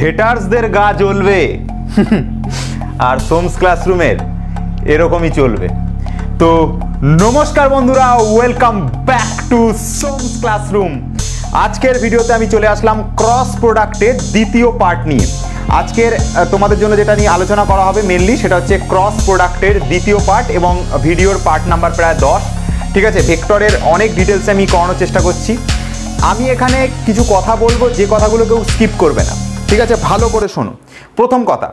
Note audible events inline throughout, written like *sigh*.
হেটার্সদের গা জ্বলবে আর সোমস ক্লাসরুমের এরকমই চলবে তো নমস্কার বন্ধুরা welcome back to Som's classroom আজকের ভিডিওতে আমি চলে আসলাম ক্রস প্রোডাক্টের দ্বিতীয় পার্ট নিয়ে আজকের তোমাদের জন্য যেটা নিয়ে আলোচনা করা হবে মেনলি সেটা হচ্ছে ক্রস প্রোডাক্টের দ্বিতীয় পার্ট এবং ভিডিওর পার্ট নাম্বার প্রায় দশ ঠিক আছে ভেক্টরের অনেক ডিটেলসে আমি করানোর চেষ্টা করছি আমি এখানে কিছু কথা বলবো যে কথাগুলো কেউ স্কিপ করবে না ঠিক আছে ভালো করে শোনো প্রথম কথা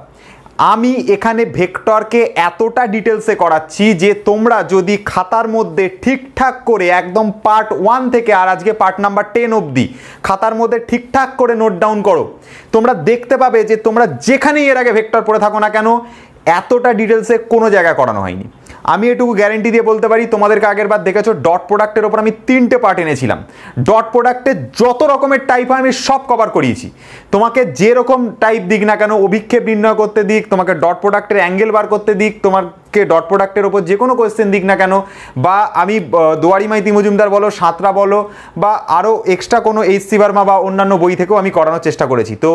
আমি এখানে ভেক্টরকে এতটা ডিটেলসে করাচ্ছি যে তোমরা যদি খাতার মধ্যে ঠিকঠাক করে একদম পার্ট ওয়ান থেকে আর আজকে পার্ট নাম্বার টেন অবধি খাতার মধ্যে ঠিকঠাক করে নোট ডাউন করো তোমরা দেখতে পাবে যে তোমরা যেখানেই এর আগে ভেক্টর পড়ে থাকো না কেন এতটা ডিটেলসে কোনো জায়গায় করানো হয়নি আমি এটুকু গ্যারেন্টি দিয়ে বলতে পারি তোমাদেরকে আগের বার দেখেছো ডট প্রোডাক্টের ওপর আমি তিনটে পার্ট এনেছিলাম ডট প্রোডাক্টের যত রকমের টাইপ হয় আমি সব কভার করিয়েছি তোমাকে যেরকম টাইপ দিক না কেন অভিক্ষেপ নির্ণয় করতে দিক তোমাকে ডট প্রোডাক্টের অ্যাঙ্গেল বার করতে দিক তোমার কে ডট প্রোডাক্টের ওপর যে কোনো কোয়েশ্চেন দিক না কেন বা আমি দোয়ারি মাইতি মজুমদার বলো সাঁতরা বলো বা আরও এক্সট্রা কোনো এইচ সি বার্মা বা অন্যান্য বই থেকেও আমি করানোর চেষ্টা করেছি তো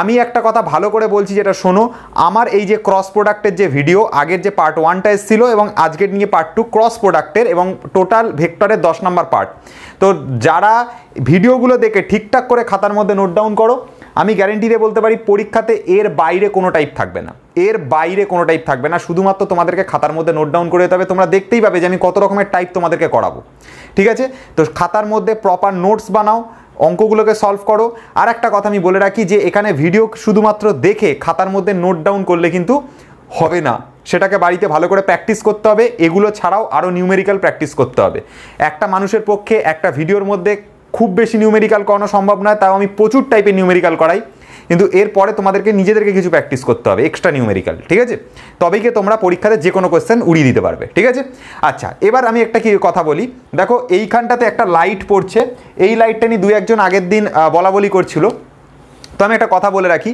আমি একটা কথা ভালো করে বলছি যেটা শোনো আমার এই যে ক্রস প্রোডাক্টের যে ভিডিও আগের যে পার্ট ওয়ানটা এসেছিলো এবং আজকের নিয়ে পার্ট টু ক্রস প্রোডাক্টের এবং টোটাল ভেক্টরের দশ নম্বর পার্ট তো যারা ভিডিওগুলো দেখে ঠিকঠাক করে খাতার মধ্যে নোট ডাউন করো আমি গ্যারেন্টি দিয়ে বলতে পারি পরীক্ষাতে এর বাইরে কোনো টাইপ থাকবে না এর বাইরে কোনো টাইপ থাকবে না শুধুমাত্র তোমাদেরকে খাতার মধ্যে নোট ডাউন করে দিতে হবে তোমরা দেখতেই পাবে যে আমি কত রকমের টাইপ তোমাদেরকে করাবো ঠিক আছে তো খাতার মধ্যে প্রপার নোটস বানাও অঙ্কগুলোকে সলভ করো আর একটা কথা আমি বলে রাখি যে এখানে ভিডিও শুধুমাত্র দেখে খাতার মধ্যে নোট ডাউন করলে কিন্তু হবে না সেটাকে বাড়িতে ভালো করে প্র্যাকটিস করতে হবে এগুলো ছাড়াও আরও নিউমেরিক্যাল প্র্যাকটিস করতে হবে একটা মানুষের পক্ষে একটা ভিডিওর মধ্যে খুব বেশি নিউমেরিক্যাল করানো সম্ভব নয় তাও আমি প্রচুর টাইপের নিউমেরিক্যাল করাই কিন্তু এরপরে তোমাদেরকে নিজেদেরকে কিছু প্র্যাকটিস করতে হবে এক্সট্রা নিউমেরিক্যাল ঠিক আছে তবেই কি তোমরা পরীক্ষাতে যে কোনো কোয়েশ্চেন উড়িয়ে দিতে পারবে ঠিক আছে আচ্ছা এবার আমি একটা কি কথা বলি দেখো এইখানটাতে একটা লাইট পড়ছে এই লাইটটা নিয়ে দু একজন আগের দিন বলা বলি করছিল তো আমি একটা কথা বলে রাখি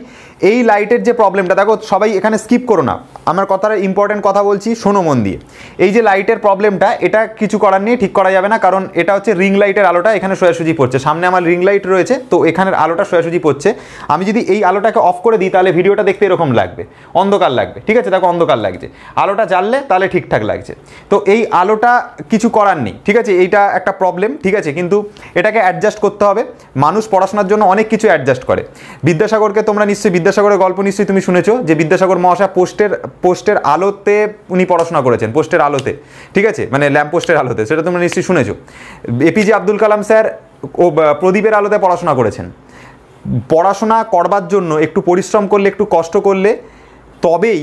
এই লাইটের যে প্রবলেমটা দেখো সবাই এখানে স্কিপ করো না আমার কথার ইম্পর্টেন্ট কথা বলছি শোনো মন দিয়ে এই যে লাইটের প্রবলেমটা এটা কিছু করার নিয়ে ঠিক করা যাবে না কারণ এটা হচ্ছে রিং লাইটের আলোটা এখানে সোয়াসুজি পড়ছে সামনে আমার রিং লাইট রয়েছে তো এখানের আলোটা সোয়াসুজি পড়ছে আমি যদি এই আলোটাকে অফ করে দিই তাহলে ভিডিওটা দেখতে এরকম লাগবে অন্ধকার লাগবে ঠিক আছে দেখো অন্ধকার লাগছে আলোটা জ্বাললে তাহলে ঠিকঠাক লাগছে তো এই আলোটা কিছু করার নেই ঠিক আছে এইটা একটা প্রবলেম ঠিক আছে কিন্তু এটাকে অ্যাডজাস্ট করতে হবে মানুষ পড়াশোনার জন্য অনেক কিছু অ্যাডজাস্ট করে বিদ্যাসাগরকে তোমরা নিশ্চয়ই বিদ্যা বিদ্যাসাগরের গল্প নিশ্চয়ই তুমি শুনেছো যে বিদ্যাসাগর মহাশয় পোস্টের পোস্টের আলোতে উনি পড়াশোনা করেছেন পোস্টের আলোতে ঠিক আছে মানে ল্যাম্প পোস্টের আলোতে সেটা তোমরা নিশ্চয়ই শুনেছো এপিজে আব্দুল কালাম স্যার ও প্রদীপের আলোতে পড়াশোনা করেছেন পড়াশোনা করবার জন্য একটু পরিশ্রম করলে একটু কষ্ট করলে তবেই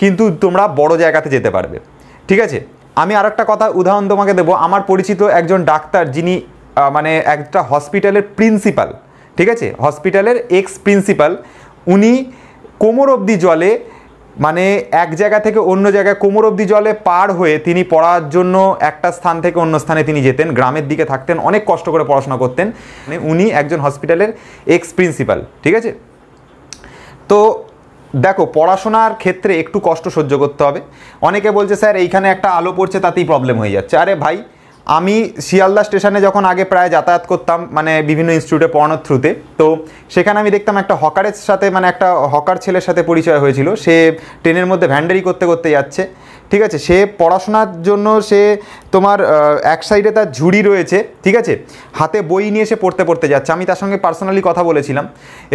কিন্তু তোমরা বড় জায়গাতে যেতে পারবে ঠিক আছে আমি আর একটা কথা উদাহরণ তোমাকে দেবো আমার পরিচিত একজন ডাক্তার যিনি মানে একটা হসপিটালের প্রিন্সিপাল ঠিক আছে হসপিটালের এক্স প্রিন্সিপাল উনি কোমর অবধি জলে মানে এক জায়গা থেকে অন্য জায়গায় কোমর অবধি জলে পার হয়ে তিনি পড়ার জন্য একটা স্থান থেকে অন্য স্থানে তিনি যেতেন গ্রামের দিকে থাকতেন অনেক কষ্ট করে পড়াশোনা করতেন মানে উনি একজন হসপিটালের এক্স প্রিন্সিপাল ঠিক আছে তো দেখো পড়াশোনার ক্ষেত্রে একটু কষ্ট সহ্য করতে হবে অনেকে বলছে স্যার এইখানে একটা আলো পড়ছে তাতেই প্রবলেম হয়ে যাচ্ছে আরে ভাই আমি শিয়ালদা স্টেশনে যখন আগে প্রায় যাতায়াত করতাম মানে বিভিন্ন ইনস্টিটিউটে পড়ানোর থ্রুতে তো সেখানে আমি দেখতাম একটা হকারের সাথে মানে একটা হকার ছেলের সাথে পরিচয় হয়েছিল সে ট্রেনের মধ্যে ভ্যান্ডারি করতে করতে যাচ্ছে ঠিক আছে সে পড়াশোনার জন্য সে তোমার এক সাইডে তার ঝুড়ি রয়েছে ঠিক আছে হাতে বই নিয়ে সে পড়তে পড়তে যাচ্ছে আমি তার সঙ্গে পার্সোনালি কথা বলেছিলাম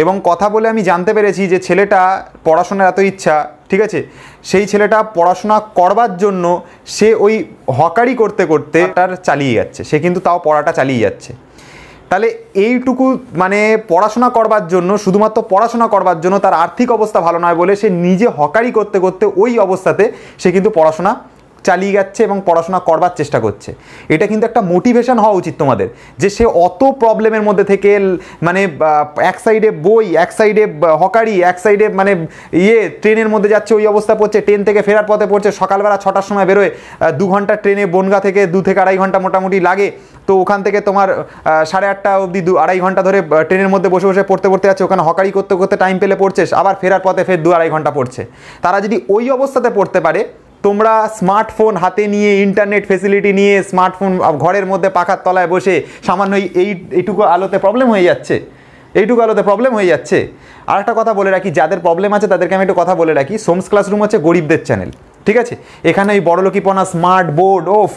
এবং কথা বলে আমি জানতে পেরেছি যে ছেলেটা পড়াশোনার এত ইচ্ছা ঠিক আছে সেই ছেলেটা পড়াশোনা করবার জন্য সে ওই হকারি করতে করতে তার চালিয়ে যাচ্ছে সে কিন্তু তাও পড়াটা চালিয়ে যাচ্ছে তাহলে এইটুকু মানে পড়াশোনা করবার জন্য শুধুমাত্র পড়াশোনা করবার জন্য তার আর্থিক অবস্থা ভালো নয় বলে সে নিজে হকারি করতে করতে ওই অবস্থাতে সে কিন্তু পড়াশোনা চালিয়ে যাচ্ছে এবং পড়াশোনা করবার চেষ্টা করছে এটা কিন্তু একটা মোটিভেশন হওয়া উচিত তোমাদের যে সে অত প্রবলেমের মধ্যে থেকে মানে এক সাইডে বই এক সাইডে হকারি এক সাইডে মানে ইয়ে ট্রেনের মধ্যে যাচ্ছে ওই অবস্থা পড়ছে ট্রেন থেকে ফেরার পথে পড়ছে সকালবেলা ছটার সময় বেরোয় দু ঘন্টা ট্রেনে বনগা থেকে দু থেকে আড়াই ঘন্টা মোটামুটি লাগে তো ওখান থেকে তোমার সাড়ে আটটা অবধি দু আড়াই ঘন্টা ধরে ট্রেনের মধ্যে বসে বসে পড়তে পড়তে যাচ্ছে ওখানে হকারি করতে করতে টাইম পেলে পড়ছে আবার ফেরার পথে ফের দু আড়াই ঘন্টা পড়ছে তারা যদি ওই অবস্থাতে পড়তে পারে তোমরা স্মার্টফোন হাতে নিয়ে ইন্টারনেট ফেসিলিটি নিয়ে স্মার্টফোন ঘরের মধ্যে পাখার তলায় বসে সামান্য এই এইটুকু আলোতে প্রবলেম হয়ে যাচ্ছে এইটুকু আলোতে প্রবলেম হয়ে যাচ্ছে আর একটা কথা বলে রাখি যাদের প্রবলেম আছে তাদেরকে আমি একটু কথা বলে রাখি সোমস ক্লাসরুম হচ্ছে গরিবদের চ্যানেল ঠিক আছে এখানে ওই লোকিপনা smart board of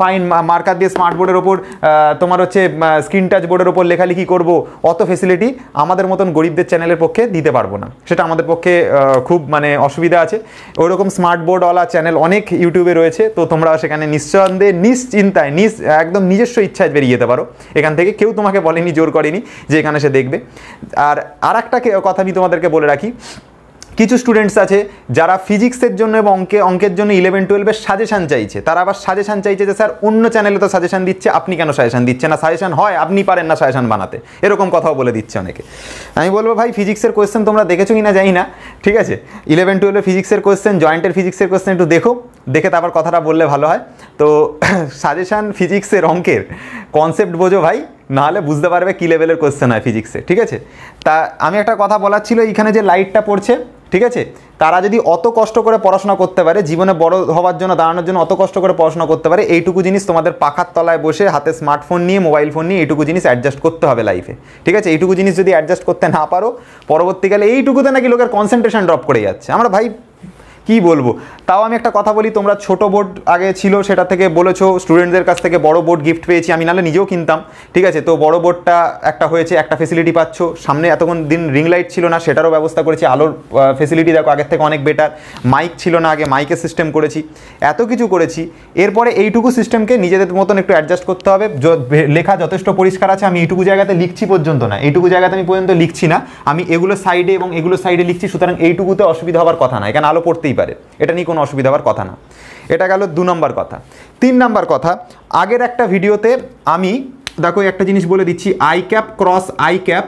fine marker দিয়ে স্মার্ট বোর্ডের ওপর তোমার হচ্ছে স্ক্রিন টাচ বোর্ডের ওপর লেখালেখি করব অত ফেসিলিটি আমাদের মতন গরিবদের চ্যানেলের পক্ষে দিতে পারবো না সেটা আমাদের পক্ষে খুব মানে অসুবিধা আছে ওইরকম স্মার্ট বোর্ডওয়ালা চ্যানেল অনেক ইউটিউবে রয়েছে তো তোমরা সেখানে নিঃসন্দেহে নিশ্চিন্তায় নিজ একদম নিজস্ব ইচ্ছায় বেরিয়ে যেতে পারো এখান থেকে কেউ তোমাকে বলেনি জোর করেনি যে এখানে সে দেখবে আর আর একটা কথা আমি তোমাদেরকে বলে রাখি কিছু স্টুডেন্টস আছে যারা ফিজিক্সের জন্য এবং অঙ্কে অঙ্কের জন্য ইলেভেন টুয়েলভের সাজেশান চাইছে তারা আবার সাজেশান চাইছে যে স্যার অন্য চ্যানেলে তো সাজেশান দিচ্ছে আপনি কেন সাজেশান দিচ্ছে না সাজেশান হয় আপনি পারেন না সাজেশান বানাতে এরকম কথাও বলে দিচ্ছে অনেকে আমি বলবো ভাই ফিজিক্সের কোয়েশ্চেন তোমরা দেখেছো কি না জানি না ঠিক আছে ইলেভেন টুয়েলভে ফিজিক্সের কোয়েশ্চেন জয়েন্টের ফিজিক্সের কোয়েশ্চেন একটু দেখো দেখে তারপর কথাটা বললে ভালো হয় তো সাজেশান *clears throat* ফিজিক্সের অঙ্কের কনসেপ্ট বোঝো ভাই নাহলে বুঝতে পারবে কী লেভেলের কোয়েশ্চেন হয় ফিজিক্সে ঠিক আছে তা আমি একটা কথা বলার ছিল এখানে যে লাইটটা পড়ছে ঠিক আছে তারা যদি অত কষ্ট করে পড়াশোনা করতে পারে জীবনে বড় হওয়ার জন্য দাঁড়ানোর জন্য অত কষ্ট করে পড়াশোনা করতে পারে এইটুকু জিনিস তোমাদের পাখার তলায় বসে হাতে স্মার্টফোন নিয়ে মোবাইল ফোন নিয়ে এইটুকু জিনিস অ্যাডজাস্ট করতে হবে লাইফে ঠিক আছে এইটুকু জিনিস যদি অ্যাডজাস্ট করতে না পারো পরবর্তীকালে এইটুকুতে নাকি লোকের কনসেন্ট্রেশন ড্রপ করে যাচ্ছে আমরা ভাই কি বলবো তাও আমি একটা কথা বলি তোমরা ছোট বোর্ড আগে ছিল সেটা থেকে বলেছো স্টুডেন্টদের কাছ থেকে বড় বোর্ড গিফট পেয়েছি আমি নাহলে নিজেও কিনতাম ঠিক আছে তো বড় বোর্ডটা একটা হয়েছে একটা ফেসিলিটি পাচ্ছ সামনে এতক্ষণ দিন রিং লাইট ছিল না সেটারও ব্যবস্থা করেছি আলোর ফেসিলিটি দেখো আগের থেকে অনেক বেটার মাইক ছিল না আগে মাইকের সিস্টেম করেছি এত কিছু করেছি এরপরে এইটুকু সিস্টেমকে নিজেদের মতন একটু অ্যাডজাস্ট করতে হবে লেখা যথেষ্ট পরিষ্কার আছে আমি এইটুকু জায়গাতে লিখছি পর্যন্ত না এইটুকু জায়গাতে আমি পর্যন্ত লিখছি না আমি এগুলো সাইডে এবং এগুলো সাইডে লিখছি সুতরাং এইটুকুতে অসুবিধা হওয়ার কথা না এখানে আলো পড়তেই পারে এটা নিয়ে কোনো অসুবিধা হওয়ার কথা না এটা গেল দু নম্বর কথা তিন নম্বর কথা আগের একটা ভিডিওতে আমি দেখো একটা জিনিস বলে দিচ্ছি I cap cross I cap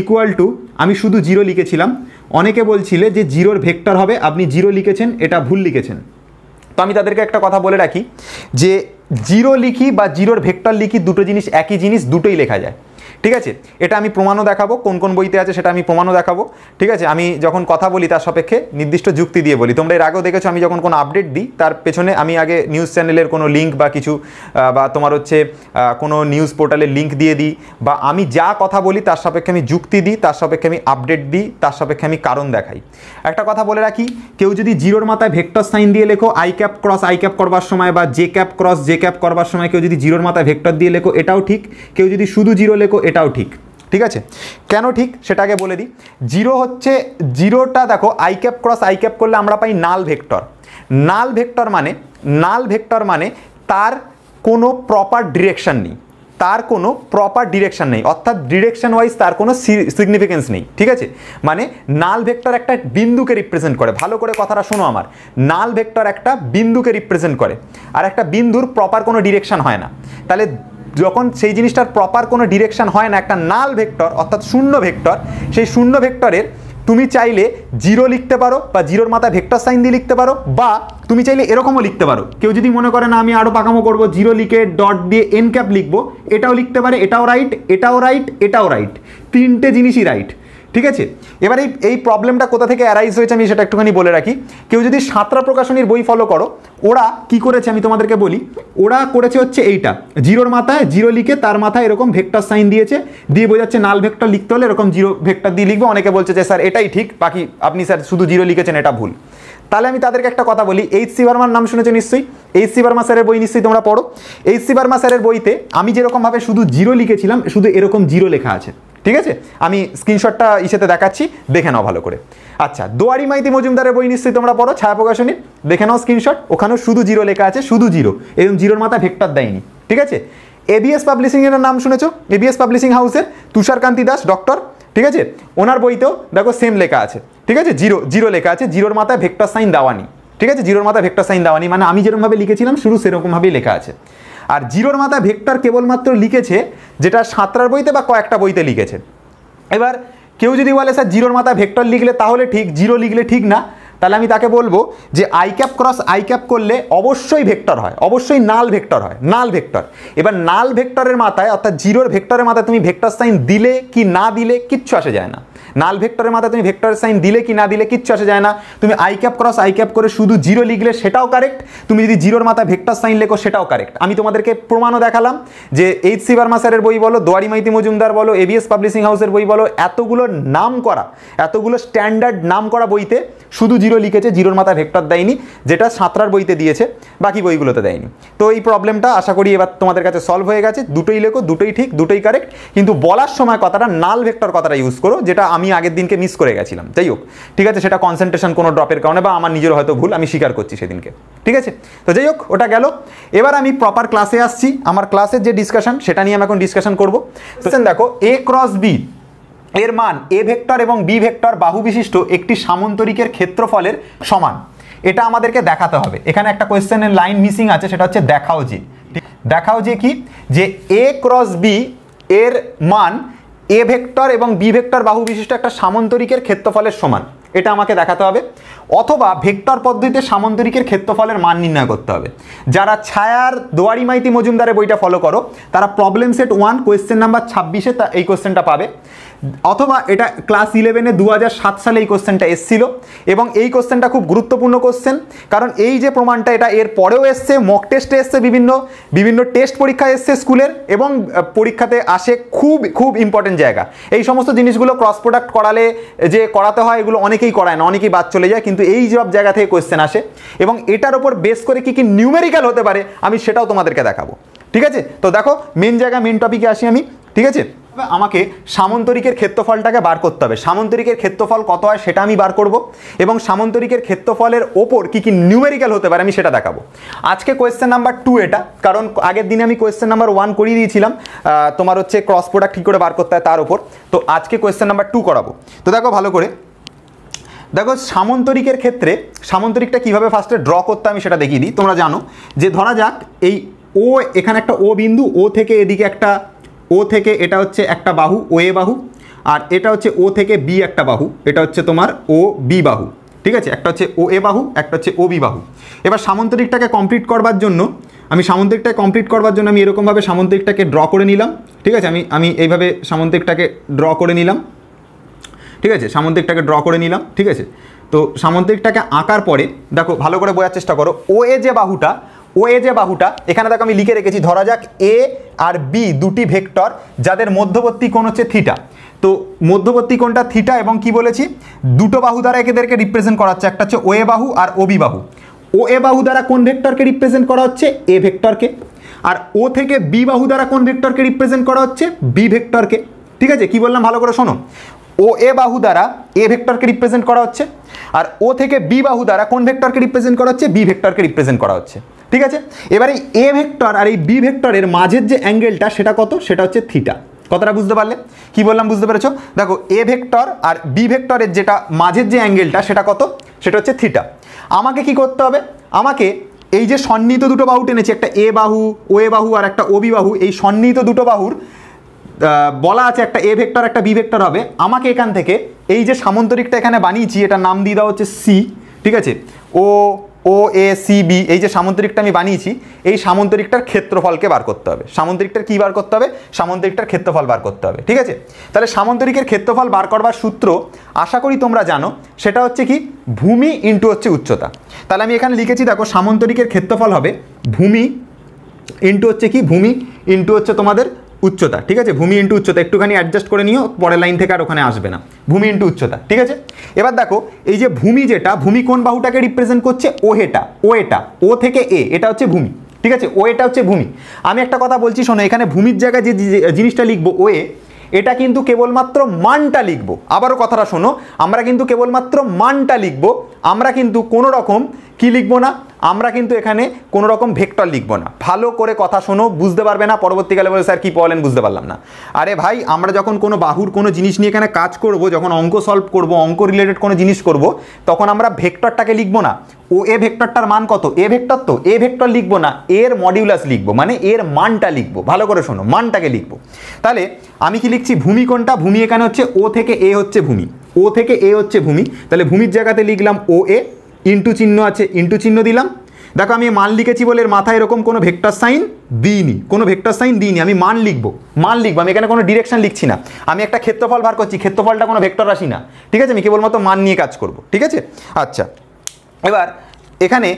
equal to আমি শুধু জিরো লিখেছিলাম অনেকে বলছিলে যে জিরোর ভেক্টর হবে আপনি জিরো লিখেছেন এটা ভুল লিখেছেন তো আমি তাদেরকে একটা কথা বলে রাখি যে জিরো লিখি বা জিরোর ভেক্টর লিখি দুটো জিনিস একই জিনিস দুটোই লেখা যায় ঠিক আছে এটা আমি প্রমাণও দেখাবো কোন কোন বইতে আছে সেটা আমি প্রমাণও দেখাবো ঠিক আছে আমি যখন কথা বলি তার সাপেক্ষে নির্দিষ্ট যুক্তি দিয়ে বলি তোমরা এর আগেও দেখেছো আমি যখন কোনো আপডেট দিই তার পেছনে আমি আগে নিউজ চ্যানেলের কোনো লিঙ্ক বা কিছু বা তোমার হচ্ছে কোনো নিউজ পোর্টালের লিঙ্ক দিয়ে দিই বা আমি যা কথা বলি তার সাপেক্ষে আমি যুক্তি দিই তার সাপেক্ষে আমি আপডেট দিই তার সাপেক্ষে আমি কারণ দেখাই একটা কথা বলে রাখি কেউ যদি জিরোর মাথায় ভেক্টর সাইন দিয়ে লেখো I cap cross I cap করবার সময় বা J cap cross J cap করবার সময় কেউ যদি জিরোর মাথায় ভেক্টর দিয়ে লেখো এটাও ঠিক কেউ যদি শুধু জিরো লেখো এটাও ঠিক ঠিক আছে কেন ঠিক সেটাকে বলে দিই জিরো হচ্ছে জিরোটা দেখো I cap cross I cap করলে আমরা পাই নাল ভেক্টর নাল ভেক্টর মানে নাল ভেক্টর মানে তার কোনো প্রপার ডিরেকশান নেই তার কোনো প্রপার ডিরেকশান নেই অর্থাৎ ডিরেকশান ওয়াইজ তার কোনো সিগনিফিকেন্স নেই ঠিক আছে মানে নাল ভেক্টর একটা বিন্দুকে রিপ্রেজেন্ট করে ভালো করে কথাটা শোনো আমার নাল ভেক্টর একটা বিন্দুকে রিপ্রেজেন্ট করে আর একটা বিন্দুর প্রপার কোনো ডিরেকশান হয় না তাহলে যখন সেই জিনিসটার প্রপার কোনো ডিরেকশান হয় না একটা নাল ভেক্টর অর্থাৎ শূন্য ভেক্টর সেই শূন্য ভেক্টরের তুমি চাইলে জিরো লিখতে পারো বা জিরোর মাথায় ভেক্টর সাইন দিয়ে লিখতে পারো বা তুমি চাইলে এরকমও লিখতে পারো কেউ যদি মনে করে না আমি আরও পাকামো করবো জিরো লিখে ডট দিয়ে এন ক্যাপ লিখবো এটাও লিখতে পারে এটাও রাইট এটাও রাইট এটাও রাইট তিনটে জিনিসই রাইট ঠিক আছে এবার এই এই প্রবলেমটা কোথা থেকে অ্যারাইজ হয়েছে আমি সেটা একটুখানি বলে রাখি কেউ যদি সাঁতরা প্রকাশনীর বই ফলো করো ওরা কি করেছে আমি তোমাদেরকে বলি ওরা করেছে হচ্ছে এইটা জিরোর মাথায় জিরো লিখে তার মাথায় এরকম ভেক্টর সাইন দিয়েছে দিয়ে বোঝাচ্ছে নাল ভেক্টর লিখতে হলে এরকম জিরো ভেক্টর দিয়ে লিখবে অনেকে বলছে যে স্যার এটাই ঠিক বাকি আপনি স্যার শুধু জিরো লিখেছেন এটা ভুল তাহলে আমি তাদেরকে একটা কথা বলি এইচ সি বার্মার নাম শুনেছো নিশ্চয়ই এইচ সি বার্মা স্যারের বই নিশ্চয়ই তোমরা পড়ো এইচ সি বার্মা স্যারের বইতে আমি যেরকমভাবে শুধু জিরো লিখেছিলাম শুধু এরকম জিরো লেখা আছে ঠিক আছে আমি স্ক্রিনশটটা ইসেতে দেখাচ্ছি দেখে নাও ভালো করে আচ্ছা দোয়ারি মাইতি মজুমদারের বই নিশ্চয়ই তোমরা পড়ো ছায়া প্রকাশনীর দেখে নাও স্ক্রিনশট ওখানেও শুধু জিরো লেখা আছে শুধু জিরো এরকম জিরোর মাথা ভেক্টর দেয়নি ঠিক আছে এবিএস পাবলিশিংয়ের নাম শুনেছো এবিএস পাবলিশিং হাউসের তুষারকান্তি দাস ডক্টর ঠিক আছে ওনার বইতেও দেখো সেম লেখা আছে ঠিক আছে জিরো জিরো লেখা আছে জিরোর মাথায় ভেক্টর সাইন দেওয়ানি ঠিক আছে জিরোর মাথায় ভেক্টর সাইন দেওয়ানি মানে আমি যেরকমভাবে লিখেছিলাম শুরু সেরকমভাবেই লেখা আছে আর জিরোর মাথায় ভেক্টর কেবলমাত্র লিখেছে যেটা সাঁতরার বইতে বা কয়েকটা বইতে লিখেছে এবার কেউ যদি বলে স্যার জিরোর মাথায় ভেক্টর লিখলে তাহলে ঠিক জিরো লিখলে ঠিক না তাহলে আমি তাকে বলবো যে I cap cross I cap করলে অবশ্যই ভেক্টর হয় অবশ্যই নাল ভেক্টর হয় নাল ভেক্টর এবার নাল ভেক্টরের মাথায় অর্থাৎ জিরোর ভেক্টরের মাথায় তুমি ভেক্টর সাইন দিলে কি না দিলে কিচ্ছু আসে যায় না নাল ভেক্টরের মাথায় তুমি ভেক্টর সাইন দিলে কি না দিলে কিচ্ছু আসে যায় না তুমি I cap cross I cap করে শুধু জিরো লিখলে সেটাও কারেক্ট তুমি যদি জিরোর মাথায় ভেক্টর সাইন লেখো সেটাও কারেক্ট আমি তোমাদেরকে প্রমাণও দেখালাম যে এইচ সি বার্মা স্যারের বই বলো দোয়ারি মাইতি মজুমদার বলো এবিএস পাবলিশিং হাউসের বই বলো এতগুলো নাম করা এতগুলো স্ট্যান্ডার্ড নাম করা বইতে শুধু জিরো লিখেছে জিরোর মাথা ভেক্টর দেয়নি যেটা সাঁতরার বইতে দিয়েছে বাকি বইগুলোতে দেয়নি তো এই প্রবলেমটা আশা করি এবার তোমাদের কাছে সলভ হয়ে গেছে দুটোই লেখো দুটোই ঠিক দুটোই কারেক্ট কিন্তু বলার সময় কথাটা নাল ভেক্টর কথাটা ইউজ করো যেটা আমি আগের দিনকে মিস করে গেছিলাম যাই হোক ঠিক আছে সেটা কনসেন্ট্রেশন কোনো ড্রপের কারণে বা আমার নিজের হয়তো ভুল আমি স্বীকার করছি সেদিনকে ঠিক আছে তো যাই হোক ওটা গেল এবার আমি প্রপার ক্লাসে আসছি আমার ক্লাসের যে ডিসকাশন সেটা নিয়ে আমি এখন ডিসকাশন করবো দেখো এ ক্রস বি এর মান এ ভেক্টর এবং বি ভেক্টর বাহু বিশিষ্ট একটি সামন্তরিকের ক্ষেত্রফলের সমান এটা আমাদেরকে দেখাতে হবে এখানে একটা কোয়েশ্চেনের লাইন মিসিং আছে সেটা হচ্ছে দেখাও যে দেখাও যে কি যে এ ক্রস বি এর মান এ ভেক্টর এবং বি ভেক্টর বাহু বিশিষ্ট একটা সামন্তরিকের ক্ষেত্রফলের সমান এটা আমাকে দেখাতে হবে অথবা ভেক্টর পদ্ধতিতে সামন্তরিকের ক্ষেত্রফলের মান নির্ণয় করতে হবে যারা ছায়ার দোয়ারি মাইতি মজুমদারের বইটা ফলো করো তারা problem set one question number ছাব্বিশে এই কোয়েশ্চেনটা পাবে অথবা এটা ক্লাস ইলেভেনে দু সালে এই কোশ্চেনটা এসছিল এবং এই কোশ্চেনটা খুব গুরুত্বপূর্ণ কোশ্চেন কারণ এই যে প্রমাণটা এটা এর পরেও এসছে মক টেস্টে এসছে বিভিন্ন বিভিন্ন টেস্ট পরীক্ষা এসছে স্কুলের এবং পরীক্ষাতে আসে খুব খুব ইম্পর্টেন্ট জায়গা এই সমস্ত জিনিসগুলো ক্রস প্রোডাক্ট করালে যে করাতে হয় এগুলো অনেকেই করায় না অনেকেই বাদ চলে যায় কিন্তু এই সব জায়গা থেকে কোয়েশ্চেন আসে এবং এটার ওপর বেস করে কি কি নিউমেরিক্যাল হতে পারে আমি সেটাও তোমাদেরকে দেখাবো ঠিক আছে তো দেখো মেন জায়গা মেন টপিকে আসি আমি ঠিক আছে আমাকে সামন্তরিকের ক্ষেত্রফলটাকে বার করতে হবে সামন্তরিকের ক্ষেত্রফল কত হয় সেটা আমি বার করব এবং সামন্তরিকের ক্ষেত্রফলের ওপর কী কী নিউমেরিক্যাল হতে পারে আমি সেটা দেখাবো আজকে কোয়েশ্চেন নাম্বার টু এটা কারণ আগের দিনে আমি কোয়েশ্চেন নাম্বার ওয়ান করিয়ে দিয়েছিলাম তোমার হচ্ছে ক্রস প্রোডাক্ট কী করে বার করতে হয় তার ওপর তো আজকে কোয়েশ্চেন নাম্বার টু করাবো তো দেখো ভালো করে দেখো সামন্তরিকের ক্ষেত্রে সামন্তরিকটা কীভাবে ফার্স্টে ড্র করতে আমি সেটা দেখিয়ে দিই তোমরা জানো যে ধরা যাক এই ও এখানে একটা ও বিন্দু ও থেকে এদিকে একটা ও থেকে এটা হচ্ছে একটা বাহু ও এ বাহু আর এটা হচ্ছে ও থেকে বি একটা বাহু এটা হচ্ছে তোমার ও বি বাহু ঠিক আছে একটা হচ্ছে ও এ বাহু একটা হচ্ছে ও বি বাহু এবার সামন্তরিকটাকে কমপ্লিট করবার জন্য আমি সামন্তরিকটাকে কমপ্লিট করবার জন্য আমি এরকমভাবে সামন্তরিকটাকে ড্র করে নিলাম ঠিক আছে আমি আমি এইভাবে সামন্তরিকটাকে ড্র করে নিলাম ঠিক আছে সামুদ্রিকটাকে ড্র করে নিলাম ঠিক আছে তো সামুদ্রিকটাকে আঁকার পরে দেখো ভালো করে বোঝার চেষ্টা করো ও এ যে বাহুটা ও এ যে বাহুটা এখানে দেখো আমি লিখে রেখেছি ধরা যাক এ আর বি দুটি ভেক্টর যাদের মধ্যবর্তী কোণ হচ্ছে থিটা তো মধ্যবর্তী কোণটা থিটা এবং কি বলেছি দুটো বাহু দ্বারা একেদেরকে রিপ্রেজেন্ট করা হচ্ছে একটা হচ্ছে ও এ বাহু আর ও বি বাহু ও এ বাহু দ্বারা কোন ভেক্টরকে রিপ্রেজেন্ট করা হচ্ছে এ ভেক্টরকে আর ও থেকে বি বাহু দ্বারা কোন ভেক্টরকে রিপ্রেজেন্ট করা হচ্ছে বি ভেক্টরকে ঠিক আছে কি বললাম ভালো করে শোনো ও এ বাহু দ্বারা এ ভেক্টরকে রিপ্রেজেন্ট করা হচ্ছে আর ও থেকে বি বাহু দ্বারা কোন ভেক্টরকে রিপ্রেজেন্ট করা হচ্ছে বি ভেক্টরকে রিপ্রেজেন্ট করা হচ্ছে ঠিক আছে এবার এই এ ভেক্টর আর এই বি ভেক্টরের মাঝের যে অ্যাঙ্গেলটা সেটা কত সেটা হচ্ছে থিটা কতটা বুঝতে পারলে কি বললাম বুঝতে পেরেছো দেখো এ ভেক্টর আর বি ভেক্টরের যেটা মাঝের যে অ্যাঙ্গেলটা সেটা কত সেটা হচ্ছে থিটা আমাকে কি করতে হবে আমাকে এই যে সন্নিহিত দুটো বাহু টেনেছি একটা এ বাহু ও এ বাহু আর একটা ও বি বাহু এই সন্নিহিত দুটো বাহুর বলা আছে একটা এ ভেক্টর একটা বি ভেক্টর হবে আমাকে এখান থেকে এই যে সামন্তরিকটা এখানে বানিয়েছি এটা নাম দিয়ে দেওয়া হচ্ছে সি ঠিক আছে ও ও এ সি বি এই যে সামন্তরিকটা আমি বানিয়েছি এই সামন্তরিকটার ক্ষেত্রফলকে বার করতে হবে সামন্তরিকটার কী বার করতে হবে সামন্তরিকটার ক্ষেত্রফল বার করতে হবে ঠিক আছে তাহলে সামন্তরিকের ক্ষেত্রফল বার করবার সূত্র আশা করি তোমরা জানো সেটা হচ্ছে কি ভূমি ইন্টু হচ্ছে উচ্চতা তাহলে আমি এখানে লিখেছি দেখো সামন্তরিকের ক্ষেত্রফল হবে ভূমি ইন্টু হচ্ছে কি ভূমি ইন্টু হচ্ছে তোমাদের উচ্চতা ঠিক আছে ভূমি ইন্টু উচ্চতা একটুখানি অ্যাডজাস্ট করে নিও পরের লাইন থেকে আর ওখানে আসবে না ভূমি ইন্টু উচ্চতা ঠিক আছে এবার দেখো এই যে ভূমি যেটা ভূমি কোন বাহুটাকে রিপ্রেজেন্ট করছে ও এটা ও এটা ও থেকে এ এটা হচ্ছে ভূমি ঠিক আছে ও এটা হচ্ছে ভূমি আমি একটা কথা বলছি শোনো এখানে ভূমির জায়গায় যে জিনিসটা লিখবো ও এ এটা কিন্তু কেবলমাত্র মানটা লিখবো আবারও কথাটা শোনো আমরা কিন্তু কেবলমাত্র মানটা লিখবো আমরা কিন্তু কোনো রকম কি লিখবো না আমরা কিন্তু এখানে কোনো রকম ভেক্টর লিখবো না ভালো করে কথা শোনো বুঝতে পারবে না পরবর্তীকালে বলে স্যার কী বলেন বুঝতে পারলাম না আরে ভাই আমরা যখন কোনো বাহুর কোনো জিনিস নিয়ে এখানে কাজ করব যখন অঙ্ক সলভ করব অঙ্ক রিলেটেড কোনো জিনিস করব তখন আমরা ভেক্টরটাকে লিখবো না ও এ ভেক্টরটার মান কত এ ভেক্টর তো এ ভেক্টর লিখবো না এর মডিউলাস লিখবো মানে এর মানটা লিখবো ভালো করে শোনো মানটাকে লিখবো তাহলে আমি কি লিখছি ভূমি কোনটা ভূমি এখানে হচ্ছে ও থেকে এ হচ্ছে ভূমি ও থেকে এ হচ্ছে ভূমি তাহলে ভূমির জায়গাতে লিখলাম ও এ ইন্টু চিহ্ন আছে ইন্টু চিহ্ন দিলাম দেখো আমি মান লিখেছি বলে এর মাথায় এরকম কোনো ভেক্টর সাইন দিইনি কোনো ভেক্টর সাইন দিইনি আমি মান লিখব মান লিখব আমি এখানে কোনো ডিরেকশন লিখছি না আমি একটা ক্ষেত্রফল বার করছি ক্ষেত্রফলটা কোনো ভেক্টর রাশি না ঠিক আছে আমি কেবলমাত্র মান নিয়ে কাজ করব ঠিক আছে আচ্ছা এবার এখানে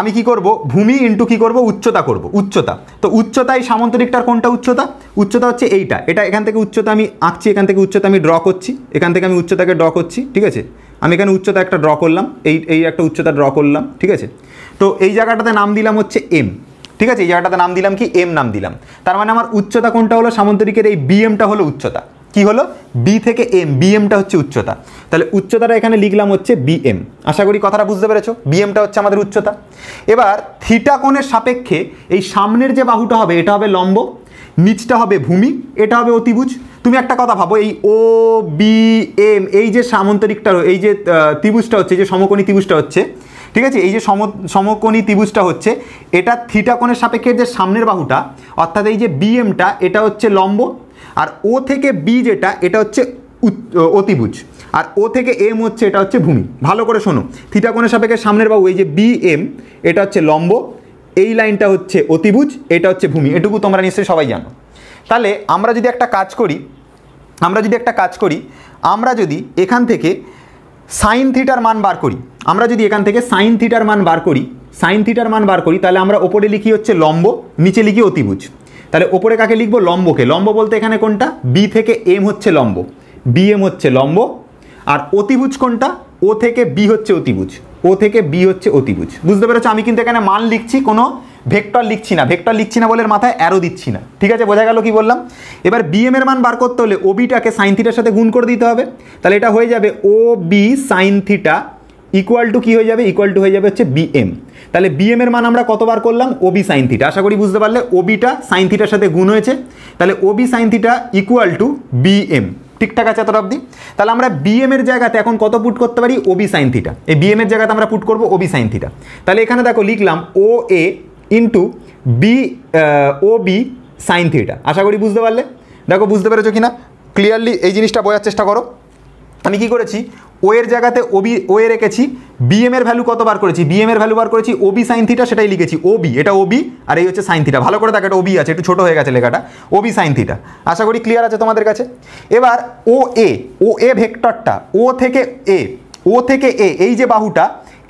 আমি কি করব ভূমি ইন্টু কী করব উচ্চতা করব উচ্চতা তো উচ্চতায় সামন্তরিকটার কোনটা উচ্চতা উচ্চতা হচ্ছে এইটা এটা এখান থেকে উচ্চতা আমি আঁকছি এখান থেকে উচ্চতা আমি ড্র করছি এখান থেকে আমি উচ্চতাকে ড্র করছি ঠিক আছে আমি এখানে উচ্চতা একটা ড্র করলাম এই এই একটা উচ্চতা ড্র করলাম ঠিক আছে তো এই জায়গাটাতে নাম দিলাম হচ্ছে এম ঠিক আছে এই জায়গাটাতে নাম দিলাম কি এম নাম দিলাম তার মানে আমার উচ্চতা কোনটা হলো সামন্তরিকের এই বিএমটা হলো উচ্চতা কি হলো বি থেকে এম বিএমটা হচ্ছে উচ্চতা তাহলে উচ্চতাটা এখানে লিখলাম হচ্ছে বিএম আশা করি কথাটা বুঝতে পেরেছো বিএমটা হচ্ছে আমাদের উচ্চতা এবার থিটা কোণের সাপেক্ষে এই সামনের যে বাহুটা হবে এটা হবে লম্ব নিচটা হবে ভূমি এটা হবে অতিভুজ তুমি একটা কথা ভাবো এই ও বি এম এই যে সামন্তরিকটা এই যে ত্রিভুজটা হচ্ছে যে সমকোণী ত্রিভুজটা হচ্ছে ঠিক আছে এই যে সম সমকোণী ত্রিভুজটা হচ্ছে এটা থিটা কোণের সাপেক্ষে যে সামনের বাহুটা অর্থাৎ এই যে বি এমটা এটা হচ্ছে লম্ব আর ও থেকে বি যেটা এটা হচ্ছে অতিভুজ আর ও থেকে এম হচ্ছে এটা হচ্ছে ভূমি ভালো করে শোনো থিটা কোণের সাপেক্ষে সামনের বাহু এই যে বি এম এটা হচ্ছে লম্ব এই লাইনটা হচ্ছে অতিভুজ এটা হচ্ছে ভূমি এটুকু তোমরা নিশ্চয়ই সবাই জানো তাহলে আমরা যদি একটা কাজ করি আমরা যদি একটা কাজ করি আমরা যদি এখান থেকে সাইন থিটার মান বার করি আমরা যদি এখান থেকে সাইন থিটার মান বার করি সাইন থিটার মান বার করি তাহলে আমরা ওপরে লিখি হচ্ছে লম্ব নিচে লিখি অতিভুজ তাহলে ওপরে কাকে লিখব লম্বকে লম্ব বলতে এখানে কোনটা বি থেকে এম হচ্ছে লম্ব বি এম হচ্ছে লম্ব আর অতিভুজ কোনটা ও থেকে বি হচ্ছে অতিভুজ ও থেকে বি হচ্ছে অতিভুজ বুঝতে পেরেছো আমি কিন্তু এখানে মান লিখছি কোনো ভেক্টর লিখছি না ভেক্টর লিখছি না বলে মাথায় অ্যারো দিচ্ছি না ঠিক আছে বোঝা গেল কি বললাম এবার বিএম এর মান বার করতে হলে ওবিটাকে সাইন থিটার সাথে গুণ করে দিতে হবে তাহলে এটা হয়ে যাবে O B sine theta equal to কী হয়ে যাবে ইকুয়াল টু হয়ে যাবে হচ্ছে বিএম তাহলে বিএম এর মান আমরা কতবার করলাম ওবি সাইন থিটা আশা করি বুঝতে পারলে ওবিটা সাইন থিটার সাথে গুণ হয়েছে তাহলে OB sine theta equal to BM ঠিকঠাক আছে এতটা অব্দি তাহলে আমরা বিএম এর জায়গাতে এখন কত পুট করতে পারি ওবি সাইন থিটা এই বিএম এর জায়গাতে আমরা পুট করবো ওবি সাইন থিটা তাহলে এখানে দেখো লিখলাম O A into B O B sine theta আশা করি বুঝতে পারলে দেখো বুঝতে পেরেছো কি না ক্লিয়ারলি এই জিনিসটা বোঝার চেষ্টা করো আমি কি করেছি ও এর জায়গাতে ওবি ও এ রেখেছি বিএম এর ভ্যালু কত বার করেছি বিএম এর ভ্যালু বার করেছি ওবি সাইন থিটা সেটাই লিখেছি ওবি এটা ওবি আর এই হচ্ছে সাইন থিটা ভালো করে দেখো এটা ওবি আছে একটু ছোটো হয়ে গেছে লেখাটা ওবি সাইন থিটা আশা করি ক্লিয়ার আছে তোমাদের কাছে এবার ও এ ও এ ভেক্টরটা ও থেকে এ ও থেকে এ এই যে বাহুটা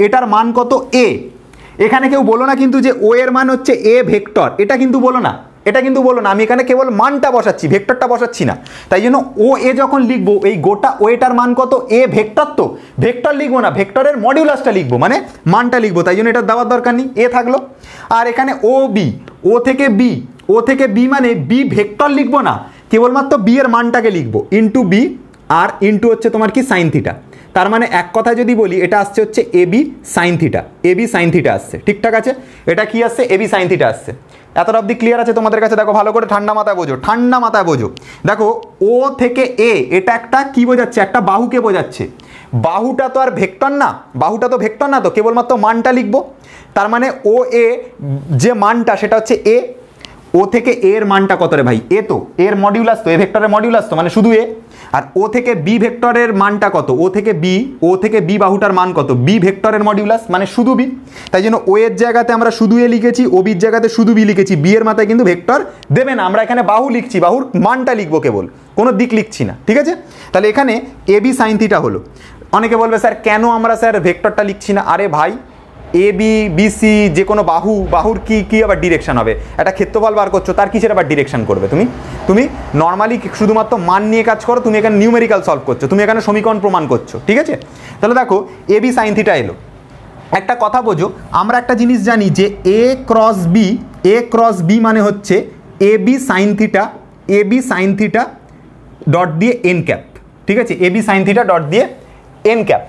এটার মান কত এ এখানে কেউ বলো না কিন্তু যে ও এর মান হচ্ছে এ ভেক্টর এটা কিন্তু বলো না এটা কিন্তু বলুন আমি এখানে কেবল মানটা বসাচ্ছি ভেক্টরটা বসাচ্ছি না তাই জন্য ও এ যখন লিখবো এই গোটা ওয়েটার মান কত এ ভেক্টর তো ভেক্টর লিখবো না ভেক্টরের মডিউলাসটা লিখবো মানে মানটা লিখবো তাই জন্য এটা দেওয়ার দরকার নেই এ থাকলো আর এখানে ও বি ও থেকে বি ও থেকে বি মানে বি ভেক্টর লিখবো না কেবলমাত্র বি এর মানটাকে লিখবো ইন্টু বি আর ইন্টু হচ্ছে তোমার কি সাইন থিটা তার মানে এক কথা যদি বলি এটা আসছে হচ্ছে AB sine theta AB sine theta আসছে ঠিকঠাক আছে এটা কি আসছে এবি সাইন থিটা আসছে এতটা অবধি ক্লিয়ার আছে তোমাদের কাছে দেখো ভালো করে ঠান্ডা মাথায় বোঝো ঠান্ডা মাথায় বোঝো দেখো ও থেকে এ এটা একটা কি বোঝাচ্ছে একটা বাহুকে বোঝাচ্ছে বাহুটা তো আর ভেক্টর না বাহুটা তো ভেক্টর না তো কেবলমাত্র মানটা লিখবো তার মানে ও এ যে মানটা সেটা হচ্ছে এ ও থেকে এর মানটা কত রে ভাই এ তো এর মডিউলাস তো এ ভেক্টরের মডিউলাস তো মানে শুধু এ আর ও থেকে বি ভেক্টরের মানটা কত ও থেকে বি ও থেকে বি বাহুটার মান কত বি ভেক্টরের মডিউলাস মানে শুধু বি তাই জন্য ও এর জায়গাতে আমরা শুধু এ লিখেছি ও বির জায়গাতে শুধু বি লিখেছি বি এর মাথায় কিন্তু ভেক্টর দেবে না আমরা এখানে বাহু লিখছি বাহুর মানটা লিখবো কেবল কোনো দিক লিখছি না ঠিক আছে তাহলে এখানে এ বি সাইন থিটা হলো অনেকে বলবে স্যার কেন আমরা স্যার ভেক্টরটা লিখছি না আরে ভাই এ বি বিসি যে কোনো বাহু বাহুর কি কী আবার ডিরেকশন হবে একটা ক্ষেত্রফল বার করছো তার কিসের আবার ডিরেকশন করবে তুমি তুমি নর্মালি শুধুমাত্র মান নিয়ে কাজ করো তুমি এখানে নিউমেরিক্যাল সলভ করছো তুমি এখানে সমীকরণ প্রমাণ করছো ঠিক আছে তাহলে দেখো এ বি সাইন এলো একটা কথা বোঝো আমরা একটা জিনিস জানি যে A cross B A cross B মানে হচ্ছে A B sine theta A B sine dot দিয়ে এন ক্যাপ ঠিক আছে এ বি সাইন্থিটা ডট দিয়ে এন ক্যাপ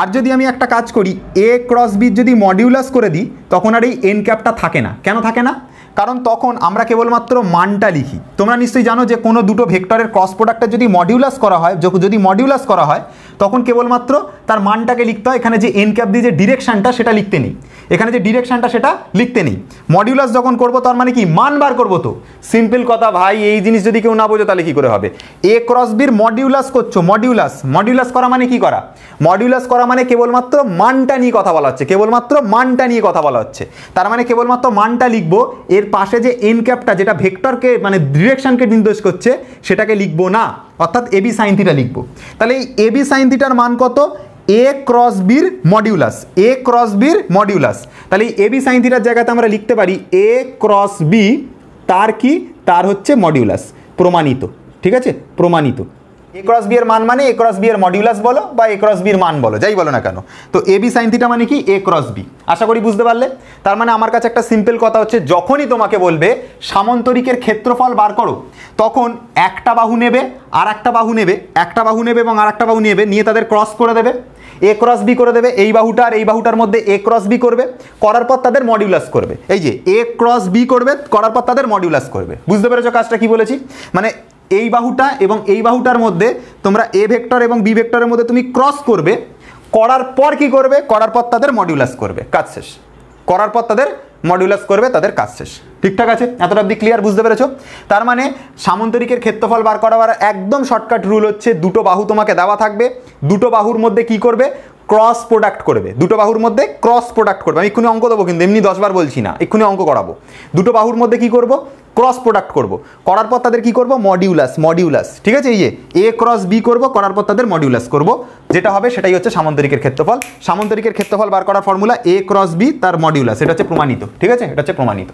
আর যদি আমি একটা কাজ করি এ ক্রস বি যদি মডিউলাস করে দিই তখন আর এই এন ক্যাপটা থাকে না কেন থাকে না কারণ তখন আমরা কেবলমাত্র মানটা লিখি তোমরা নিশ্চয়ই জানো যে কোনো দুটো ভেক্টরের ক্রস প্রোডাক্টটা যদি মডিউলাস করা হয় যদি মডিউলাস করা হয় তখন কেবলমাত্র তার মানটাকে লিখতে হয় এখানে যে এন ক্যাপ দিয়ে যে ডিরেকশানটা সেটা লিখতে নেই এখানে যে ডিরেকশানটা সেটা লিখতে নেই মডিউলাস যখন করব তার মানে কি মান বার করবো তো সিম্পল কথা ভাই এই জিনিস যদি কেউ না বোঝো তাহলে কী করে হবে এ ক্রস বির মডিউলাস করছো মডিউলাস মডিউলাস করা মানে কি করা মডিউলাস করা মানে কেবলমাত্র মানটা নিয়ে কথা বলা হচ্ছে কেবলমাত্র মানটা নিয়ে কথা বলা হচ্ছে তার মানে কেবলমাত্র মানটা লিখবো এ এর পাশে যে এন ক্যাপটা যেটা ভেক্টরকে মানে ডিরেকশানকে নির্দেশ করছে সেটাকে লিখবো না অর্থাৎ এবি সাইন থিটা লিখবো তাহলে এই এবি সাইন থিটার মান কত এ ক্রস বির মডিউলাস এ ক্রস বির মডিউলাস তাহলে এই এবি সাইন থিটার জায়গাতে আমরা লিখতে পারি এ ক্রস বি তার কি তার হচ্ছে মডিউলাস প্রমাণিত ঠিক আছে প্রমাণিত এ ক্রস বি এর মান মানে এ ক্রস বি এর মডিউলাস বলো বা এ ক্রস বির মান বলো যাই বলো না কেন তো এ বি সাইন থিটা মানে কি এ ক্রস বি আশা করি বুঝতে পারলে তার মানে আমার কাছে একটা সিম্পল কথা হচ্ছে যখনই তোমাকে বলবে সামন্তরিকের ক্ষেত্রফল বার করো তখন একটা বাহু নেবে আর একটা বাহু নেবে একটা বাহু নেবে এবং আর একটা বাহু নেবে নিয়ে তাদের ক্রস করে দেবে এ ক্রস বি করে দেবে এই বাহুটা আর এই বাহুটার মধ্যে এ ক্রস বি করবে করার পর তাদের মডিউলাস করবে এই যে এ ক্রস বি করবে করার পর তাদের মডিউলাস করবে বুঝতে পেরেছো কাজটা কি বলেছি মানে এই বাহুটা এবং এই বাহুটার মধ্যে তোমরা এ ভেক্টর এবং বি ভেক্টরের মধ্যে তুমি ক্রস করবে করার পর কি করবে করার পর তাদের মডিউলাস করবে কাজ শেষ করার পর তাদের মডিউলাস করবে তাদের কাজ শেষ ঠিকঠাক আছে এতটা অবধি ক্লিয়ার বুঝতে পেরেছো তার মানে সামন্তরিকের ক্ষেত্রফল বার করার একদম শর্টকাট রুল হচ্ছে দুটো বাহু তোমাকে দেওয়া থাকবে দুটো বাহুর মধ্যে কি করবে ক্রস প্রোডাক্ট করবে দুটো বাহুর মধ্যে ক্রস প্রোডাক্ট করবে আমি এক্ষুনি অঙ্ক দেবো কিন্তু এমনি দশবার বলছি না এক্ষুনি অঙ্ক করাবো দুটো বাহুর মধ্যে কি করব ক্রস প্রোডাক্ট করব করার পর তাদের কি করব মডিউলাস মডিউলাস ঠিক আছে এই যে এ ক্রস বি করব করার পর তাদের মডিউলাস করব যেটা হবে সেটাই হচ্ছে সামন্তরিকের ক্ষেত্রফল সামন্তরিকের ক্ষেত্রফল বার করার ফর্মুলা এ ক্রস বি তার মডিউলাস এটা হচ্ছে প্রমাণিত ঠিক আছে এটা হচ্ছে প্রমাণিত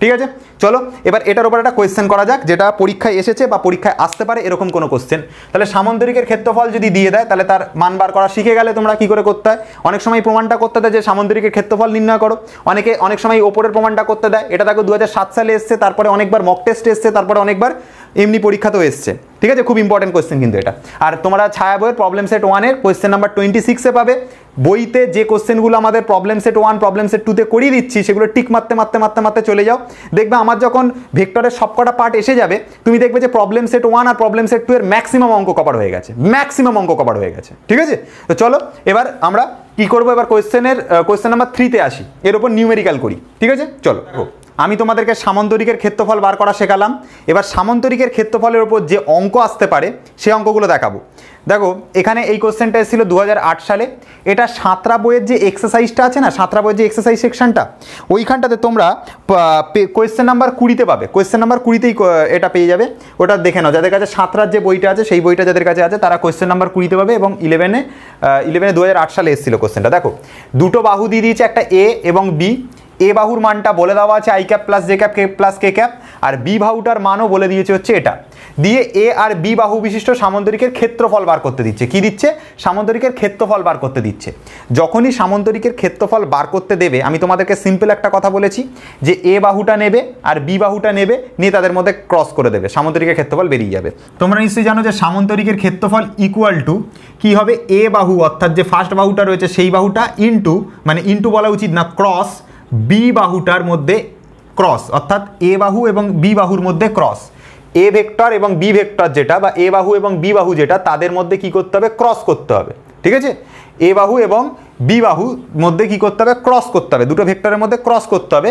ঠিক আছে চলো এবার এটার উপর একটা কোয়েশ্চেন করা যাক যেটা পরীক্ষায় এসেছে বা পরীক্ষায় আসতে পারে এরকম কোনো কোয়েশ্চেন তাহলে সামন্তরিকের ক্ষেত্রফল যদি দিয়ে দেয় তাহলে তার মান বার করা শিখে গেলে তোমরা কি করে করতে হয় অনেক সময় প্রমাণটা করতে দেয় যে সামন্তরিকের ক্ষেত্রফল নির্ণয় করো অনেকে অনেক সময় ওপরের প্রমাণটা করতে দেয় এটা দেখো দু সালে এসছে তারপরে অনেকবার মক টেস্ট এসছে তারপরে অনেকবার এমনি পরীক্ষাতেও এসছে ঠিক আছে খুব ইম্পর্টেন্ট কোয়েশ্চেন কিন্তু এটা আর তোমরা ছায়া বইয়ের প্রবলেম সেট ওয়ানের কোয়েশ্চেন নাম্বার টোয়েন্টি সিক্সে পাবে বইতে যে কোয়েশ্চেনগুলো আমাদের problem set one problem set টুতে করিয়ে দিচ্ছি সেগুলো টিক মারতে মারতে মারতে মারতে চলে যাও দেখবে আমার যখন ভেক্টরের সবকটা পার্ট এসে যাবে তুমি দেখবে যে প্রবলেম সেট ওয়ান আর প্রবলেম সেট টু এর ম্যাক্সিমাম অঙ্ক কভার হয়ে গেছে ম্যাক্সিমাম অঙ্ক কভার হয়ে গেছে ঠিক আছে তো চলো এবার আমরা কি করবো এবার কোয়েশ্চেনের কোয়েশ্চেন নাম্বার থ্রিতে আসি এর ওপর নিউমেরিক্যাল করি ঠিক আছে চলো আমি তোমাদেরকে সামন্তরিকের ক্ষেত্রফল বার করা শেখালাম এবার সামন্তরিকের ক্ষেত্রফলের ওপর যে অঙ্ক অঙ্ক আসতে পারে সেই অঙ্কগুলো দেখাবো দেখো এখানে এই কোশ্চেনটা এসেছিল দু সালে এটা সাঁতরা বইয়ের যে এক্সারসাইজটা আছে না সাঁতরা বইয়ের যে এক্সারসাইজ সেকশানটা ওইখানটাতে তোমরা কোয়েশ্চেন নাম্বার কুড়িতে পাবে কোয়েশ্চেন নাম্বার কুড়িতেই এটা পেয়ে যাবে ওটা দেখে নাও যাদের কাছে সাঁতরার যে বইটা আছে সেই বইটা যাদের কাছে আছে তারা কোয়েশ্চেন নাম্বার কুড়িতে পাবে এবং ইলেভেনে ইলেভেনে দু সালে এসেছিল কোশ্চেনটা দেখো দুটো বাহু দিয়ে দিয়েছে একটা এ এবং বি এ বাহুর মানটা বলে দেওয়া আছে I cap plus J cap K plus K cap আর বি বাহুটার মানও বলে দিয়েছে হচ্ছে এটা দিয়ে এ আর বি বাহু বিশিষ্ট সামন্তরিকের ক্ষেত্রফল বার করতে দিচ্ছে কি দিচ্ছে সামন্তরিকের ক্ষেত্রফল বার করতে দিচ্ছে যখনই সামন্তরিকের ক্ষেত্রফল বার করতে দেবে আমি তোমাদেরকে সিম্পল একটা কথা বলেছি যে এ বাহুটা নেবে আর বি বাহুটা নেবে নিয়ে তাদের মধ্যে ক্রস করে দেবে সামন্তরিকের ক্ষেত্রফল বেরিয়ে যাবে তোমরা নিশ্চয়ই জানো যে সামন্তরিকের ক্ষেত্রফল ইকুয়াল টু কী হবে এ বাহু অর্থাৎ যে ফার্স্ট বাহুটা রয়েছে সেই বাহুটা ইনটু মানে ইনটু বলা উচিত না ক্রস বি বাহুটার মধ্যে ক্রস অর্থাৎ এ বাহু এবং বি বাহুর মধ্যে ক্রস এ ভেক্টর এবং বি ভেক্টর যেটা বা এ বাহু এবং বি বাহু যেটা তাদের মধ্যে কি করতে হবে ক্রস করতে হবে ঠিক আছে এ বাহু এবং বি বাহু মধ্যে কি করতে হবে ক্রস করতে হবে দুটো ভেক্টরের মধ্যে ক্রস করতে হবে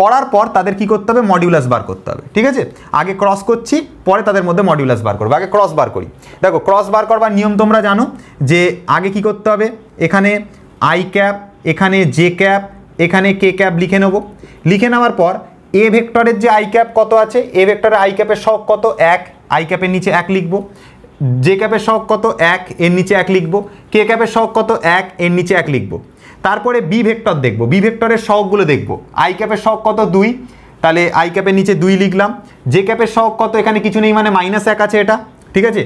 করার পর তাদের কি করতে হবে মডিউলাস বার করতে হবে ঠিক আছে আগে ক্রস করছি পরে তাদের মধ্যে মডিউলাস বার করবো আগে ক্রস বার করি দেখো ক্রস বার করবার নিয়ম তোমরা জানো যে আগে কি করতে হবে এখানে আই ক্যাপ এখানে জে ক্যাপ এখানে কে ক্যাপ লিখে নেব লিখে নেওয়ার পর এ ভেক্টরের যে আই ক্যাপ কত আছে এ ভেক্টরের আই ক্যাপের শখ কত এক আই ক্যাপের নিচে এক লিখব জে ক্যাপের শখ কত এক এর নিচে এক লিখব কে ক্যাপের শখ কত এক এর নিচে এক লিখব তারপরে বি ভেক্টর দেখব বি ভেক্টরের শখগুলো দেখব আই ক্যাপের শখ কত দুই তাহলে আই ক্যাপের নিচে দুই লিখলাম জে ক্যাপের শখ কত এখানে কিছু নেই মানে মাইনাস এক আছে এটা ঠিক আছে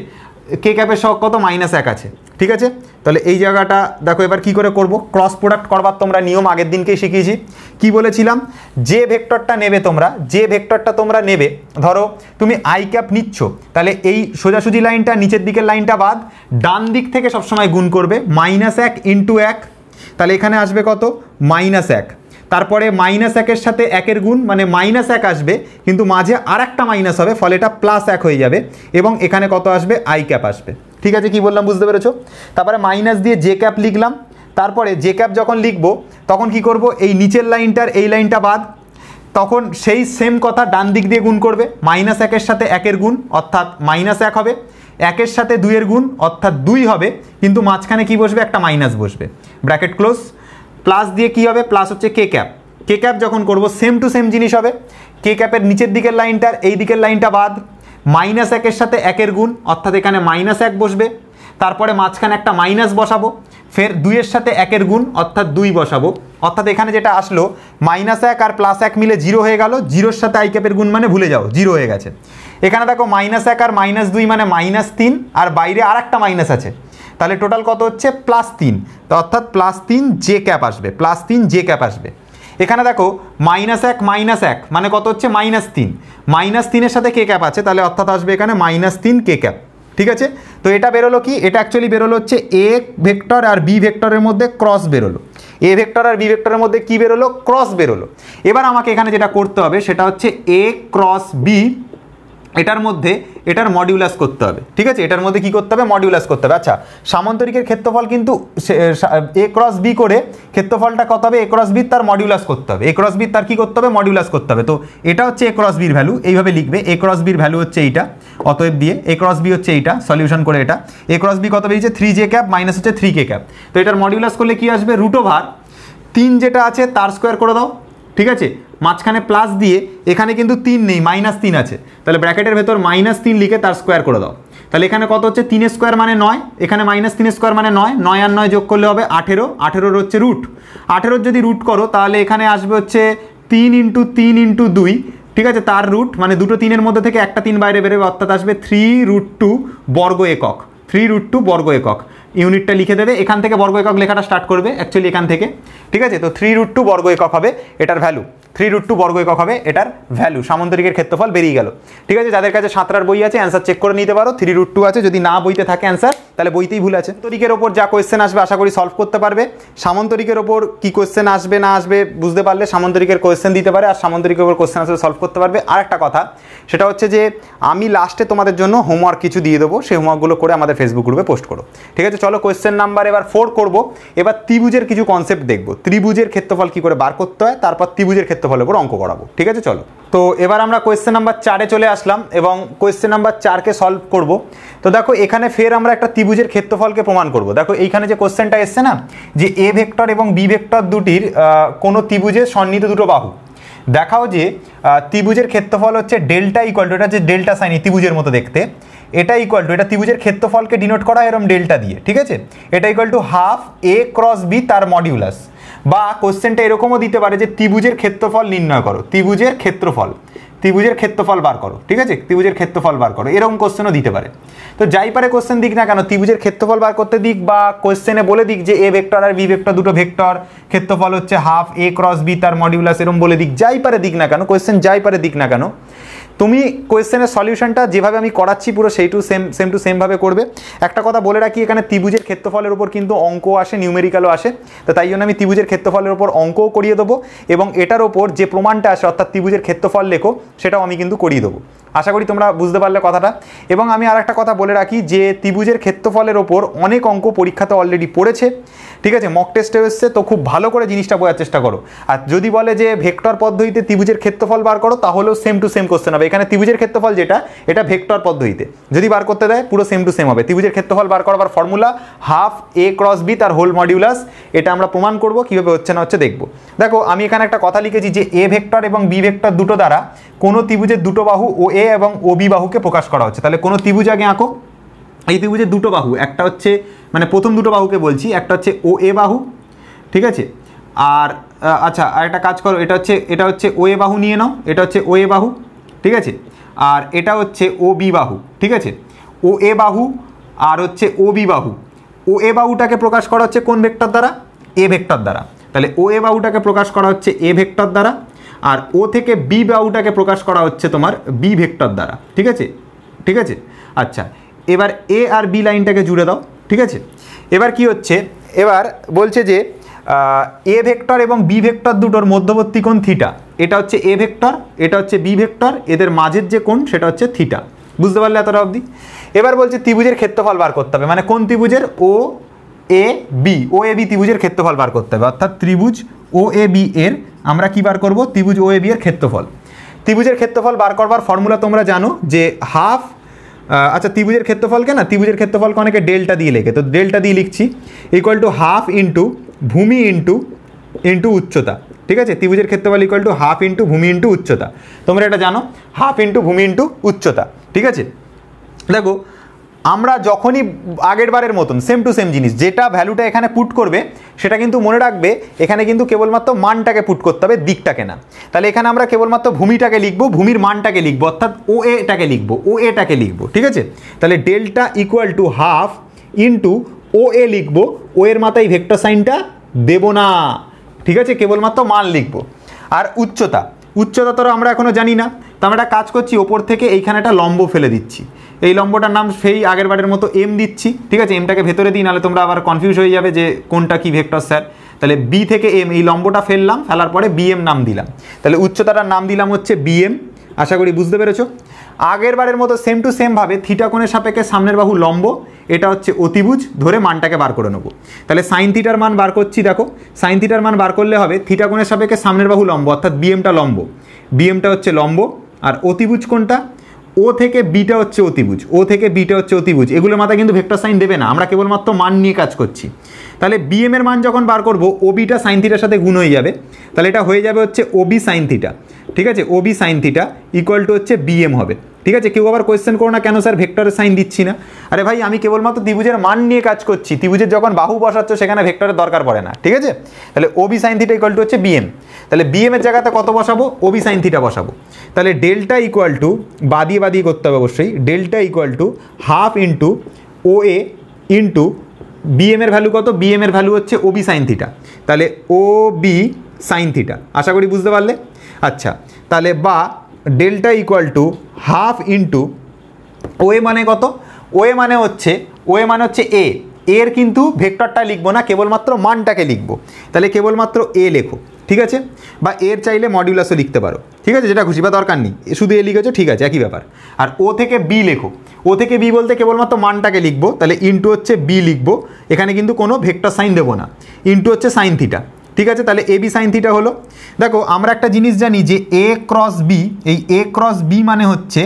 কে ক্যাপের শখ কত মাইনাস এক আছে ঠিক আছে তাহলে এই জায়গাটা দেখো এবার কি করে করব ক্রস প্রোডাক্ট করবার তোমরা নিয়ম আগের দিনকেই শিখিয়েছি কি বলেছিলাম যে ভেক্টরটা নেবে তোমরা যে ভেক্টরটা তোমরা নেবে ধরো তুমি আই ক্যাপ নিচ্ছ তাহলে এই সোজাসুজি লাইনটা নিচের দিকের লাইনটা বাদ ডান দিক থেকে সবসময় গুণ করবে মাইনাস এক ইন্টু এক তাহলে এখানে আসবে কত মাইনাস এক তারপরে মাইনাস একের সাথে একের গুণ মানে মাইনাস এক আসবে কিন্তু মাঝে আর একটা মাইনাস হবে ফলে এটা প্লাস এক হয়ে যাবে এবং এখানে কত আসবে আই ক্যাপ আসবে ঠিক আছে কি বললাম বুঝতে পেরেছো তারপরে মাইনাস দিয়ে জে ক্যাপ লিখলাম তারপরে জে ক্যাপ যখন লিখব তখন কি করব এই নিচের লাইনটার এই লাইনটা বাদ তখন সেই সেম কথা ডান দিক দিয়ে গুণ করবে মাইনাস একের সাথে একের গুণ অর্থাৎ মাইনাস এক হবে একের সাথে দুইয়ের গুণ অর্থাৎ দুই হবে কিন্তু মাঝখানে কি বসবে একটা মাইনাস বসবে ব্র্যাকেট ক্লোজ প্লাস দিয়ে কি হবে প্লাস হচ্ছে কে ক্যাপ কে ক্যাপ যখন করব সেম টু সেম জিনিস হবে কে ক্যাপের নিচের দিকের লাইনটার এই দিকের লাইনটা বাদ মাইনাস একের সাথে একের গুণ অর্থাৎ এখানে মাইনাস এক বসবে তারপরে মাঝখানে একটা মাইনাস বসাবো ফের দুইয়ের সাথে একের গুণ অর্থাৎ দুই বসাবো অর্থাৎ এখানে যেটা আসলো মাইনাস এক আর প্লাস এক মিলে জিরো হয়ে গেল জিরোর সাথে আই ক্যাপের গুণ মানে ভুলে যাও জিরো হয়ে গেছে এখানে দেখো মাইনাস এক আর মাইনাস দুই মানে মাইনাস তিন আর বাইরে আর একটা মাইনাস আছে তাহলে টোটাল কত হচ্ছে প্লাস তিন অর্থাৎ প্লাস তিন জে ক্যাপ আসবে প্লাস তিন জে ক্যাপ আসবে এখানে দেখো মাইনাস এক মাইনাস এক মানে কত হচ্ছে মাইনাস তিন মাইনাস তিনের সাথে কে ক্যাপ আছে তাহলে অর্থাৎ আসবে এখানে মাইনাস তিন কে ক্যাপ ঠিক আছে তো এটা বেরোলো কি এটা অ্যাকচুয়ালি বেরোলো হচ্ছে এ ভেক্টর আর বি ভেক্টরের মধ্যে ক্রস বেরোলো এ ভেক্টর আর বি ভেক্টরের মধ্যে কি বেরোলো ক্রস বেরোলো এবার আমাকে এখানে যেটা করতে হবে সেটা হচ্ছে এ ক্রস বি এটার মধ্যে এটার মডিউলাস করতে হবে ঠিক আছে এটার মধ্যে কি করতে হবে মডিউলাস করতে হবে আচ্ছা সামান্তরিকের ক্ষেত্রফল কিন্তু এ ক্রস বি করে ক্ষেত্রফলটা কত হবে এ ক্রস বি তার মডিউলাস করতে হবে এ ক্রস বি তার কি করতে হবে মডিউলাস করতে হবে তো এটা হচ্ছে এ ক্রস বির ভ্যালু এইভাবে লিখবে এ ক্রস বির ভ্যালু হচ্ছে এইটা অতএব দিয়ে এ ক্রস বি হচ্ছে এইটা সলিউশন করে এটা এ ক্রস বি কত বেরিয়েছে থ্রি জে ক্যাপ মাইনাস হচ্ছে থ্রি কে ক্যাপ তো এটার মডিউলাস করলে কি আসবে রুটোভার তিন যেটা আছে তার স্কোয়ার করে দাও ঠিক আছে মাঝখানে প্লাস দিয়ে এখানে কিন্তু তিন নেই মাইনাস তিন আছে তাহলে ব্র্যাকেটের ভেতর মাইনাস তিন লিখে তার স্কোয়ার করে দাও তাহলে এখানে কত হচ্ছে তিন স্কোয়ার মানে নয় এখানে মাইনাস তিন স্কোয়ার মানে নয় নয় আর নয় যোগ করলে হবে আঠেরো আঠেরোর হচ্ছে রুট আঠেরোর যদি রুট করো তাহলে এখানে আসবে হচ্ছে তিন ইন্টু তিন ইন্টু দুই ঠিক আছে তার রুট মানে দুটো তিনের মধ্যে থেকে একটা তিন বাইরে বেরোবে অর্থাৎ আসবে থ্রি রুট টু বর্গ একক থ্রি রুট টু বর্গ একক ইউনিটটা লিখে দেবে এখান থেকে বর্গ একক লেখাটা স্টার্ট করবে অ্যাকচুয়ালি এখান থেকে ঠিক আছে তো থ্রি রুট টু বর্গ একক হবে এটার ভ্যালু থ্রি রুট টু বর্গ একক হবে এটার ভ্যালু সামন্তরিকের ক্ষেত্রফল বেরিয়ে গেল ঠিক আছে যাদের কাছে সাঁতরার বই আছে অ্যান্সার চেক করে নিতে পারো থ্রি রুট টু আছে যদি না বইতে থাকে অ্যান্সার তাহলে বইতেই ভুল আছে তরিকের ওপর যা কোয়েশ্চেন আসবে আশা করি সলভ করতে পারবে সামন্তরিকের ওপর কি কোয়েশ্চেন আসবে না আসবে বুঝতে পারলে সামন্তরিকের কোয়েশ্চেন দিতে পারে আর সামন্তরিকের ওপর কোয়েশ্চেন আসলে সলভ করতে পারবে আর একটা কথা সেটা হচ্ছে যে আমি লাস্টে তোমাদের জন্য হোমওয়ার্ক কিছু দিয়ে দেবো সেই হোমওয়ার্কগুলো করে আমাদের ফেসবুক গ্রুপে পোস্ট করো ঠিক আছে চলো কোয়েশ্চেন নাম্বার এবার ফোর করবো এবার ত্রিভুজের কিছু কনসেপ্ট দেখবো ত্রিভুজের ক্ষেত্রফল কি করে বার করতে হয় তারপর ত্রিভুজের ক্ষেত্রফল ভালো করে অঙ্ক করাবো ঠিক আছে চলো তো এবার আমরা কোয়েশ্চেন নাম্বার চারে চলে আসলাম এবং কোয়েশ্চেন নাম্বার চারকে সলভ করব তো দেখো এখানে ফের আমরা একটা ত্রিভুজের ক্ষেত্রফলকে প্রমাণ করব দেখো এইখানে যে কোয়েশ্চেনটা এসছে না যে এ ভেক্টর এবং বি ভেক্টর দুটির কোনো ত্রিভুজের সন্নিহিত দুটো বাহু দেখাও যে ত্রিভুজের ক্ষেত্রফল হচ্ছে ডেল্টা ইকুয়াল টু এটা যে ডেল্টা সাইন ত্রিভুজের মতো দেখতে এটা ইকুয়াল টু এটা ত্রিভুজের ক্ষেত্রফলকে ডিনোট করা এরম ডেল্টা দিয়ে ঠিক আছে এটা equal to half A cross B তার মডিউলাস বা কোশ্চেনটা এরকমও দিতে পারে যে ত্রিভুজের ক্ষেত্রফল নির্ণয় করো ত্রিভুজের ক্ষেত্রফল ত্রিভুজের ক্ষেত্রফল বার করো ঠিক আছে ত্রিভুজের ক্ষেত্রফল বার করো এরকম কোশ্চেনও দিতে পারে তো যাই পারে কোশ্চেন দিক না কেন ত্রিভুজের ক্ষেত্রফল বার করতে দিক বা কোশ্চেনে বলে দিক যে এ ভেক্টর আর বি ভেক্টর দুটো ভেক্টর ক্ষেত্রফল হচ্ছে হাফ এ ক্রস বি তার মডিউলাস এরকম বলে দিক যাই পারে দিক না কেন কোশ্চেন যাই পারে দিক না কেন তুমি কোয়েশ্চেনের সলিউশনটা যেভাবে আমি করাচ্ছি পুরো সেই টু সেম সেম টু সেমভাবে করবে একটা কথা বলে রাখি এখানে ত্রিভুজের ক্ষেত্রফলের উপর কিন্তু অঙ্ক আসে নিউমেরিক্যালও আসে তো তাই জন্য আমি ত্রিভুজের ক্ষেত্রফলের উপর অঙ্কও করিয়ে দেবো এবং এটার ওপর যে প্রমাণটা আসে অর্থাৎ ত্রিভুজের ক্ষেত্রফল লেখো সেটাও আমি কিন্তু করিয়ে দেবো আশা করি তোমরা বুঝতে পারলে কথাটা এবং আমি আর একটা কথা বলে রাখি যে ত্রিভুজের ক্ষেত্রফলের ওপর অনেক অঙ্ক পরীক্ষাতে অলরেডি পড়েছে ঠিক আছে মক টেস্টে এসছে তো খুব ভালো করে জিনিসটা বোঝার চেষ্টা করো আর যদি বলে যে ভেক্টর পদ্ধতিতে ত্রিভুজের ক্ষেত্রফল বার করো তাহলেও সেম টু সেম কোশ্চেন হবে এখানে ত্রিভুজের ক্ষেত্রফল যেটা এটা ভেক্টর পদ্ধতিতে যদি বার করতে দেয় পুরো সেম টু সেম হবে ত্রিভুজের ক্ষেত্রফল বার করবার formula half A cross B তার হোল মডিউলাস এটা আমরা প্রমাণ করব কিভাবে হচ্ছে না হচ্ছে দেখব দেখো আমি এখানে একটা কথা লিখেছি যে এ ভেক্টর এবং বি ভেক্টর দুটো দ্বারা কোনো ত্রিভুজের দুটো বাহু ও এ এবং ওবি বাহুকে প্রকাশ করা হচ্ছে তাহলে কোনো ত্রিভুজ আগে আঁকো এই ত্রিভুজের দুটো বাহু একটা হচ্ছে মানে প্রথম দুটো বাহুকে বলছি একটা হচ্ছে ও এ বাহু ঠিক আছে আর আচ্ছা আর একটা কাজ করো এটা হচ্ছে এটা হচ্ছে ও এ বাহু নিয়ে নাও এটা হচ্ছে ও এ বাহু ঠিক আছে আর এটা হচ্ছে ও বি বাহু ঠিক আছে ও এ বাহু আর হচ্ছে ও বি বাহু ও এ বাহুটাকে প্রকাশ করা হচ্ছে কোন ভেক্টর দ্বারা এ ভেক্টর দ্বারা তাহলে ও এ বাহুটাকে প্রকাশ করা হচ্ছে এ ভেক্টর দ্বারা আর ও থেকে বি বাউটাকে প্রকাশ করা হচ্ছে তোমার বি ভেক্টর দ্বারা ঠিক আছে ঠিক আছে আচ্ছা এবার এ আর বি লাইনটাকে জুড়ে দাও ঠিক আছে এবার কি হচ্ছে এবার বলছে যে এ ভেক্টর এবং বি ভেক্টর দুটোর মধ্যবর্তী কোণ থিটা এটা হচ্ছে এ ভেক্টর এটা হচ্ছে বি ভেক্টর এদের মাঝের যে কোণ সেটা হচ্ছে থিটা বুঝতে পারলে এতটা অবধি এবার বলছে ত্রিভুজের ক্ষেত্রফল বার করতে হবে মানে কোন ত্রিভুজের ও A B O A B ত্রিভুজের ক্ষেত্রফল বার করতে হবে অর্থাৎ ত্রিভুজ ও এ বি এর আমরা কি বার করব ত্রিভুজ ও এ বি এর ক্ষেত্রফল ত্রিভুজের ক্ষেত্রফল বার করবার ফর্মুলা তোমরা জানো যে হাফ আচ্ছা ত্রিভুজের ক্ষেত্রফলকে না ত্রিভুজের ক্ষেত্রফলকে অনেকে ডেল্টা দিয়ে লেখে তো ডেল্টা দিয়ে লিখছি ইকুয়াল টু হাফ ইন্টু ভূমি ইন্টু ইন্টু উচ্চতা ঠিক আছে ত্রিভুজের ক্ষেত্রফল ইকুয়াল টু হাফ ইন্টু ভূমি ইন্টু উচ্চতা তোমরা এটা জানো হাফ ইন্টু ভূমি ইন্টু উচ্চতা ঠিক আছে দেখো আমরা যখনই আগের বারের মতন সেম টু সেম জিনিস যেটা ভ্যালুটা এখানে পুট করবে সেটা কিন্তু মনে রাখবে এখানে কিন্তু কেবলমাত্র মানটাকে পুট করতে হবে দিকটাকে না তাহলে এখানে আমরা কেবলমাত্র ভূমিটাকে লিখবো ভূমির মানটাকে লিখবো অর্থাৎ ও এটাকে লিখবো ও এটাকে লিখবো ঠিক আছে তাহলে delta equal to half into O A লিখবো ও এর মাথায় ভেক্টর সাইনটা দেবো না ঠিক আছে কেবলমাত্র মান লিখবো আর উচ্চতা উচ্চতা তো আমরা এখনও জানি না তো আমরা একটা কাজ করছি ওপর থেকে এইখানে একটা লম্ব ফেলে দিচ্ছি এই লম্বটার নাম সেই আগেরবারের মতো এম দিচ্ছি ঠিক আছে এমটাকে ভেতরে দিই নাহলে তোমরা আবার কনফিউজ হয়ে যাবে যে কোনটা কি ভেক্টর স্যার তাহলে বি থেকে এম এই লম্বটা ফেললাম ফেলার পরে বিএম নাম দিলাম তাহলে উচ্চতাটার নাম দিলাম হচ্ছে বিএম আশা করি বুঝতে পেরেছো আগের বারের মতো সেম টু সেমভাবে থিটা কোণের সাপেক্ষে সামনের বাহু লম্ব এটা হচ্ছে অতিভুজ ধরে মানটাকে বার করে নেবো তাহলে সাইন থিটার মান বার করছি দেখো সাইন থিটার মান বার করলে হবে থিটা কোণের সাপেক্ষে সামনের বাহু লম্ব অর্থাৎ বিএমটা লম্ব বিএমটা হচ্ছে লম্ব আর অতিভুজ কোনটা ও থেকে বিটা হচ্ছে অতিভুজ ও থেকে বিটা হচ্ছে অতিভুজ এগুলো মাথায় কিন্তু ভেক্টর সাইন দেবে না আমরা কেবলমাত্র মান নিয়ে কাজ করছি তাহলে বিএম এর মান যখন বার করব ও বিটা সাইন থিটার সাথে গুণ হয়ে যাবে তাহলে এটা হয়ে যাবে হচ্ছে ওবি সাইন থিটা ঠিক আছে OB sine theta equal to হচ্ছে বিএম হবে ঠিক আছে কেউ আবার কোয়েশ্চেন করো না কেন স্যার ভেক্টরের সাইন দিচ্ছি না আরে ভাই আমি কেবলমাত্র ত্রিভুজের মান নিয়ে কাজ করছি ত্রিভুজের যখন বাহু বসাচ্ছ সেখানে ভেক্টরের দরকার পড়ে না ঠিক আছে তাহলে OB sine theta equal to হচ্ছে বিএম তাহলে বিএমের জায়গাতে কত বসাবো ওবি সাইন থিটা বসাবো তাহলে ডেল্টা ইকুয়াল টু বাদিয়ে বাদিয়ে করতে হবে অবশ্যই delta equal to half into O A into BM এর ভ্যালু কত বিএম এর ভ্যালু হচ্ছে ওবি সাইন থিটা তাহলে ও বি সাইন থিটা আশা করি বুঝতে পারলে আচ্ছা তাহলে বা delta equal to half into OA মানে কত ওয়ে মানে হচ্ছে ওয়ে মানে হচ্ছে এ এর কিন্তু ভেক্টরটা লিখবো না কেবলমাত্র মানটাকে লিখবো তাহলে কেবলমাত্র এ লেখো ঠিক আছে বা এর চাইলে মডিউলাসও লিখতে পারো ঠিক আছে যেটা খুশি বা দরকার নেই শুধু এ লিখেছো ঠিক আছে একই ব্যাপার আর ও থেকে বি লেখো ও থেকে বি বলতে কেবলমাত্র মানটাকে লিখবো তাহলে ইন্টু হচ্ছে বি লিখবো এখানে কিন্তু কোনো ভেক্টর সাইন দেবো না ইন্টু হচ্ছে সাইন থিটা ঠিক আছে তাহলে এ বি সাইন থিটা হলো দেখো আমরা একটা জিনিস জানি যে এ ক্রস বি এই এ ক্রস বি মানে হচ্ছে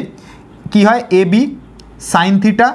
কি হয় A B sine theta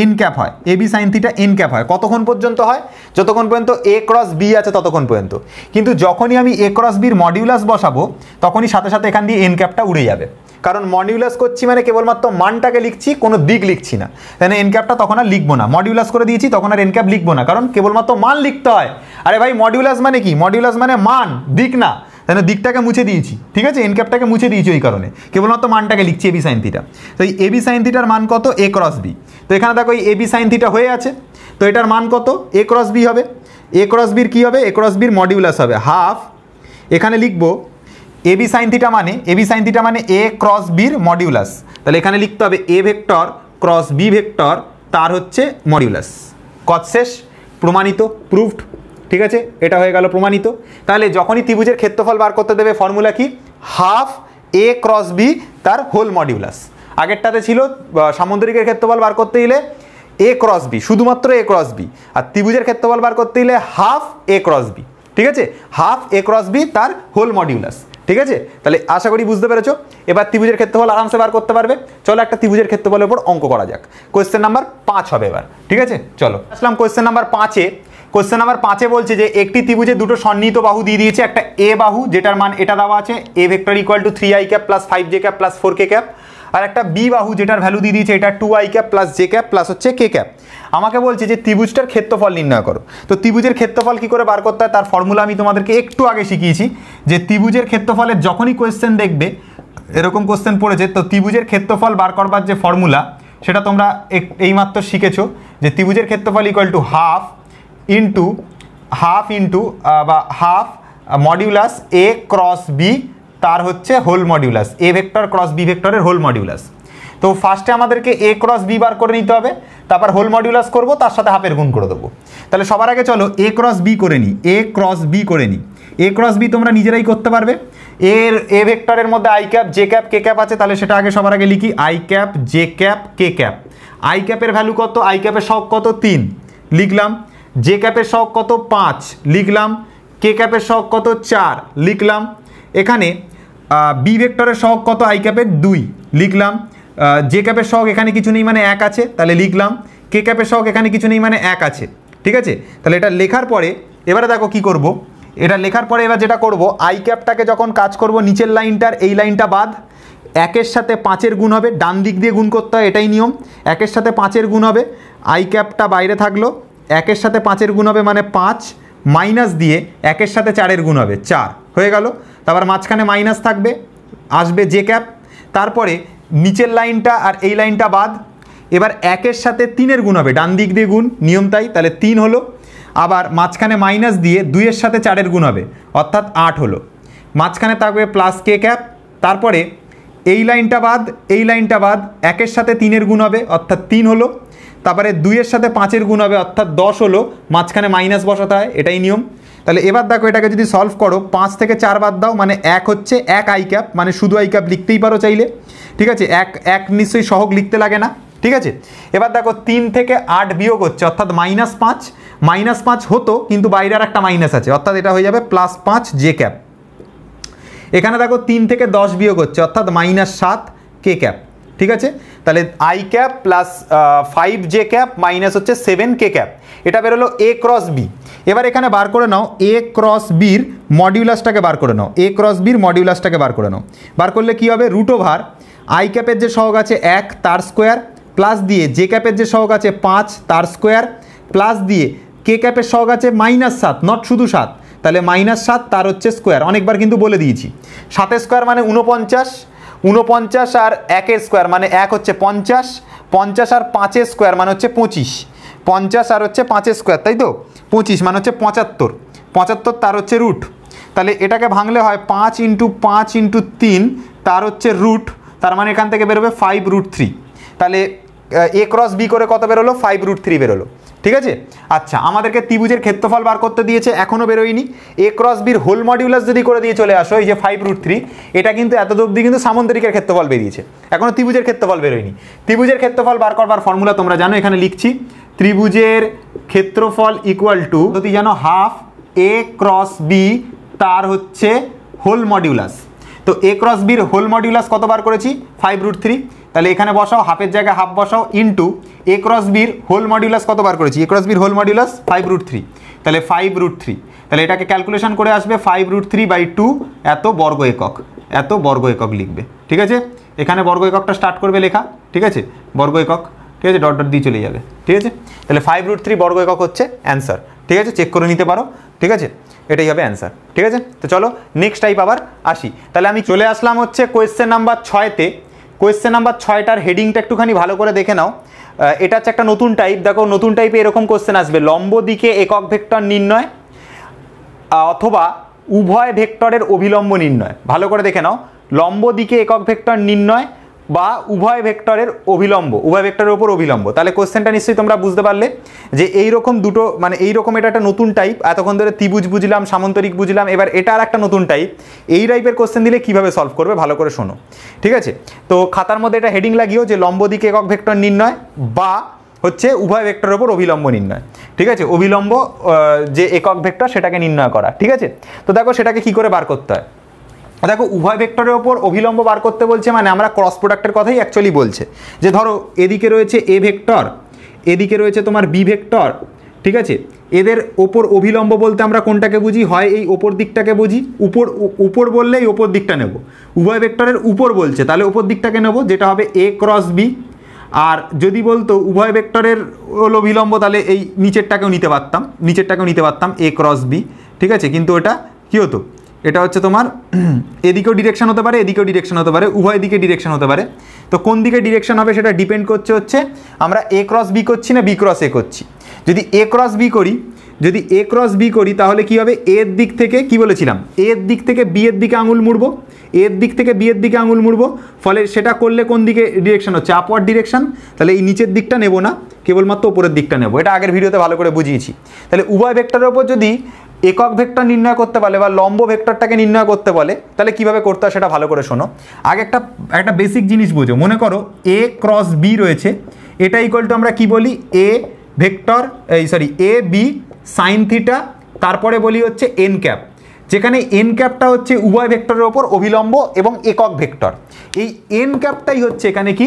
N cap হয় A B sine theta N cap হয় কতক্ষণ পর্যন্ত হয় যতক্ষণ পর্যন্ত এ ক্রস বি আছে ততক্ষণ পর্যন্ত কিন্তু যখনই আমি এ ক্রস বির মডিউলাস বসাবো তখনই সাথে সাথে এখান দিয়ে এন ক্যাপটা উড়ে যাবে কারণ মডিউলাস করছি মানে কেবলমাত্র মানটাকে লিখছি কোনো দিক লিখছি না তাহলে এনক্যাপটা তখন আর লিখবো না মডিউলাস করে দিয়েছি তখন আর এনক্যাপ লিখবো না কারণ কেবলমাত্র মান লিখতে হয় আরে ভাই মডিউলাস মানে কি মডিউলাস মানে মান দিক না তাহলে দিকটাকে মুছে দিয়েছি ঠিক আছে এনক্যাপটাকে মুছে দিয়েছি ওই কারণে কেবলমাত্র মানটাকে লিখছি এবি সাইন থিটা তো এই এবি সাইন থিটার মান কত এ ক্রস বি তো এখানে দেখো এই এবি সাইন থিটা হয়ে আছে তো এটার মান কত এ ক্রস বি হবে এ ক্রস বির কী হবে এ ক্রস বির মডিউলাস হবে হাফ এখানে লিখবো এবি সাইন থিটা মানে এবি সাইন থিটা মানে এ ক্রস বির মডিউলাস তাহলে এখানে লিখতে হবে A vector cross B vector তার হচ্ছে মডিউলাস কত প্রমাণিত প্রুফড ঠিক আছে এটা হয়ে গেল প্রমাণিত তাহলে যখনই ত্রিভুজের ক্ষেত্রফল বার করতে দেবে ফর্মুলা কি হাফ এ ক্রস বি তার হোল মডিউলাস আগেরটাতে ছিল সামুদ্রিকের ক্ষেত্রফল বার করতে গেলে এ ক্রস বি শুধুমাত্র এ ক্রস বি আর ত্রিভুজের ক্ষেত্রফল বার করতে গেলে হাফ এ ক্রস বি ঠিক আছে হাফ এ ক্রস বি তার হোল মডিউলাস ঠিক আছে তাহলে আশা করি বুঝতে পেরেছো এবার ত্রিভুজের ক্ষেত্রফল আরামসে বার করতে পারবে চলো একটা ত্রিভুজের ক্ষেত্রফলের উপর অঙ্ক করা যাক কোয়েশ্চেন নাম্বার পাঁচ হবে এবার ঠিক আছে চলো আসলাম কোয়েশ্চেন নাম্বার পাঁচে কোশ্চেন নাম্বার পাঁচে বলছে যে একটি ত্রিভুজে দুটো সন্নিহিত বাহু দিয়ে দিয়েছে একটা এ বাহু যেটার মান এটা দেওয়া আছে A vector equal to three I cap plus five j cap plus four k cap আর একটা বি বাহু যেটার ভ্যালু দিয়ে দিয়েছে এটা two i cap plus J cap plus হচ্ছে কে ক্যাপ আমাকে বলছে যে ত্রিভুজটার ক্ষেত্রফল নির্ণয় করো তো ত্রিভুজের ক্ষেত্রফল কি করে বার করতে হয় তার ফর্মুলা আমি তোমাদেরকে একটু আগে শিখিয়েছি যে ত্রিভুজের ক্ষেত্রফলের যখনই কোয়েশ্চেন দেখবে এরকম কোয়েশ্চেন পড়েছে তো ত্রিভুজের ক্ষেত্রফল বার করবার যে ফর্মুলা সেটা তোমরা এইমাত্র শিখেছো যে ত্রিভুজের ক্ষেত্রফল equal to half into half into বা half modulus A cross B তার হচ্ছে whole modulus A vector cross B ভেক্টরের হোল মডিউলাস তো ফার্স্টে আমাদেরকে এ ক্রস বি বার করে নিতে হবে তারপর হোল মডিউলাস করব তার সাথে হাফের গুণ করে দেবো তাহলে সবার আগে চলো এ ক্রস বি করে নিই এ ক্রস বি করে নিই এ ক্রস বি তোমরা নিজেরাই করতে পারবে এর এ ভেক্টরের মধ্যে i cap J cap K cap আছে তাহলে সেটা আগে সবার আগে লিখি i cap J cap K cap i ক্যাপের ভ্যালু কত আই ক্যাপের শখ কত তিন লিখলাম জে ক্যাপের শখ কত পাঁচ লিখলাম কে ক্যাপের শখ কত চার লিখলাম এখানে বি ভেক্টরের শখ কত আই ক্যাপের দুই লিখলাম যে ক্যাপের শখ এখানে কিছু নেই মানে এক আছে তাহলে লিখলাম কে ক্যাপের শখ এখানে কিছু নেই মানে এক আছে ঠিক আছে তাহলে এটা লেখার পরে এবারে দেখো কি করব। এটা লেখার পরে এবার যেটা করব আই ক্যাপটাকে যখন কাজ করব নিচের লাইনটার এই লাইনটা বাদ একের সাথে পাঁচের গুণ হবে ডান দিক দিয়ে গুণ করতে হয় এটাই নিয়ম একের সাথে পাঁচের গুণ হবে আই ক্যাপটা বাইরে থাকলো একের সাথে পাঁচের গুণ হবে মানে পাঁচ মাইনাস দিয়ে একের সাথে চারের গুণ হবে চার হয়ে গেল তারপর মাঝখানে মাইনাস থাকবে আসবে যে ক্যাপ তারপরে নিচের লাইনটা আর এই লাইনটা বাদ এবার একের সাথে তিনের গুণ হবে ডান দিক দিয়ে গুণ নিয়ম তাই তাহলে তিন হলো আবার মাঝখানে মাইনাস দিয়ে দুইয়ের সাথে চারের গুণ হবে অর্থাৎ আট হলো মাঝখানে থাকবে প্লাস কে ক্যাপ তারপরে এই লাইনটা বাদ এই লাইনটা বাদ একের সাথে তিনের গুণ হবে অর্থাৎ তিন হলো তারপরে দুইয়ের সাথে পাঁচের গুণ হবে অর্থাৎ দশ হলো মাঝখানে মাইনাস বসাতে হয় এটাই নিয়ম তাহলে এবার দেখো এটাকে যদি সলভ করো পাঁচ থেকে চার বাদ দাও মানে এক হচ্ছে এক আই ক্যাপ মানে শুধু আই ক্যাপ লিখতেই পারো চাইলে ঠিক আছে এক এক নিশ্চয়ই সহগ লিখতে লাগে না ঠিক আছে এবার দেখো তিন থেকে আট বিয়োগ হচ্ছে অর্থাৎ মাইনাস পাঁচ মাইনাস পাঁচ হতো কিন্তু বাইরে আর একটা মাইনাস আছে অর্থাৎ এটা হয়ে যাবে প্লাস পাঁচ জে ক্যাপ এখানে দেখো তিন থেকে দশ বিয়োগ হচ্ছে অর্থাৎ মাইনাস সাত কে ক্যাপ ঠিক আছে তাহলে i cap plus five j cap minus হচ্ছে সেভেন কে ক্যাপ এটা বেরোলো এ ক্রস বি এবার এখানে বার করে নাও এ ক্রস বির মডিউলাসটাকে বার করে নাও এ ক্রস বির মডিউলাসটাকে বার করে নাও বার করলে কি হবে রুট ওভার আই ক্যাপের যে সহগ আছে এক তার স্কোয়ার প্লাস দিয়ে জে ক্যাপের যে সহগ আছে পাঁচ তার স্কোয়ার প্লাস দিয়ে কে ক্যাপের সহগ আছে মাইনাস সাত নট শুধু সাত তাহলে মাইনাস সাত তার হচ্ছে স্কোয়ার অনেকবার কিন্তু বলে দিয়েছি সাতের স্কোয়ার মানে উনপঞ্চাশ উনপঞ্চাশ আর একের স্কোয়ার মানে এক হচ্ছে পঞ্চাশ পঞ্চাশ আর পাঁচের স্কোয়ার মানে হচ্ছে পঁচিশ পঞ্চাশ আর হচ্ছে পাঁচের স্কোয়ার তাই তো পঁচিশ মানে হচ্ছে পঁচাত্তর পঁচাত্তর তার হচ্ছে রুট তাহলে এটাকে ভাঙলে হয় পাঁচ ইন্টু পাঁচ ইন্টু তিন তার হচ্ছে রুট তার মানে এখান থেকে বেরোবে ফাইভ রুট থ্রি তাহলে এ ক্রস বি করে কত বেরোলো ফাইভ রুট থ্রি বেরোলো ঠিক আছে আচ্ছা আমাদেরকে ত্রিভুজের ক্ষেত্রফল বার করতে দিয়েছে এখনও বেরোয়নি এ ক্রস বির হোল মডিউলাস যদি করে দিয়ে চলে আসো এই যে ফাইভ রুট থ্রি এটা কিন্তু এত অবধি কিন্তু সামন্তরিকের ক্ষেত্রফল বেরিয়েছে এখনও ত্রিভুজের ক্ষেত্রফল বেরোয়নি ত্রিভুজের ক্ষেত্রফল বার করবার ফর্মুলা তোমরা জানো এখানে লিখছি ত্রিভুজের ক্ষেত্রফল ইকুয়াল টু যদি জানো হাফ এ ক্রস বি তার হচ্ছে হোল মডিউলাস তো এ ক্রস বির হোল মডিউলাস কত বার করেছি ফাইভ রুট থ্রি তাহলে এখানে বসাও হাফের জায়গায় হাফ বসাও ইন্টু এ ক্রস বির হোল মডিউলাস কত বার করেছি এ ক্রস বির whole modulus five root three তাহলে ফাইভ রুট থ্রি তাহলে এটাকে ক্যালকুলেশন করে আসবে five root three by two এত বর্গ একক এত বর্গ একক লিখবে ঠিক আছে এখানে বর্গ এককটা স্টার্ট করবে লেখা ঠিক আছে বর্গ একক ঠিক আছে ডট ডট দিয়ে চলে যাবে ঠিক আছে তাহলে ফাইভ রুট থ্রি বর্গ একক হচ্ছে অ্যান্সার ঠিক আছে চেক করে নিতে পারো ঠিক আছে এটাই হবে অ্যান্সার ঠিক আছে তো চলো নেক্সট টাইপ আবার আসি তাহলে আমি চলে আসলাম হচ্ছে কোয়েশ্চেন নাম্বার ছয়তে কোয়েশ্চেন নাম্বার ছয়টার হেডিংটা একটুখানি ভালো করে দেখে নাও এটা হচ্ছে একটা নতুন টাইপ দেখো নতুন টাইপে এরকম কোয়েশ্চেন আসবে লম্ব দিকে একক ভেক্টর নির্ণয় অথবা উভয় ভেক্টরের অভিলম্ব নির্ণয় ভালো করে দেখে নাও লম্ব দিকে একক ভেক্টর নির্ণয় বা উভয় ভেক্টরের অভিলম্ব উভয় ভেক্টরের ওপর অভিলম্ব তাহলে কোশ্চেনটা নিশ্চয়ই তোমরা বুঝতে পারলে যে এই রকম দুটো মানে এই রকম এটা একটা নতুন টাইপ এতক্ষণ ধরে ত্রিভুজ বুঝলাম সামন্তরিক বুঝলাম এবার এটা আর একটা নতুন টাইপ এই টাইপের কোশ্চেন দিলে কিভাবে সলভ করবে ভালো করে শোনো ঠিক আছে তো খাতার মধ্যে এটা হেডিং লাগিয়েও যে লম্ব দিকে একক ভেক্টর নির্ণয় বা হচ্ছে উভয় ভেক্টরের ওপর অভিলম্ব নির্ণয় ঠিক আছে অভিলম্ব যে একক ভেক্টর সেটাকে নির্ণয় করা ঠিক আছে তো দেখো সেটাকে কি করে বার করতে হয় দেখো উভয় ভেক্টরের ওপর অভিলম্ব বার করতে বলছে মানে আমরা ক্রস প্রোডাক্টের কথাই অ্যাকচুয়ালি বলছে যে ধরো এদিকে রয়েছে এ ভেক্টর এদিকে রয়েছে তোমার বি ভেক্টর ঠিক আছে এদের ওপর অভিলম্ব বলতে আমরা কোনটাকে বুঝি হয় এই ওপর দিকটাকে বুঝি উপর উপর বললে এই ওপর দিকটা নেব উভয় ভেক্টরের উপর বলছে তাহলে ওপর দিকটাকে নেব যেটা হবে এ ক্রস বি আর যদি বলতো উভয় ভেক্টরের হলো অভিলম্ব তাহলে এই নিচেরটাকেও নিতে পারতাম নিচেরটাকেও নিতে পারতাম এ ক্রস বি ঠিক আছে কিন্তু ওটা কী হতো এটা হচ্ছে তোমার *clears throat* এদিকেও ডিরেকশন হতে পারে এদিকেও ডিরেকশন হতে পারে উভয় দিকে ডিরেকশন হতে পারে তো কোন দিকে ডিরেকশন হবে সেটা ডিপেন্ড করছে হচ্ছে আমরা এ ক্রস বি করছি না বি ক্রস এ করছি যদি এ ক্রস বি করি যদি এ ক্রস বি করি তাহলে কি হবে এর দিক থেকে কি বলেছিলাম এর দিক থেকে বি এর দিকে আঙুল মুড়বো এর দিক থেকে বি এর দিকে আঙুল মুড়বো ফলে সেটা করলে কোন দিকে ডিরেকশন হচ্ছে আপওয়ার্ড ডিরেকশন তাহলে এই নিচের দিকটা নেব না কেবলমাত্র ওপরের দিকটা নেব এটা আগের ভিডিওতে ভালো করে বুঝিয়েছি তাহলে উভয় ভেক্টরের ওপর যদি একক ভেক্টর নির্ণয় করতে বলে বা লম্ব ভেক্টরটাকে নির্ণয় করতে বলে তাহলে কিভাবে করতে হয় সেটা ভালো করে শোনো আগে একটা একটা বেসিক জিনিস বোঝো মনে করো এ ক্রস বি রয়েছে এটা ইকুয়াল টু আমরা কি বলি এ ভেক্টর এই sorry A B sine theta তারপরে বলি হচ্ছে এন ক্যাপ যেখানে এন ক্যাপটা হচ্ছে উভয় ভেক্টরের ওপর অভিলম্ব এবং একক ভেক্টর এই এন ক্যাপটাই হচ্ছে এখানে কি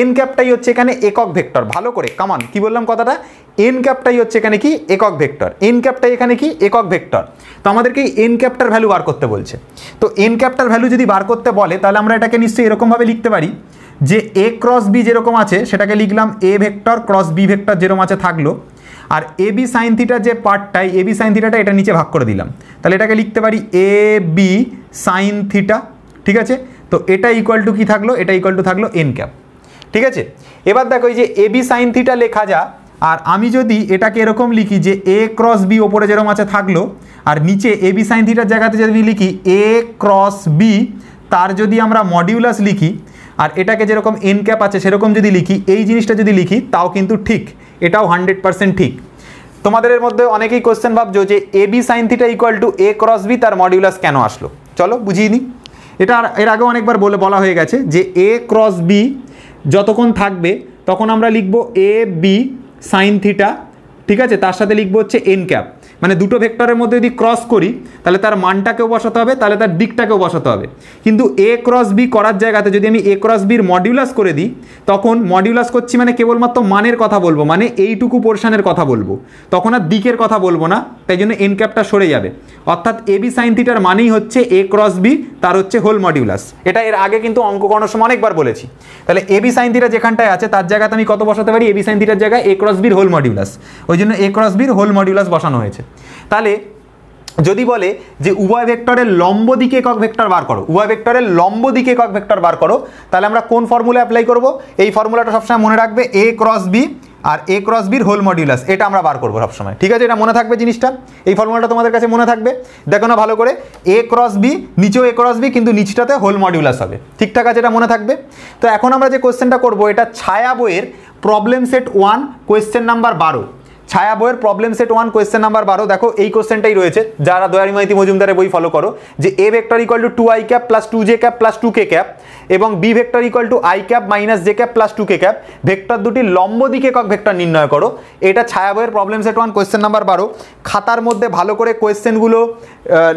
এন ক্যাপটাই হচ্ছে এখানে একক ভেক্টর ভালো করে কামান কি বললাম কথাটা এন ক্যাপটাই হচ্ছে এখানে কি একক ভেক্টর এন ক্যাপটাই এখানে কি একক ভেক্টর তো আমাদেরকে এন ক্যাপটার ভ্যালু বার করতে বলছে তো এন ক্যাপটার ভ্যালু যদি বার করতে বলে তাহলে আমরা এটাকে নিশ্চয়ই এরকমভাবে লিখতে পারি যে এ ক্রস বি যেরকম আছে সেটাকে লিখলাম A vector cross B vector যেরকম আছে থাকলো আর এ বি সাইন থিটার যে পার্টটাই এ বি সাইন থিটাটা এটা নিচে ভাগ করে দিলাম তাহলে এটাকে লিখতে পারি এ বি সাইন থিটা ঠিক আছে তো এটা ইকুয়াল টু কী থাকলো এটা ইকুয়াল টু থাকলো এন ক্যাপ ঠিক আছে এবার দেখো এই যে এ বি সাইন থিটা লেখা যা আর আমি যদি এটাকে এরকম লিখি যে এ ক্রস বি ওপরে যেরকম আছে থাকলো আর নিচে এ বি সাইন থিটার জায়গাতে যদি লিখি এ ক্রস বি তার যদি আমরা মডিউলাস লিখি আর এটাকে যেরকম এন ক্যাপ আছে সেরকম যদি লিখি এই জিনিসটা যদি লিখি তাও কিন্তু ঠিক এটাও হান্ড্রেড পারসেন্ট ঠিক তোমাদের এর মধ্যে অনেকেই কোশ্চেন ভাবছো যে A B sine theta equal to A cross B তার মডিউলাস কেন আসলো চলো বুঝিয়ে নিই এটা এর আগে অনেকবার বলে বলা হয়ে গেছে যে এ ক্রস বি যতক্ষণ থাকবে তখন আমরা লিখব এ বি সাইন থিটা ঠিক আছে তার সাথে লিখবো হচ্ছে এন ক্যাপ মানে দুটো ভেক্টরের মধ্যে যদি ক্রস করি তাহলে তার মানটাকেও বসাতে হবে তাহলে তার দিকটাকেও বসাতে হবে কিন্তু এ ক্রস বি করার জায়গাতে যদি আমি এ ক্রস বির মডিউলাস করে দিই তখন মডিউলাস করছি মানে কেবলমাত্র মানের কথা বলবো মানে এইটুকু পোর্শানের কথা বলবো তখন আর দিকের কথা বলবো না তাই জন্য এন ক্যাপটা সরে যাবে অর্থাৎ এ বি সাইন থিটার মানেই হচ্ছে এ ক্রস বি তার হচ্ছে হোল মডিউলাস এটা এর আগে কিন্তু অঙ্ক করানোর সময় অনেকবার বলেছি তাহলে এ বি সাইন থিটা যেখানটায় আছে তার জায়গাতে আমি কত বসাতে পারি এ বি সাইন থিটার জায়গায় এ ক্রস বির হোল মডিউলাস ওই জন্য এ ক্রস বির হোল মডিউলাস বসানো হয়েছে তাহলে যদি বলে যে উভয় ভেক্টরের লম্ব দিকে একক ভেক্টর বার করো উভয় ভেক্টরের লম্ব দিকে একক ভেক্টর বার করো তাহলে আমরা কোন ফর্মুলা অ্যাপ্লাই করব এই ফর্মুলাটা সবসময় মনে রাখবে এ ক্রস বি আর এ ক্রস বির হোল মডিউলাস এটা আমরা বার করবো সবসময় ঠিক আছে এটা মনে থাকবে জিনিসটা এই ফর্মুলাটা তোমাদের কাছে মনে থাকবে দেখো না ভালো করে এ ক্রস বি নিচেও এ ক্রস বি কিন্তু নিচটাতে হোল মডিউলাস হবে ঠিকঠাক আছে এটা মনে থাকবে তো এখন আমরা যে কোয়েশ্চেনটা করবো এটা ছায়া বইয়ের problem set one question number বারো ছায়া বইয়ের problem set one question number বারো দেখো এই কোয়েশ্চেনটাই রয়েছে যারা দয়ারিমাইতি মজুমদারের বই ফলো করো যে A vector equal to two i cap plus two j cap plus two k cap এবং B vector equal to i cap minus J cap plus two k cap vector দুটি লম্ব দিকে কক ভেক্টর নির্ণয় করো এটা ছায়াবয়ের problem set one question number বারো খাতার মধ্যে ভালো করে কোয়েশ্চেনগুলো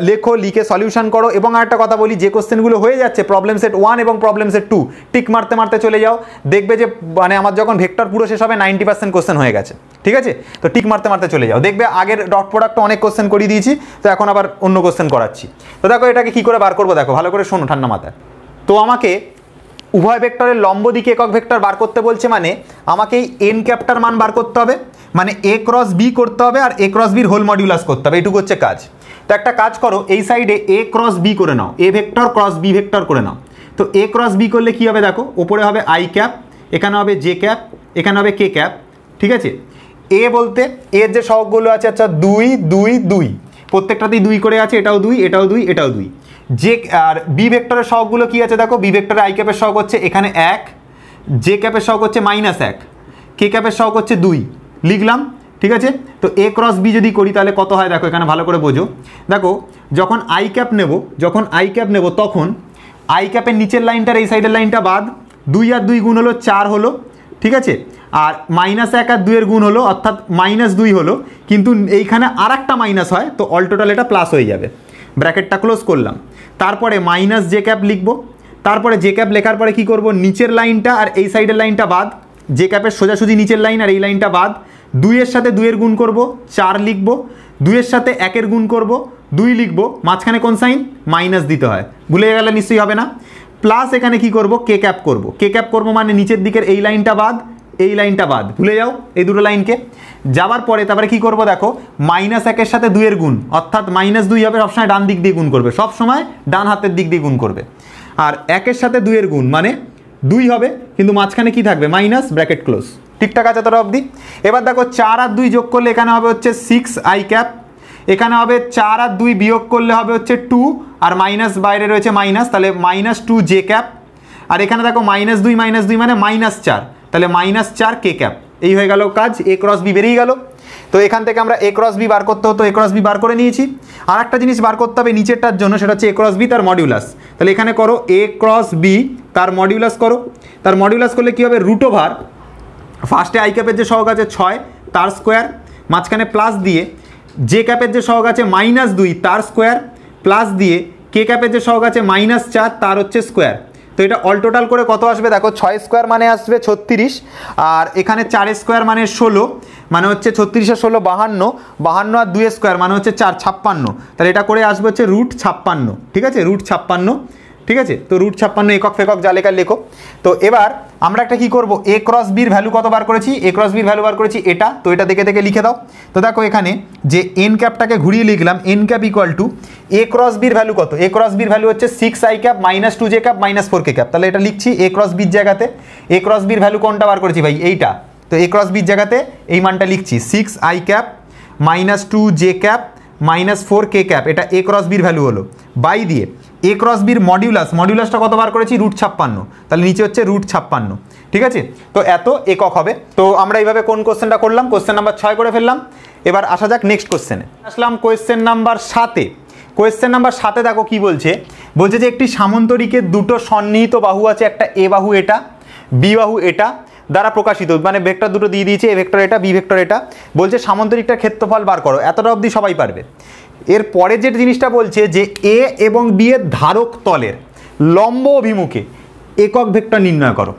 লেখো লিখে সলিউশন করো এবং আরেকটা কথা বলি যে কোয়েশ্চেনগুলো হয়ে যাচ্ছে প্রবলেম সেট ওয়ান এবং প্রবলেম সেট টু টিক মারতে মারতে চলে যাও দেখবে যে মানে আমার যখন ভেক্টর পুরো শেষ হবে নাইনটি পার্সেন্ট কোয়েশ্চেন হয়ে গেছে ঠিক আছে তো টিক মারতে মারতে চলে যাও দেখবে আগের ডট প্রোডাক্ট অনেক কোয়েশ্চেন করিয়ে দিয়েছি তো এখন আবার অন্য কোয়েশ্চেন করাচ্ছি তো দেখো এটাকে কী করে বার করবো দেখো ভালো করে শোনো ঠান্ডা মাথায় তো আমাকে উভয় ভেক্টরের লম্ব দিকে একক ভেক্টর বার করতে বলছে মানে আমাকে এই এন ক্যাপটার মান বার করতে হবে মানে এ ক্রস বি করতে হবে আর এ ক্রস বির হোল মডিউলাস করতে হবে এটুকু হচ্ছে কাজ তো একটা কাজ করো এই সাইডে এ ক্রস বি করে নাও A vector cross B vector করে নাও তো এ ক্রস বি করলে কী হবে দেখো ওপরে হবে আই ক্যাপ এখানে হবে জে ক্যাপ এখানে হবে কে ক্যাপ ঠিক আছে এ বলতে এর যে সহগুলো আছে আচ্ছা দুই দুই দুই প্রত্যেকটাতেই দুই করে আছে এটাও দুই এটাও দুই এটাও দুই যে আর বি ভেক্টরের সহগুলো কি আছে দেখো বি ভেক্টরের আই ক্যাপের সহগ হচ্ছে এখানে এক জে ক্যাপের সহগ হচ্ছে মাইনাস এক কে ক্যাপের সহগ হচ্ছে দুই লিখলাম ঠিক আছে তো এ ক্রস বি যদি করি তাহলে কত হয় দেখো এখানে ভালো করে বোঝো দেখো যখন আই ক্যাপ নেব যখন আই ক্যাপ নেব তখন আই ক্যাপের নিচের লাইনটার এই সাইডের লাইনটা বাদ দুই আর দুই গুণ হলো চার হলো ঠিক আছে আর মাইনাস এক আর দুইয়ের গুণ হলো অর্থাৎ মাইনাস দুই হলো কিন্তু এইখানে আর একটা মাইনাস হয় তো অল টোটাল এটা প্লাস হয়ে যাবে ব্র্যাকেটটা ক্লোজ করলাম তারপরে মাইনাস জে ক্যাপ লিখবো তারপরে জে ক্যাপ লেখার পরে কি করব নিচের লাইনটা আর এই সাইডের লাইনটা বাদ জে ক্যাপের সোজাসুজি নিচের লাইন আর এই লাইনটা বাদ দুইয়ের সাথে দুইয়ের গুণ করব চার লিখব দুইয়ের সাথে একের গুণ করব দুই লিখব মাঝখানে কোন সাইন মাইনাস দিতে হয় ভুলে গেলে নিশ্চয়ই হবে না প্লাস এখানে কি করব কে ক্যাপ করব কে ক্যাপ করব মানে নিচের দিকের এই লাইনটা বাদ এই লাইনটা বাদ ভুলে যাও এই দুটো লাইনকে যাওয়ার পরে তারপরে কি করব দেখো মাইনাস একের সাথে দুইয়ের গুণ অর্থাৎ মাইনাস দুই হবে সবসময় ডান দিক দিয়ে গুণ করবে সব সময় ডান হাতের দিক দিয়ে গুণ করবে আর একের সাথে দুইয়ের গুণ মানে দুই হবে কিন্তু মাঝখানে কি থাকবে মাইনাস ব্র্যাকেট ক্লোজ ঠিকঠাক আছে তোরা অবধি এবার দেখো চার আর দুই যোগ করলে এখানে হবে হচ্ছে সিক্স আই ক্যাপ এখানে হবে চার আর দুই বিয়োগ করলে হবে হচ্ছে টু আর মাইনাস বাইরে রয়েছে মাইনাস তাহলে মাইনাস টু জে ক্যাপ আর এখানে দেখো মাইনাস দুই মাইনাস দুই মানে মাইনাস চার তাহলে মাইনাস চার কে ক্যাপ এই হয়ে গেল কাজ এ ক্রস বি বেরিয়ে গেল তো এখান থেকে আমরা এ ক্রস বি বার করতে হতো এ ক্রস বি বার করে নিয়েছি আর একটা জিনিস বার করতে হবে নিচেরটার জন্য সেটা হচ্ছে এ ক্রস বি তার মডিউলাস তাহলে এখানে করো এ ক্রস বি তার মডিউলাস করো তার মডিউলাস করলে কী হবে রুট ওভার ফার্স্টে আই ক্যাপের যে সহগ আছে ছয় তার স্কোয়ার মাঝখানে প্লাস দিয়ে জে ক্যাপের যে সহগ আছে মাইনাস দুই তার স্কোয়ার প্লাস দিয়ে কে ক্যাপের যে সহগ আছে মাইনাস চার তার হচ্ছে স্কোয়ার তো এটা অল টোটাল করে কত আসবে দেখো ছয় স্কোয়ার মানে আসবে ছত্রিশ আর এখানে চার স্কোয়ার মানে ষোলো মানে হচ্ছে ছত্রিশে ষোলো বাহান্ন বাহান্ন আর দুই স্কোয়ার মানে হচ্ছে চার ছাপ্পান্ন তাহলে এটা করে আসবে হচ্ছে রুট ছাপ্পান্ন ঠিক আছে রুট ছাপ্পান্ন ঠিক আছে তো রুট ছাপ্পান্ন একক ফেকক যা লেখার লেখো তো এবার আমরা একটা কি করব এ ক্রস বির ভ্যালু কত বার করেছি এ ক্রস বির ভ্যালু বার করেছি এটা তো এটা দেখে দেখে লিখে দাও তো দেখো এখানে যে এন ক্যাপটাকে ঘুরিয়ে লিখলাম N cap equal to A cross বির ভ্যালু কত এ ক্রস বির ভ্যালু হচ্ছে six i cap minus two j cap minus four k cap তাহলে এটা লিখছি এ ক্রস বির জায়গাতে এ ক্রস বির ভ্যালু কোনটা বার করেছি ভাই এইটা তো এ ক্রস বির জায়গাতে এই মানটা লিখছি six i cap minus two j cap minus four k cap এটা এ ক্রস বির ভ্যালু হলো বাই দিয়ে এ ক্রস বির মডিউলাস মডিউলাসটা কত বার করেছি রুট ছাপ্পান্ন তাহলে নিচে হচ্ছে রুট ছাপ্পান্ন ঠিক আছে তো এত একক হবে তো আমরা এইভাবে কোন কোশ্চেনটা করলাম কোশ্চেন নাম্বার ছয় করে ফেললাম এবার আসা যাক নেক্সট কোশ্চেনে আসলাম কোয়েশ্চেন নাম্বার সাতে কোয়েশ্চেন নাম্বার সাতে দেখো কি বলছে বলছে যে একটি সামন্তরিকের দুটো সন্নিহিত বাহু আছে একটা এ বাহু এটা বি বাহু এটা দ্বারা প্রকাশিত মানে ভেক্টর দুটো দিয়ে দিয়েছে এ ভেক্টর এটা বি ভেক্টর এটা বলছে সামন্তরিকটা ক্ষেত্রফল বার করো এতটা অবধি সবাই পারবে এর পরে যে জিনিসটা বলছে যে এ এবং বি এর ধারক তলের লম্ব অভিমুখে একক ভেক্টর নির্ণয় করো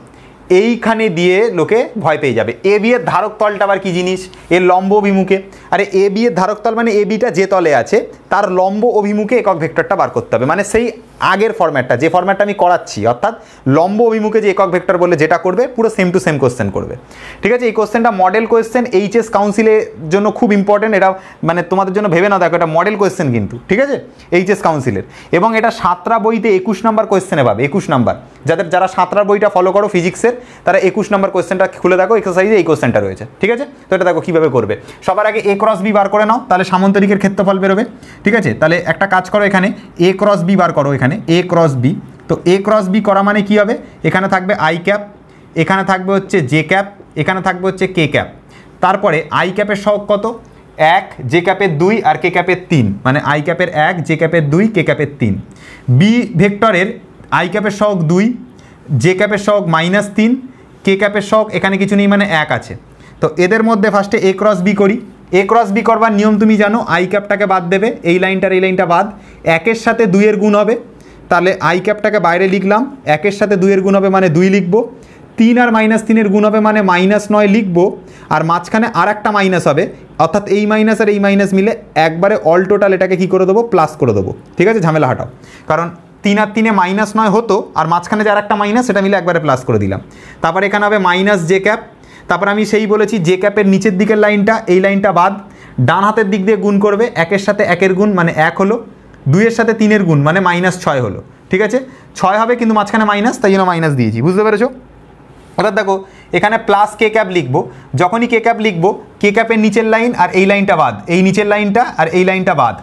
এইখানে দিয়ে লোকে ভয় পেয়ে যাবে এ বি এর ধারক তলটা আবার কী জিনিস এর লম্ব অভিমুখে আরে এ বি এর ধারক তল মানে এ বিটা যে তলে আছে তার লম্ব অভিমুখে একক ভেক্টরটা বার করতে হবে মানে সেই আগের ফর্ম্যাটটা যে ফর্ম্যাটটা আমি করাচ্ছি অর্থাৎ লম্ব অভিমুখে যে একক ভেক্টর বলে যেটা করবে পুরো সেম টু সেম কোশ্চেন করবে ঠিক আছে এই কোয়েশ্চেনটা মডেল কোয়েশ্চেন এইচএস কাউন্সিলের জন্য খুব ইম্পর্টেন্ট এটা মানে তোমাদের জন্য ভেবে না দেখো এটা মডেল কোয়েশ্চেন কিন্তু ঠিক আছে এইচএস কাউন্সিলের এবং এটা সাতরা বইতে একুশ নম্বর কোয়েশ্চেনে পাবে একুশ নম্বর যাদের যারা সাতরা বইটা ফলো করো ফিজিক্সের তারা একুশ নম্বর কোয়েশ্চেনটা খুলে দেখো এক্সারসাইজে এই কোয়েশ্চেনটা রয়েছে ঠিক আছে তো এটা দেখো কীভাবে করবে সবার আগে এ ক্রস বি বার করে নাও তাহলে সামন্তরিকের ক্ষেত্রফল বেরোবে ঠিক আছে তাহলে একটা কাজ করো এখানে এ ক্রস বি বার করো এখানে এ ক্রস বি তো এ ক্রস বি করা মানে কি হবে এখানে থাকবে আই ক্যাপ এখানে থাকবে হচ্ছে জে ক্যাপ এখানে থাকবে হচ্ছে কে ক্যাপ তারপরে আই ক্যাপের শখ কত এক জে ক্যাপের দুই আর কে ক্যাপের তিন মানে আই ক্যাপের এক জে ক্যাপের দুই কে ক্যাপের তিন বি ভেক্টরের আই ক্যাপের শখ দুই জে ক্যাপের শখ মাইনাস তিন কে ক্যাপের শখ এখানে কিছু নেই মানে এক আছে তো এদের মধ্যে ফার্স্টে এ ক্রস বি করি এ ক্রস বি করবার নিয়ম তুমি জানো আই ক্যাপটাকে বাদ দেবে এই লাইনটার এই লাইনটা বাদ একের সাথে দুইয়ের গুণ হবে তাহলে আই ক্যাপটাকে বাইরে লিখলাম একের সাথে দুইয়ের গুণ হবে মানে দুই লিখবো তিন আর মাইনাস তিনের গুণ হবে মানে মাইনাস নয় লিখবো আর মাঝখানে আর একটা মাইনাস হবে অর্থাৎ এই মাইনাস আর এই মাইনাস মিলে একবারে অল টোটাল এটাকে কী করে দেবো প্লাস করে দেবো ঠিক আছে ঝামেলা হাটাও কারণ তিন আর তিনে মাইনাস নয় হতো আর মাঝখানে যে আর একটা মাইনাস সেটা মিলে একবারে প্লাস করে দিলাম তারপর এখানে হবে মাইনাস জে ক্যাপ তারপর আমি সেই বলেছি যে ক্যাপের নিচের দিকের লাইনটা এই লাইনটা বাদ ডান হাতের দিক দিয়ে গুণ করবে একের সাথে একের গুণ মানে এক হলো দুইয়ের সাথে তিনের গুণ মানে মাইনাস ছয় হলো ঠিক আছে ছয় হবে কিন্তু মাঝখানে মাইনাস তাই জন্য মাইনাস দিয়েছি বুঝতে পেরেছো অর্থাৎ দেখো এখানে প্লাস কে ক্যাপ লিখবো যখনই কে ক্যাপ লিখবো কে ক্যাপের নিচের লাইন আর এই লাইনটা বাদ এই নিচের লাইনটা আর এই লাইনটা বাদ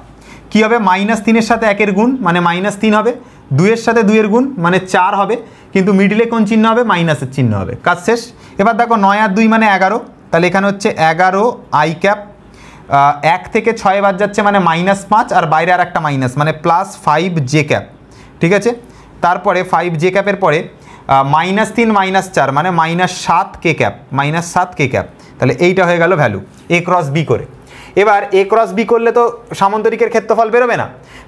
কী হবে মাইনাস তিনের সাথে একের গুণ মানে মাইনাস তিন হবে দুইয়ের সাথে দুইয়ের গুণ মানে চার হবে কিন্তু মিডিলে কোন চিহ্ন হবে মাইনাসের চিহ্ন হবে কাজ শেষ এবার দেখো নয় আর দুই মানে এগারো তাহলে এখানে হচ্ছে এগারো আই ক্যাপ এক থেকে ছয় বাদ যাচ্ছে মানে মাইনাস পাঁচ আর বাইরে আর একটা মাইনাস মানে প্লাস ফাইভ জে ক্যাপ ঠিক আছে তারপরে ফাইভ জে ক্যাপের পরে মাইনাস তিন মাইনাস চার মানে মাইনাস সাত কে ক্যাপ মাইনাস সাত কে ক্যাপ তাহলে এইটা হয়ে গেল ভ্যালু এ ক্রস বি করে এবার এ ক্রস বি করলে তো সামন্তরিকের ক্ষেত্রফল বেরোবে না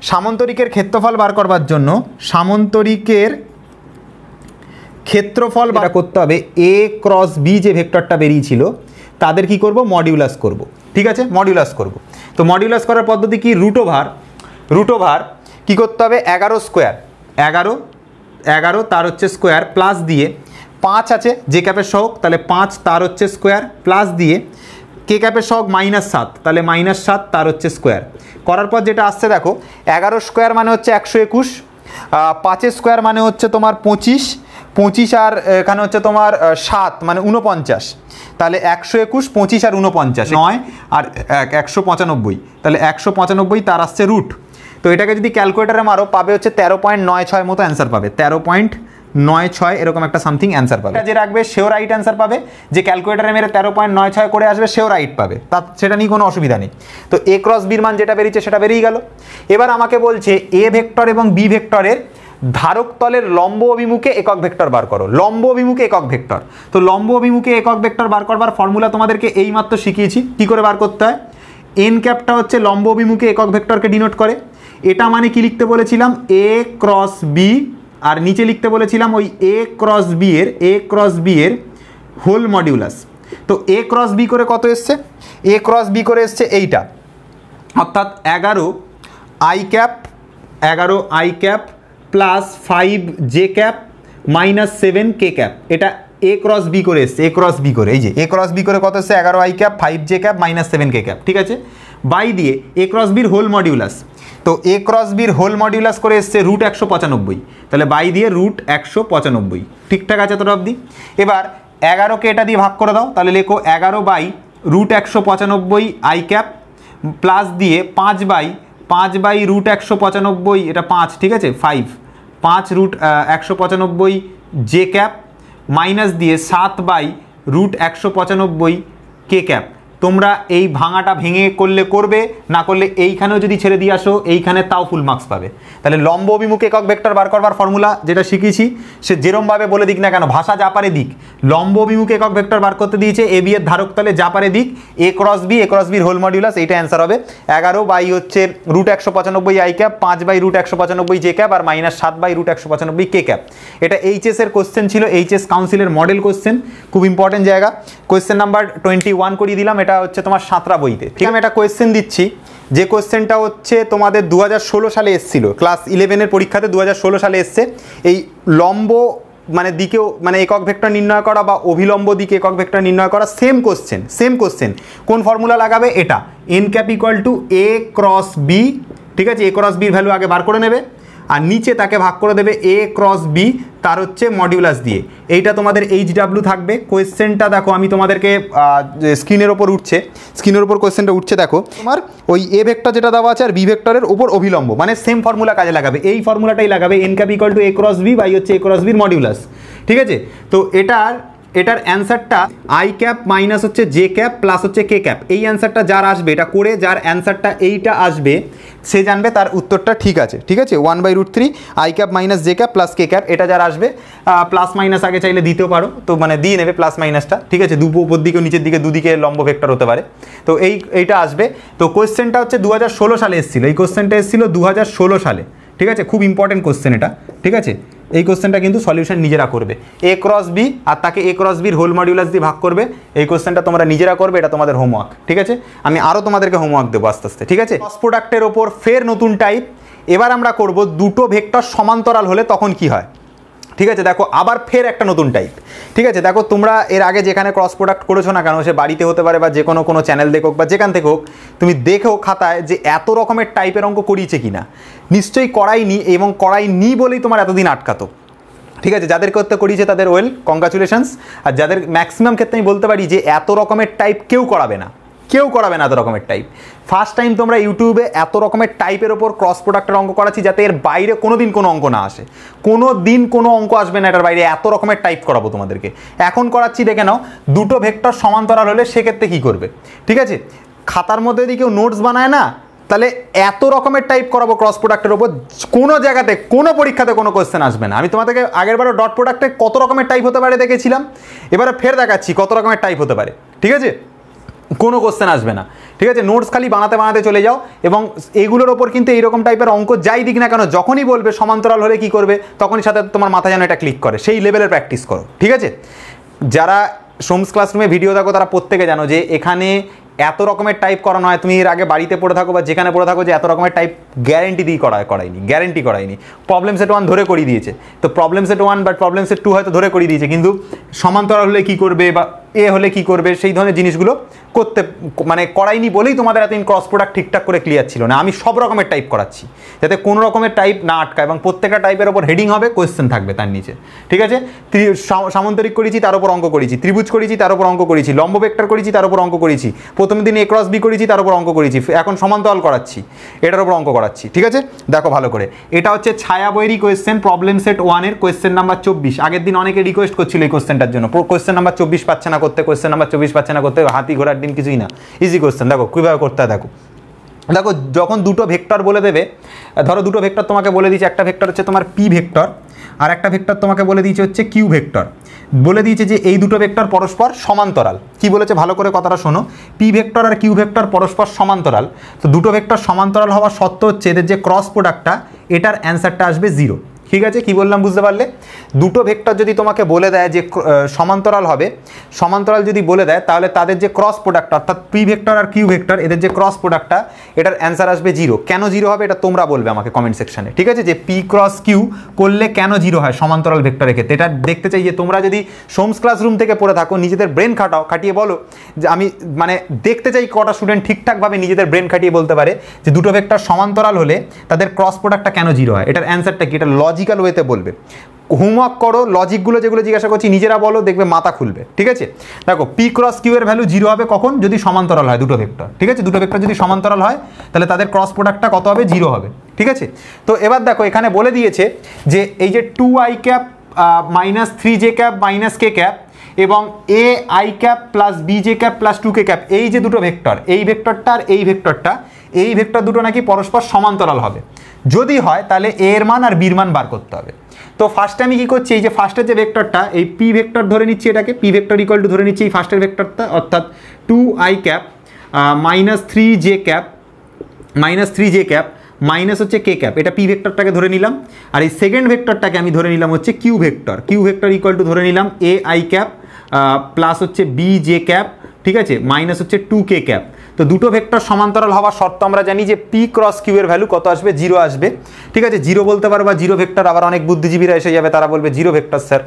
সামন্তরিকের ক্ষেত্রফল বার করবার জন্য সামন্তরিকের ক্ষেত্রফল বার করতে হবে এ ক্রস বি যে ভেক্টরটা বেরিয়েছিল তাদের কি করব মডিউলাস করব ঠিক আছে মডিউলাস করব তো মডিউলাস করার পদ্ধতি কি রুটোভার রুটোভার রুট কী করতে হবে এগারো স্কোয়ার এগারো এগারো তার হচ্ছে স্কোয়ার প্লাস দিয়ে পাঁচ আছে যে ক্যাপের সহক তাহলে পাঁচ তার হচ্ছে স্কোয়ার প্লাস দিয়ে কে ক্যাপের সহগ মাইনাস সাত তাহলে মাইনাস সাত তার হচ্ছে স্কোয়ার করার পর যেটা আসছে দেখো এগারো স্কোয়ার মানে হচ্ছে একশো একুশ পাঁচের স্কোয়ার মানে হচ্ছে তোমার পঁচিশ পঁচিশ আর এখানে হচ্ছে তোমার সাত মানে উনপঞ্চাশ তাহলে একশো একুশ পঁচিশ আর উনপঞ্চাশ নয় আর এক একশো পঁচানব্বই তাহলে একশো পঁচানব্বই তার আসছে রুট তো এটাকে যদি ক্যালকুলেটারে মারো পাবে হচ্ছে তেরো পয়েন্ট নয় ছয় মতো অ্যান্সার পাবে তেরো পয়েন্ট নয় ছয় এরকম একটা সামথিং অ্যান্সার পাবে যে রাখবে সেও রাইট অ্যান্সার পাবে যে ক্যালকুলেটারে মেরে তেরো পয়েন্ট নয় ছয় করে আসবে সেও রাইট পাবে তা সেটা নিয়ে কোনো অসুবিধা নেই তো এ ক্রস বির মান যেটা বেরিয়েছে সেটা বেরিয়ে গেল এবার আমাকে বলছে এ ভেক্টর এবং বি ভেক্টরের ধারক তলের লম্ব অভিমুখে একক ভেক্টর বার করো লম্ব অভিমুখে একক ভেক্টর তো লম্ব অভিমুখে একক ভেক্টর বার করবার ফর্মুলা তোমাদেরকে এইমাত্র শিখিয়েছি কি করে বার করতে হয় এন ক্যাপটা হচ্ছে লম্ব অভিমুখে একক ভেক্টরকে ডিনোট করে এটা মানে কি লিখতে বলেছিলাম এ ক্রস বি আর নিচে লিখতে বলেছিলাম ওই এ ক্রস বি এর এ ক্রস বি এর হোল মডিউলাস তো এ ক্রস বি করে কত এসছে এ ক্রস বি করে এসছে এইটা অর্থাৎ এগারো আই ক্যাপ এগারো i cap plus five j cap minus seven k cap এটা এ ক্রস বি করে এসছে এ ক্রস বি করে এই যে এ ক্রস বি করে কত এসছে এগারো i cap five j cap minus seven k cap ঠিক আছে বাই দিয়ে এ ক্রস বির হোল মডিউলাস তো এ ক্রস বির হোল মডিউলাস করে এসছে রুট একশো পঁচানব্বই তাহলে বাই দিয়ে রুট একশো পঁচানব্বই ঠিকঠাক আছে তোর অবধি এবার এগারোকে এটা দিয়ে ভাগ করে দাও তাহলে লেখো এগারো বাই রুট একশো পঁচানব্বই আই ক্যাপ প্লাস দিয়ে পাঁচ বাই পাঁচ বাই রুট একশো পঁচানব্বই এটা পাঁচ ঠিক আছে ফাইভ পাঁচ রুট একশো পঁচানব্বই জে ক্যাপ মাইনাস দিয়ে সাত বাই রুট একশো পঁচানব্বই কে ক্যাপ তোমরা এই ভাঙাটা ভেঙে করলে করবে না করলে এইখানেও যদি ছেড়ে দিয়ে আসো এইখানে তাও ফুল মার্কস পাবে তাহলে লম্ব অভিমুখ একক ভেক্টর বার করবার ফর্মুলা যেটা শিখেছি সে যেরমভাবে বলে দিক না কেন ভাষা জাপারে পারে দিক লম্ব অভিমুখ একক ভেক্টর বার করতে দিয়েছে এ বি এর ধারক তালে জাপারে পারে দিক A cross B A cross বির হোল মডিউলাস এইটা অ্যান্সার হবে এগারো বাই হচ্ছে রুট একশো পঁচানব্বই আই ক্যাপ পাঁচ বাই রুট একশো পঁচানব্বই জে ক্যাপ আর মাইনাস সাত বাই রুট একশো পঁচানব্বই কে ক্যাপ এটা এস এর কোশ্চেন ছিল এইচ এস কাউন্সিলের মডেল কোশ্চেন খুব ইম্পর্টেন্ট জায়গা কোয়েশ্চেন নাম্বার টোয়েন্টি ওয়ান করিয়ে দিলাম এটা এটা হচ্ছে তোমার সাঁতরা বইতে ঠিক আমি একটা কোয়েশ্চেন দিচ্ছি যে কোয়েশ্চেনটা হচ্ছে তোমাদের দু সালে এসেছিল ক্লাস ইলেভেনের পরীক্ষাতে দু সালে এসছে এই লম্ব মানে দিকেও মানে একক ভেক্টর নির্ণয় করা বা অভিলম্ব দিকে একক ভেক্টর নির্ণয় করা সেম কোশ্চেন সেম কোশ্চেন কোন ফর্মুলা লাগাবে এটা N cap equal to A cross B ঠিক আছে এ ক্রস বির ভ্যালু আগে বার করে নেবে আর নিচে তাকে ভাগ করে দেবে এ ক্রস বি তার হচ্ছে মডিউলাস দিয়ে এইটা তোমাদের এইচ ডাব্লু থাকবে কোয়েশ্চেনটা দেখো আমি তোমাদেরকে স্ক্রিনের ওপর উঠছে স্ক্রিনের ওপর কোয়েশ্চেনটা উঠছে দেখো তোমার ওই এ ভেক্টর যেটা দেওয়া আছে আর বি ভেক্টরের ওপর অভিলম্ব মানে সেম ফর্মুলা কাজে লাগাবে এই ফর্মুলাটাই লাগাবে N cap equal to A cross B by হচ্ছে এ ক্রস বির মডিউলাস ঠিক আছে তো এটার এটার অ্যান্সারটা আই ক্যাপ মাইনাস হচ্ছে জে ক্যাপ প্লাস হচ্ছে কে ক্যাপ এই অ্যান্সারটা যার আসবে এটা করে যার অ্যান্সারটা এইটা আসবে সে জানবে তার উত্তরটা ঠিক আছে ঠিক আছে one by root three I cap minus J cap plus K cap এটা যার আসবে প্লাস মাইনাস আগে চাইলে দিতেও পারো তো মানে দিয়ে নেবে প্লাস মাইনাসটা ঠিক আছে দুপো উপর দিকে নিচের দিকে দুদিকে লম্ব ভেক্টর হতে পারে তো এই এইটা আসবে তো কোয়েশ্চেনটা হচ্ছে দু সালে এসেছিলো এই কোয়েশ্চেনটা এসেছিলো দু সালে ঠিক আছে খুব ইম্পর্টেন্ট কোশ্চেন এটা ঠিক আছে এই কোশ্চেনটা কিন্তু সলিউশন নিজেরা করবে এ ক্রস বি আর তাকে এ ক্রস বির হোল মডিউলাস দিয়ে ভাগ করবে এই কোশ্চেনটা তোমরা নিজেরা করবে এটা তোমাদের হোমওয়ার্ক ঠিক আছে আমি আরও তোমাদেরকে হোমওয়ার্ক দেবো আস্তে আস্তে ঠিক আছে ক্রস প্রোডাক্টের ওপর ফের নতুন টাইপ এবার আমরা করব দুটো ভেক্টর সমান্তরাল হলে তখন কি হয় ঠিক আছে দেখো আবার ফের একটা নতুন টাইপ ঠিক আছে দেখো তোমরা এর আগে যেখানে ক্রস প্রোডাক্ট করেছো না কেন সে বাড়িতে হতে পারে বা যে কোনো কোনো চ্যানেল দেখোক বা যেখান থেকে হোক তুমি দেখেও খাতায় যে এত রকমের টাইপের অঙ্ক করিয়েছে কিনা নিশ্চয়ই করাইনি এবং করাইনি বলেই তোমার এতদিন আটকাতো ঠিক আছে যাদের করতে করিয়েছে তাদের ওয়েল কংগ্রাচুলেশনস আর যাদের ম্যাক্সিমাম ক্ষেত্রে আমি বলতে পারি যে এত রকমের টাইপ কেউ করাবে না কেউ করাবে না এত রকমের টাইপ ফার্স্ট টাইম তোমরা ইউটিউবে এত রকমের টাইপের ওপর ক্রস প্রোডাক্টের অঙ্ক করাচ্ছি যাতে এর বাইরে কোনো দিন কোনো অঙ্ক না আসে কোনো দিন কোনো অঙ্ক আসবে না এটার বাইরে এত রকমের টাইপ করাবো তোমাদেরকে এখন করাচ্ছি দেখে নাও দুটো ভেক্টর সমান্তরাল হলে সেক্ষেত্রে কী করবে ঠিক আছে খাতার মধ্যে যদি কেউ নোটস বানায় না তাহলে এত রকমের টাইপ করাবো ক্রস প্রোডাক্টের ওপর কোনো জায়গাতে কোনো পরীক্ষাতে কোনো কোয়েশ্চেন আসবে না আমি তোমাদেরকে আগেরবারও ডট প্রোডাক্টে কত রকমের টাইপ হতে পারে দেখেছিলাম এবারে ফের দেখাচ্ছি কত রকমের টাইপ হতে পারে ঠিক আছে কোনো কোশ্চেন আসবে না ঠিক আছে নোটস খালি বানাতে বানাতে চলে যাও এবং এগুলোর ওপর কিন্তু এইরকম টাইপের অঙ্ক যাই দিক না কেন যখনই বলবে সমান্তরাল হলে কি করবে তখনই সাথে তোমার মাথা যেন এটা ক্লিক করে সেই লেভেলের প্র্যাকটিস করো ঠিক আছে যারা সোমস ক্লাসরুমে ভিডিও দেখো তারা প্রত্যেকে জানো যে এখানে এত রকমের টাইপ করানো হয় তুমি এর আগে বাড়িতে পড়ে থাকো বা যেখানে পড়ে থাকো যে এত রকমের টাইপ গ্যারেন্টি দিয়ে করা করায়নি গ্যারেন্টি করায়নি প্রবলেম সেট ওয়ান ধরে করিয়ে দিয়েছে তো problem set one but problem set two হয়তো ধরে করিয়ে দিয়েছে কিন্তু সমান্তরাল হলে কী করবে বা এ হলে কি করবে সেই ধরনের জিনিসগুলো করতে মানে করাইনি বলেই তোমাদের এতদিন ক্রস প্রোডাক্ট ঠিকঠাক করে ক্লিয়ার ছিল না আমি সব রকমের টাইপ করাচ্ছি যাতে কোনো রকমের টাইপ না আটকায় এবং প্রত্যেকটা টাইপের ওপর হেডিং হবে কোয়েশ্চেন থাকবে তার নিচে ঠিক আছে সামান্তরিক করেছি তার উপর অঙ্ক করেছি ত্রিভুজ করেছি তার উপর অঙ্ক করেছি লম্ব ভেক্টর করেছি তার উপর অঙ্ক করেছি প্রথম দিন এ ক্রস বি করেছি তার উপর অঙ্ক করেছি এখন সমান্তরাল করাচ্ছি এটার উপর অঙ্ক করাচ্ছি ঠিক আছে দেখো ভালো করে এটা হচ্ছে ছায়া বইয়েরই কোয়েশ্চেন প্রবলেম সেট ওয়ানের কোয়েশ্চেন নাম্বার চব্বিশ আগের দিন অনেকে রিকোয়েস্ট করছিল এই কোয়েশ্চেনটার জন্য কোয়েশ্চেন নাম্বার চব্বিশ পাচ্ছে না করতে কোয়েশ্চেন নাম্বার চব্বিশ পাচ্ছে না করতে হাতি ঘোড়ার ডিম কিছুই না ইজি কোয়েশ্চেন দেখো কীভাবে করতে হয় দেখো দেখো যখন দুটো ভেক্টর বলে দেবে ধরো দুটো ভেক্টর তোমাকে বলে দিয়েছে একটা ভেক্টর হচ্ছে তোমার পি ভেক্টর আর একটা ভেক্টর তোমাকে বলে দিয়েছে হচ্ছে কিউ ভেক্টর বলে দিয়েছে যে এই দুটো ভেক্টর পরস্পর সমান্তরাল কি বলেছে ভালো করে কথাটা শোনো পি ভেক্টর আর কিউ ভেক্টর পরস্পর সমান্তরাল তো দুটো ভেক্টর সমান্তরাল হওয়া সত্ত্বেও হচ্ছে এদের যে ক্রস প্রোডাক্টটা এটার অ্যান্সারটা আসবে জিরো ঠিক আছে কি বললাম বুঝতে পারলে দুটো ভেক্টর যদি তোমাকে বলে দেয় যে সমান্তরাল হবে সমান্তরাল যদি বলে দেয় তাহলে তাদের যে ক্রস প্রোডাক্ট অর্থাৎ পি ভেক্টর আর কিউ ভেক্টর এদের যে ক্রস প্রোডাক্টটা এটার অ্যান্সার আসবে জিরো কেন জিরো হবে এটা তোমরা বলবে আমাকে কমেন্ট সেকশানে ঠিক আছে যে পি ক্রস কিউ করলে কেন জিরো হয় সমান্তরাল ভেক্টরের ক্ষেত্রে এটা দেখতে চাই যে তোমরা যদি সোমস ক্লাসরুম থেকে পড়ে থাকো নিজেদের ব্রেন খাটাও খাটিয়ে বলো যে আমি মানে দেখতে চাই কটা স্টুডেন্ট ঠিকঠাকভাবে নিজেদের ব্রেন খাটিয়ে বলতে পারে যে দুটো ভেক্টর সমান্তরাল হলে তাদের ক্রস প্রোডাক্টটা কেন জিরো হয় এটার অ্যান্সারটা কি এটা লজিক লজিক্যাল ওয়েতে বলবে হোমওয়ার্ক করো লজিকগুলো যেগুলো জিজ্ঞাসা করছি নিজেরা বলো দেখবে মাথা খুলবে ঠিক আছে দেখো পি ক্রস কিউ এর ভ্যালু জিরো হবে কখন যদি সমান্তরাল হয় দুটো ভেক্টর ঠিক আছে দুটো ভেক্টর যদি সমান্তরাল হয় তাহলে তাদের ক্রস প্রোডাক্টটা কত হবে জিরো হবে ঠিক আছে তো এবার দেখো এখানে বলে দিয়েছে যে এই যে two i cap minus three J cap minus k cap এবং A i cap plus B j cap plus two k cap এই যে দুটো ভেক্টর এই ভেক্টরটা আর এই ভেক্টরটা এই ভেক্টর দুটো নাকি পরস্পর সমান্তরাল হবে যদি হয় তাহলে এ এর মান আর বির মান বার করতে হবে তো ফার্স্টে আমি কি করছি এই যে ফার্স্টের যে ভেক্টরটা এই পি ভেক্টর ধরে নিচ্ছি এটাকে পি ভেক্টর ইকুয়াল টু ধরে নিচ্ছি এই ফার্স্টের ভেক্টরটা অর্থাৎ two i cap minus three J cap minus three J cap minus হচ্ছে কে ক্যাপ এটা পি ভেক্টরটাকে ধরে নিলাম আর এই সেকেন্ড ভেক্টরটাকে আমি ধরে নিলাম হচ্ছে Q vector Q vector equal to ধরে নিলাম এ আই ক্যাপ প্লাস হচ্ছে বি জে ক্যাপ ঠিক আছে মাইনাস হচ্ছে টু কে ক্যাপ তো দুটো ভেক্টর সমান্তরাল হওয়ার শর্ত আমরা জানি যে পি ক্রস কিউ এর ভ্যালু কত আসবে জিরো আসবে ঠিক আছে জিরো বলতে বা জিরো ভেক্টর আবার অনেক বুদ্ধিজীবীরা এসে যাবে তারা বলবে জিরো ভেক্টর স্যার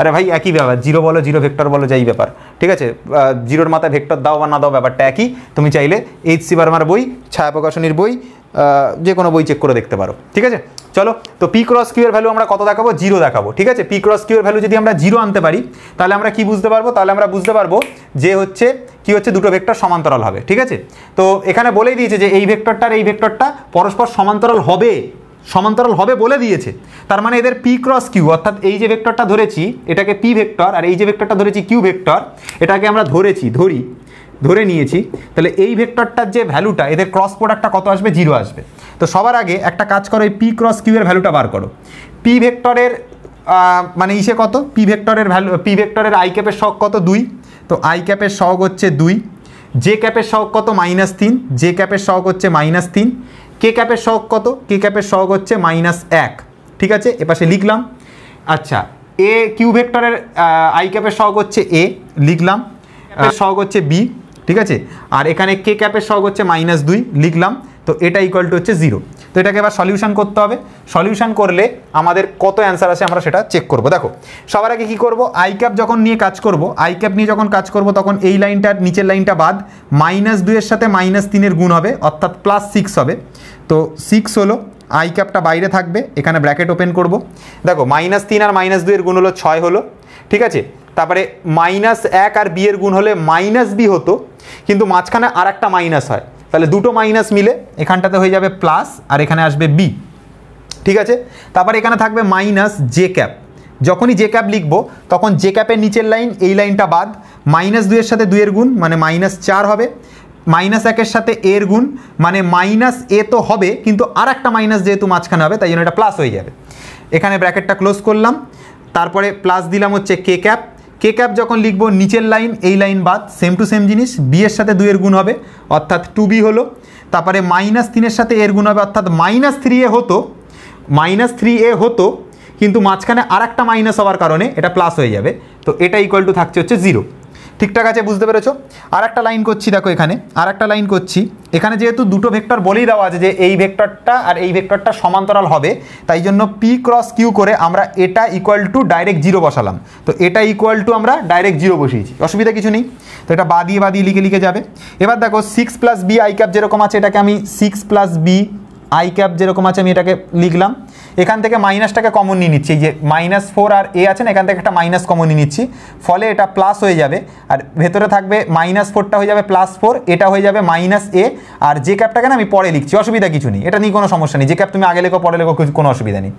আরে ভাই একই ব্যাপার জিরো বলো জিরো ভেক্টর বলো যাই ব্যাপার ঠিক আছে জিরোর মাথায় ভেক্টর দাও বা না দাও ব্যাপারটা একই তুমি চাইলে এইচ সি বার্মার বই ছায়া প্রকাশনীর বই যে কোনো বই চেক করে দেখতে পারো ঠিক আছে চলো তো পি ক্রস কিউ এর ভ্যালু আমরা কত দেখাবো জিরো দেখাবো ঠিক আছে পি ক্রস কিউ এর ভ্যালু যদি আমরা জিরো আনতে পারি তাহলে আমরা কি বুঝতে পারবো তাহলে আমরা বুঝতে পারবো যে হচ্ছে কি হচ্ছে দুটো ভেক্টর সমান্তরাল হবে ঠিক আছে তো এখানে বলেই দিয়েছে যে এই ভেক্টরটা আর এই ভেক্টরটা পরস্পর সমান্তরাল হবে সমান্তরাল হবে বলে দিয়েছে তার মানে এদের পি ক্রস কিউ অর্থাৎ এই যে ভেক্টরটা ধরেছি এটাকে পি ভেক্টর আর এই যে ভেক্টরটা ধরেছি কিউ ভেক্টর এটাকে আমরা ধরেছি ধরি ধরে নিয়েছি তাহলে এই ভেক্টরটার যে ভ্যালুটা এদের ক্রস প্রোডাক্টটা কত আসবে জিরো আসবে তো সবার আগে একটা কাজ করো এই পি ক্রস কিউয়ের ভ্যালুটা বার করো পি ভেক্টরের মানে ইসে কত পি ভেক্টরের ভ্যালু পি ভেক্টরের আই ক্যাপের শখ কত দুই তো আই ক্যাপের শখ হচ্ছে দুই জে ক্যাপের শখ কত মাইনাস তিন জে ক্যাপের শখ হচ্ছে মাইনাস তিন কে ক্যাপের সহগ কত কে ক্যাপের সহগ হচ্ছে মাইনাস এক ঠিক আছে এপাশে লিখলাম আচ্ছা এ কিউ ভেক্টরের আই ক্যাপের সহগ হচ্ছে এ লিখলাম সহগ হচ্ছে বি ঠিক আছে আর এখানে কে ক্যাপের সহগ হচ্ছে মাইনাস দুই লিখলাম তো এটা ইকুয়াল টু হচ্ছে জিরো তো এটাকে এবার সলিউশন করতে হবে সলিউশন করলে আমাদের কত অ্যান্সার আছে আমরা সেটা চেক করব দেখো সবার আগে কী করব আই ক্যাপ যখন নিয়ে কাজ করব আই ক্যাপ নিয়ে যখন কাজ করব তখন এই লাইনটার নিচের লাইনটা বাদ মাইনাস দুইয়ের সাথে মাইনাস তিনের গুণ হবে অর্থাৎ প্লাস সিক্স হবে তো সিক্স হলো আই ক্যাপটা বাইরে থাকবে এখানে ব্র্যাকেট ওপেন করব দেখো মাইনাস তিন আর মাইনাস দুইয়ের গুণ হলো ছয় হলো ঠিক আছে তারপরে মাইনাস এক আর বি এর গুণ হলে মাইনাস বি হতো কিন্তু মাঝখানে আর একটা মাইনাস হয় তাহলে দুটো মাইনাস মিলে এখানটাতে হয়ে যাবে প্লাস আর এখানে আসবে বি ঠিক আছে তারপর এখানে থাকবে মাইনাস জে ক্যাপ যখনই জে ক্যাপ লিখব তখন জে ক্যাপের নিচের লাইন এই লাইনটা বাদ মাইনাস দুইয়ের সাথে দুইয়ের গুণ মানে মাইনাস চার হবে মাইনাস একের সাথে এর গুণ মানে মাইনাস এ তো হবে কিন্তু আর একটা মাইনাস যেহেতু মাঝখানে হবে তাই জন্য এটা প্লাস হয়ে যাবে এখানে ব্র্যাকেটটা ক্লোজ করলাম তারপরে প্লাস দিলাম হচ্ছে কে ক্যাপ কে ক্যাপ যখন লিখব নিচের লাইন এই লাইন বাদ সেম টু সেম জিনিস বি এর সাথে দুইয়ের গুণ হবে অর্থাৎ টু বি হলো তারপরে মাইনাস তিনের সাথে এর গুণ হবে অর্থাৎ মাইনাস থ্রি এ হতো মাইনাস থ্রি এ হতো কিন্তু মাঝখানে আর একটা মাইনাস হওয়ার কারণে এটা প্লাস হয়ে যাবে তো এটা ইকুয়াল টু থাকছে হচ্ছে জিরো ঠিকঠাক আছে বুঝতে পেরেছো আর একটা লাইন করছি দেখো এখানে আর একটা লাইন করছি এখানে যেহেতু দুটো ভেক্টর বলেই দেওয়া আছে যে এই ভেক্টরটা আর এই ভেক্টরটা সমান্তরাল হবে তাই জন্য পি ক্রস কিউ করে আমরা এটা ইকুয়াল টু ডাইরেক্ট জিরো বসালাম তো এটা ইকুয়াল টু আমরা ডাইরেক্ট জিরো বসিয়েছি অসুবিধা কিছু নেই তো এটা বাদিয়ে বাদিয়ে লিখে লিখে যাবে এবার দেখো six plus B i cap যেরকম আছে এটাকে আমি six plus B i cap যেরকম আছে আমি এটাকে লিখলাম এখান থেকে মাইনাসটাকে কমন নিয়ে নিচ্ছি এই যে মাইনাস ফোর আর এ আছে না এখান থেকে একটা মাইনাস কমন নিয়ে নিচ্ছি ফলে এটা প্লাস হয়ে যাবে আর ভেতরে থাকবে মাইনাস ফোরটা হয়ে যাবে প্লাস ফোর এটা হয়ে যাবে মাইনাস এ আর যে ক্যাপটাকে না আমি পরে লিখছি অসুবিধা কিছু নেই এটা নিয়ে কোনো সমস্যা নেই যে ক্যাপ তুমি আগে লেখো পরে লেখো কোনো অসুবিধা নেই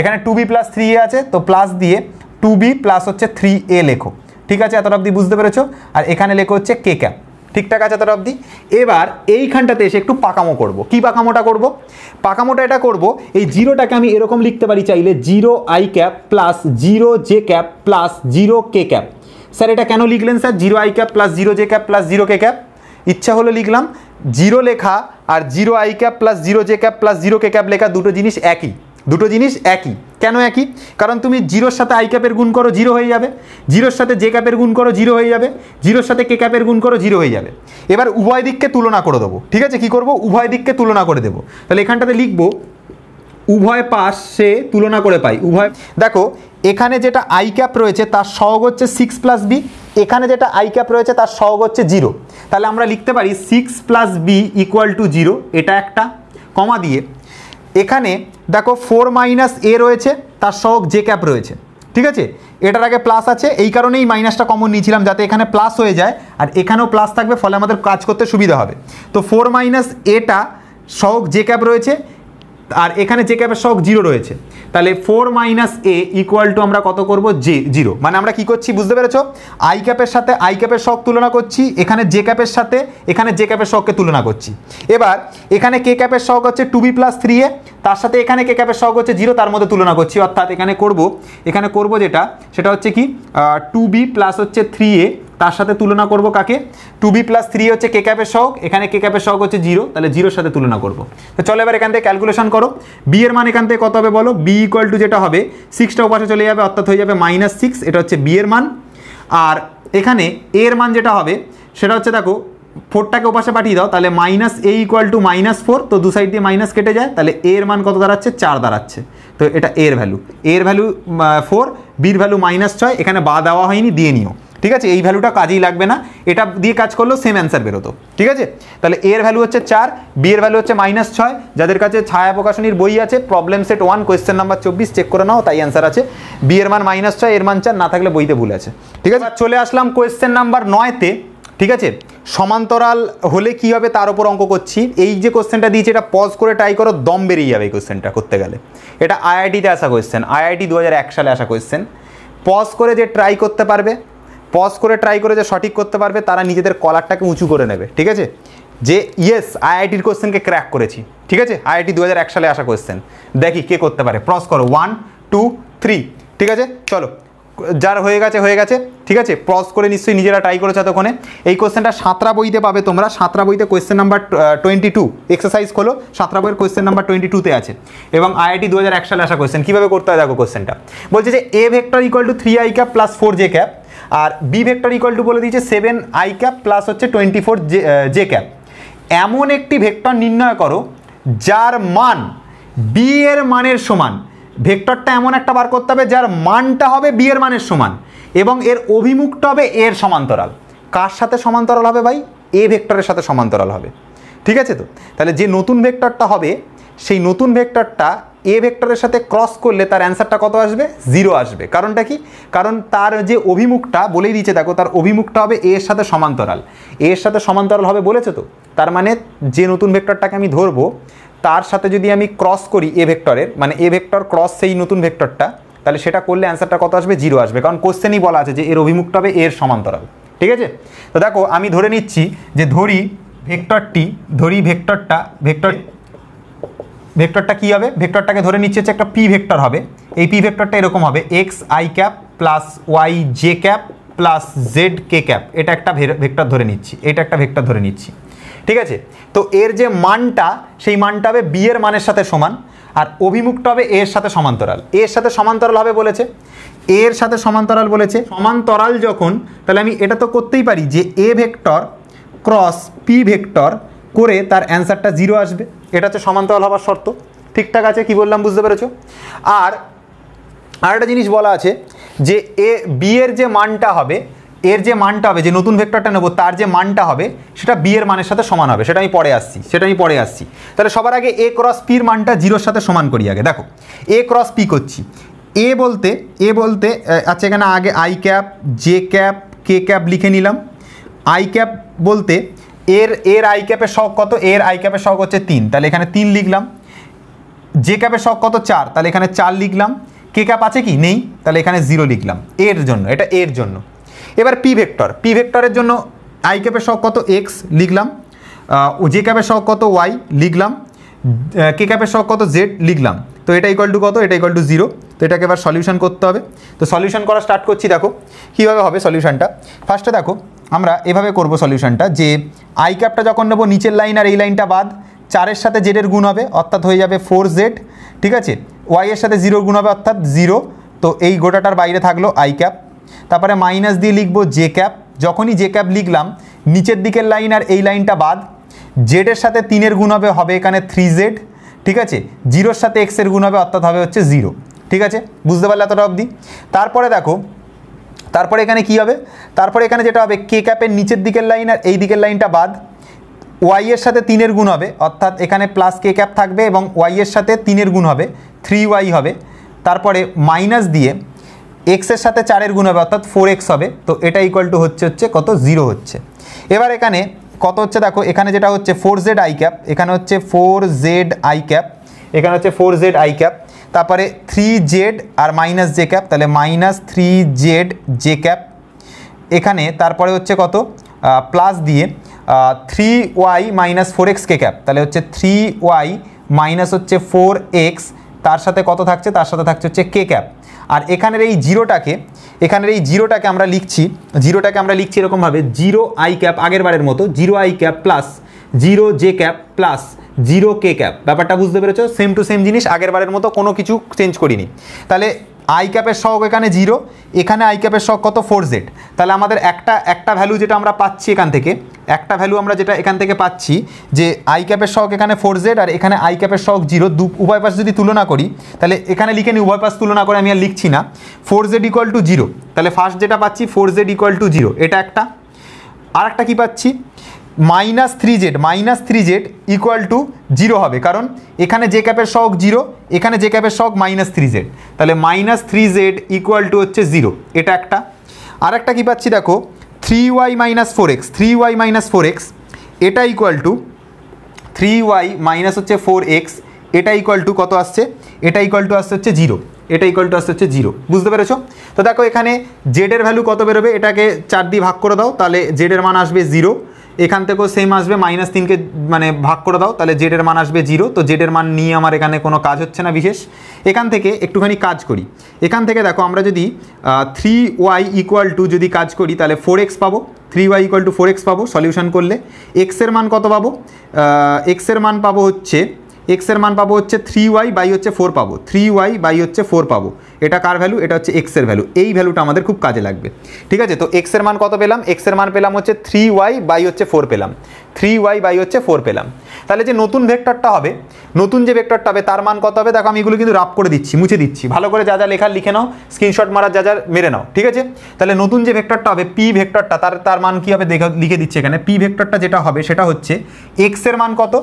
এখানে two B plus three A আছে তো প্লাস দিয়ে টু বি প্লাস হচ্ছে থ্রি এ লেখো ঠিক আছে এতটা অবধি বুঝতে পেরেছো আর এখানে লেখো হচ্ছে কে ক্যাপ ঠিকঠাক আছে এতটা অবধি এবার এইখানটাতে এসে একটু পাকামো করব। কি পাকামোটা করব। পাকামোটা এটা করব এই জিরোটাকে আমি এরকম লিখতে পারি চাইলে zero I cap plus zero J cap plus zero K cap sir এটা কেন লিখলেন sir zero I cap plus zero J cap plus zero K cap ইচ্ছা হলো লিখলাম জিরো লেখা আর zero I cap plus zero J cap plus zero K cap লেখা দুটো জিনিস একই দুটো জিনিস একই কেন একই কারণ তুমি জিরোর সাথে আই ক্যাপের গুণ করো জিরো হয়ে যাবে জিরোর সাথে জে ক্যাপের গুণ করো জিরো হয়ে যাবে জিরোর সাথে কে ক্যাপের গুণ করো জিরো হয়ে যাবে এবার উভয় দিককে তুলনা করে দেবো ঠিক আছে কি করব উভয় দিককে তুলনা করে দেবো তাহলে এখানটাতে লিখবো উভয় সে তুলনা করে পাই উভয় দেখো এখানে যেটা আই ক্যাপ রয়েছে তার সহগ হচ্ছে সিক্স প্লাস বি এখানে যেটা আই ক্যাপ রয়েছে তার সহগ হচ্ছে জিরো তাহলে আমরা লিখতে পারি six plus B equal to zero এটা একটা কমা দিয়ে এখানে দেখো ফোর মাইনাস এ রয়েছে তার সহক জে ক্যাপ রয়েছে ঠিক আছে এটার আগে প্লাস আছে এই কারণেই মাইনাসটা কমন নিয়েছিলাম যাতে এখানে প্লাস হয়ে যায় আর এখানেও প্লাস থাকবে ফলে আমাদের কাজ করতে সুবিধা হবে তো ফোর মাইনাস এটা সহক জে ক্যাপ রয়েছে আর এখানে যে ক্যাপের শখ জিরো রয়েছে তাহলে four minus A equal to আমরা কত করবো জে জিরো মানে আমরা কি করছি বুঝতে পেরেছ আই ক্যাপের সাথে আই ক্যাপের শখ তুলনা করছি এখানে জে ক্যাপের সাথে এখানে জে ক্যাপের শখকে তুলনা করছি এবার এখানে কে ক্যাপের শখ হচ্ছে two B plus three A তার সাথে এখানে কে ক্যাপের শখ হচ্ছে জিরো তার মধ্যে তুলনা করছি অর্থাৎ এখানে করব এখানে করব যেটা সেটা হচ্ছে কি টু বি প্লাস হচ্ছে থ্রি এ তার সাথে তুলনা করব কাকে টু বি প্লাস থ্রি হচ্ছে কে ক্যাপের সহক এখানে কে ক্যাপের সহক হচ্ছে জিরো তাহলে জিরোর সাথে তুলনা করব তো চলো এবার এখান থেকে ক্যালকুলেশন করো বি এর মান এখান থেকে কত হবে বলো বি ইকুয়াল টু যেটা হবে সিক্সটা উপাশে চলে যাবে অর্থাৎ হয়ে যাবে মাইনাস সিক্স এটা হচ্ছে বি এর মান আর এখানে এর মান যেটা হবে সেটা হচ্ছে দেখো ফোরটাকে ওপাশে পাঠিয়ে দাও তাহলে minus A equal to minus four তো দু সাইড দিয়ে মাইনাস কেটে যায় তাহলে এর মান কত দাঁড়াচ্ছে চার দাঁড়াচ্ছে তো এটা এর ভ্যালু এর ভ্যালু ফোর বির ভ্যালু মাইনাস ছয় এখানে বা দেওয়া হয়নি দিয়ে নিও ঠিক আছে এই ভ্যালুটা কাজেই লাগবে না এটা দিয়ে কাজ করলেও সেম অ্যান্সার বেরোতো ঠিক আছে তাহলে এর ভ্যালু হচ্ছে চার বি এর ভ্যালু হচ্ছে মাইনাস ছয় যাদের কাছে ছায়া প্রকাশনীর বই আছে problem set one question number চব্বিশ চেক করে নাও তাই অ্যান্সার আছে বি এর মান মাইনাস ছয় এর মান চার না থাকলে বইতে ভুল আছে ঠিক আছে চলে আসলাম কোয়েশ্চেন নাম্বার নয়তে ঠিক আছে সমান্তরাল হলে কি হবে তার উপর অঙ্ক করছি এই যে কোয়েশ্চেনটা দিয়েছি এটা পজ করে ট্রাই করো দম বেরিয়ে যাবে এই কোশ্চেনটা করতে গেলে এটা আইআইটিতে আসা কোয়েশ্চেন আইআইটি দু সালে আসা কোয়েশ্চেন পজ করে যে ট্রাই করতে পারবে পজ করে ট্রাই করে যে সঠিক করতে পারবে তারা নিজেদের কলারটাকে উঁচু করে নেবে ঠিক আছে যে ইয়েস আইআইটির কোয়েশ্চেনকে ক্র্যাক করেছি ঠিক আছে আইআইটি দু এক সালে আসা কোয়েশ্চেন দেখি কে করতে পারে প্রস করো ওয়ান টু থ্রি ঠিক আছে চলো যার হয়ে গেছে হয়ে গেছে ঠিক আছে ক্রস করে নিশ্চয়ই নিজেরা ট্রাই করেছো এতক্ষণে এই কোয়েশ্চেনটা সাঁতরা বইতে পাবে তোমরা সাঁতরা বইতে question number twenty two exercise খোলো সাঁতরা বইয়ের কোয়েশ্চেন নাম্বার টোয়েন্টি টুতে আছে এবং আইআইটি দু সালে আসা কোয়েশ্চেন কীভাবে করতে হয় দেখো কোয়েশ্চেনটা বলছে যে A vector equal to three I cap plus four J cap আর বি ভেক্টর ইকোয়াল টু বলে দিয়েছে সেভেন আই ক্যাপ প্লাস হচ্ছে twenty four J J cap এমন একটি ভেক্টর নির্ণয় করো যার মান বি এর মানের সমান ভেক্টরটা এমন একটা বার করতে হবে যার মানটা হবে বি এর মানের সমান এবং এর অভিমুখটা হবে এর সমান্তরাল কার সাথে সমান্তরাল হবে ভাই এ ভেক্টরের সাথে সমান্তরাল হবে ঠিক আছে তো তাহলে যে নতুন ভেক্টরটা হবে সেই নতুন ভেক্টরটা এ ভেক্টরের সাথে ক্রস করলে তার অ্যান্সারটা কত আসবে জিরো আসবে কারণটা কি কারণ তার যে অভিমুখটা বলেই দিচ্ছে দেখো তার অভিমুখটা হবে এর সাথে সমান্তরাল এর সাথে সমান্তরাল হবে বলেছে তো তার মানে যে নতুন ভেক্টরটাকে আমি ধরবো তার সাথে যদি আমি ক্রস করি এ ভেক্টরের মানে এ ভেক্টর ক্রস সেই নতুন ভেক্টরটা তাহলে সেটা করলে অ্যান্সারটা কত আসবে জিরো আসবে কারণ কোশ্চেনই বলা আছে যে এর অভিমুখটা হবে এর সমান্তরাল ঠিক আছে তো দেখো আমি ধরে নিচ্ছি যে ধরি ভেক্টরটি ধরি ভেক্টরটা ভেক্টর ভেক্টরটা কী হবে ভেক্টরটাকে ধরে নিচ্ছে হচ্ছে একটা পি ভেক্টর হবে এই পি ভেক্টরটা এরকম হবে X I cap plus Y J cap plus Z K cap এটা একটা ভেক্টর ধরে নিচ্ছি এটা একটা ভেক্টর ধরে নিচ্ছি ঠিক আছে তো এর যে মানটা সেই মানটা হবে বি এর মানের সাথে সমান আর অভিমুখটা হবে এর সাথে সমান্তরাল এর সাথে সমান্তরাল হবে বলেছে এর সাথে সমান্তরাল বলেছে সমান্তরাল যখন তাহলে আমি এটা তো করতেই পারি যে A vector cross P vector করে তার অ্যান্সারটা জিরো আসবে এটা হচ্ছে সমান্তরাল হবার শর্ত ঠিকঠাক আছে কি বললাম বুঝতে পেরেছো আর আরেকটা জিনিস বলা আছে যে এ বি এর যে মানটা হবে এর যে মানটা হবে যে নতুন ভেক্টরটা নেবো তার যে মানটা হবে সেটা বি এর মানের সাথে সমান হবে সেটা আমি পরে আসছি সেটা আমি পরে আসছি তাহলে সবার আগে এ ক্রস পির মানটা জিরোর সাথে সমান করি আগে দেখো এ ক্রস পি করছি এ বলতে এ বলতে আচ্ছা এখানে আগে I cap J cap K cap লিখে নিলাম আই ক্যাপ বলতে এর এর আই ক্যাপের শখ কত এর আই ক্যাপের শখ হচ্ছে তিন তাহলে এখানে তিন লিখলাম যে ক্যাপের শখ কত চার তাহলে এখানে চার লিখলাম কে ক্যাপ আছে কি নেই তাহলে এখানে জিরো লিখলাম এর জন্য এটা এর জন্য এবার পি ভেক্টর পি ভেক্টরের জন্য আই ক্যাপের শখ কত এক্স লিখলাম জে ক্যাপের শখ কত ওয়াই লিখলাম কে ক্যাপের শখ কত জেড লিখলাম তো এটা ইকল টু কত এটা ইকল টু জিরো তো এটাকে এবার সলিউশন করতে হবে তো সলিউশন করা স্টার্ট করছি দেখো কীভাবে হবে সলিউশনটা ফার্স্টে দেখো আমরা এভাবে করব সলিউশনটা যে আই ক্যাপটা যখন নেবো নিচের লাইন আর এই লাইনটা বাদ চারের সাথে জেডের গুণ হবে অর্থাৎ হয়ে যাবে ফোর জেড ঠিক আছে ওয়াইয়ের সাথে জিরোর গুণ হবে অর্থাৎ জিরো তো এই গোটাটার বাইরে থাকলো আই ক্যাপ তারপরে মাইনাস দিয়ে লিখবো জে ক্যাপ যখনই জে ক্যাপ লিখলাম নিচের দিকের লাইন আর এই লাইনটা বাদ জেডের সাথে তিনের গুণ হবে হবে এখানে থ্রি জেড ঠিক আছে জিরোর সাথে এক্সের গুণ হবে অর্থাৎ হবে হচ্ছে জিরো ঠিক আছে বুঝতে পারলে এতটা অবধি তারপরে দেখো তারপরে এখানে কি হবে তারপরে এখানে যেটা হবে কে ক্যাপের নিচের দিকের লাইন আর এই দিকের লাইনটা বাদ ওয়াই এর সাথে তিনের গুণ হবে অর্থাৎ এখানে প্লাস কে ক্যাপ থাকবে এবং ওয়াই এর সাথে তিনের গুণ হবে থ্রি ওয়াই হবে তারপরে মাইনাস দিয়ে এক্সের সাথে চারের গুণ হবে অর্থাৎ ফোর এক্স হবে তো এটা ইকুয়াল টু হচ্ছে হচ্ছে কত জিরো হচ্ছে এবার এখানে কত হচ্ছে দেখো এখানে যেটা হচ্ছে ফোর জেড আই ক্যাপ এখানে হচ্ছে ফোর জেড আই ক্যাপ এখানে হচ্ছে ফোর জেড আই ক্যাপ তারপরে থ্রি জেড আর মাইনাস জে ক্যাপ তাহলে minus three Z J cap এখানে তারপরে হচ্ছে কত প্লাস দিয়ে three Y minus four X K cap তাহলে হচ্ছে থ্রি ওয়াই মাইনাস হচ্ছে ফোর এক্স তার সাথে কত থাকছে তার সাথে থাকছে হচ্ছে কে ক্যাপ আর এখানের এই জিরোটাকে এখানের এই জিরোটাকে আমরা লিখছি জিরোটাকে আমরা লিখছি এরকমভাবে জিরো আই ক্যাপ আগের বারের মতো zero I cap plus zero J cap plus zero K cap ব্যাপারটা বুঝতে পেরেছো সেম টু সেম জিনিস আগের বারের মতো কোনো কিছু চেঞ্জ করিনি তাহলে আই ক্যাপের শখ এখানে জিরো এখানে আই ক্যাপের শখ কত ফোর জেড তাহলে আমাদের একটা একটা ভ্যালু যেটা আমরা পাচ্ছি এখান থেকে একটা ভ্যালু আমরা যেটা এখান থেকে পাচ্ছি যে আই ক্যাপের শখ এখানে ফোর জেড আর এখানে আই ক্যাপের শখ জিরো দু উভয় পাশ যদি তুলনা করি তাহলে এখানে লিখে নিই উভয় পাশ তুলনা করে আমি আর লিখছি না four Z equal to zero তাহলে ফার্স্ট যেটা পাচ্ছি four Z equal to zero এটা একটা আর একটা কী পাচ্ছি minus three Z minus three Z equal to zero হবে কারণ এখানে যে ক্যাপের শখ জিরো এখানে যে ক্যাপের শখ মাইনাস থ্রি জেড তাহলে minus three Z equal to হচ্ছে জিরো এটা একটা আর একটা কী পাচ্ছি দেখো three Y minus four X three Y minus four X এটা equal to three Y minus হচ্ছে ফোর এক্স এটা ইকুয়াল টু কত আসছে এটা ইকুয়াল টু আসছে হচ্ছে জিরো এটা ইকুয়াল টু আসছে হচ্ছে জিরো বুঝতে পেরেছো তো দেখো এখানে জেডের ভ্যালু কত বেরোবে এটাকে চার দিয়ে ভাগ করে দাও তাহলে জেডের মান আসবে জিরো এখান থেকেও সেম আসবে মাইনাস তিনকে মানে ভাগ করে দাও তাহলে জেডের মান আসবে জিরো তো জেডের মান নিয়ে আমার এখানে কোনো কাজ হচ্ছে না বিশেষ এখান থেকে একটুখানি কাজ করি এখান থেকে দেখো আমরা যদি থ্রি ওয়াই ইকুয়াল টু যদি কাজ করি তাহলে ফোর এক্স পাবো three Y equal to four X পাবো সলিউশন করলে এক্সের মান কত পাবো এক্সের মান পাবো হচ্ছে এক্সের মান পাবো হচ্ছে থ্রি ওয়াই বাই হচ্ছে ফোর পাবো থ্রি ওয়াই বাই হচ্ছে ফোর পাবো এটা কার ভ্যালু এটা হচ্ছে এক্সের ভ্যালু এই ভ্যালুটা আমাদের খুব কাজে লাগবে ঠিক আছে তো এক্সের মান কত পেলাম এক্সের মান পেলাম হচ্ছে থ্রি ওয়াই বাই হচ্ছে ফোর পেলাম থ্রি ওয়াই বাই হচ্ছে ফোর পেলাম তাহলে যে নতুন ভেক্টরটা হবে নতুন যে ভেক্টরটা হবে তার মান কত হবে দেখো আমি এগুলো কিন্তু রাপ করে দিচ্ছি মুছে দিচ্ছি ভালো করে যা যা লেখার লিখে নাও স্ক্রিনশট মারার যা যা মেরে নাও ঠিক আছে তাহলে নতুন যে ভেক্টরটা হবে পি ভেক্টরটা তার তার মান কী হবে দেখে লিখে দিচ্ছি এখানে পি ভেক্টরটা যেটা হবে সেটা হচ্ছে এক্সের মান কত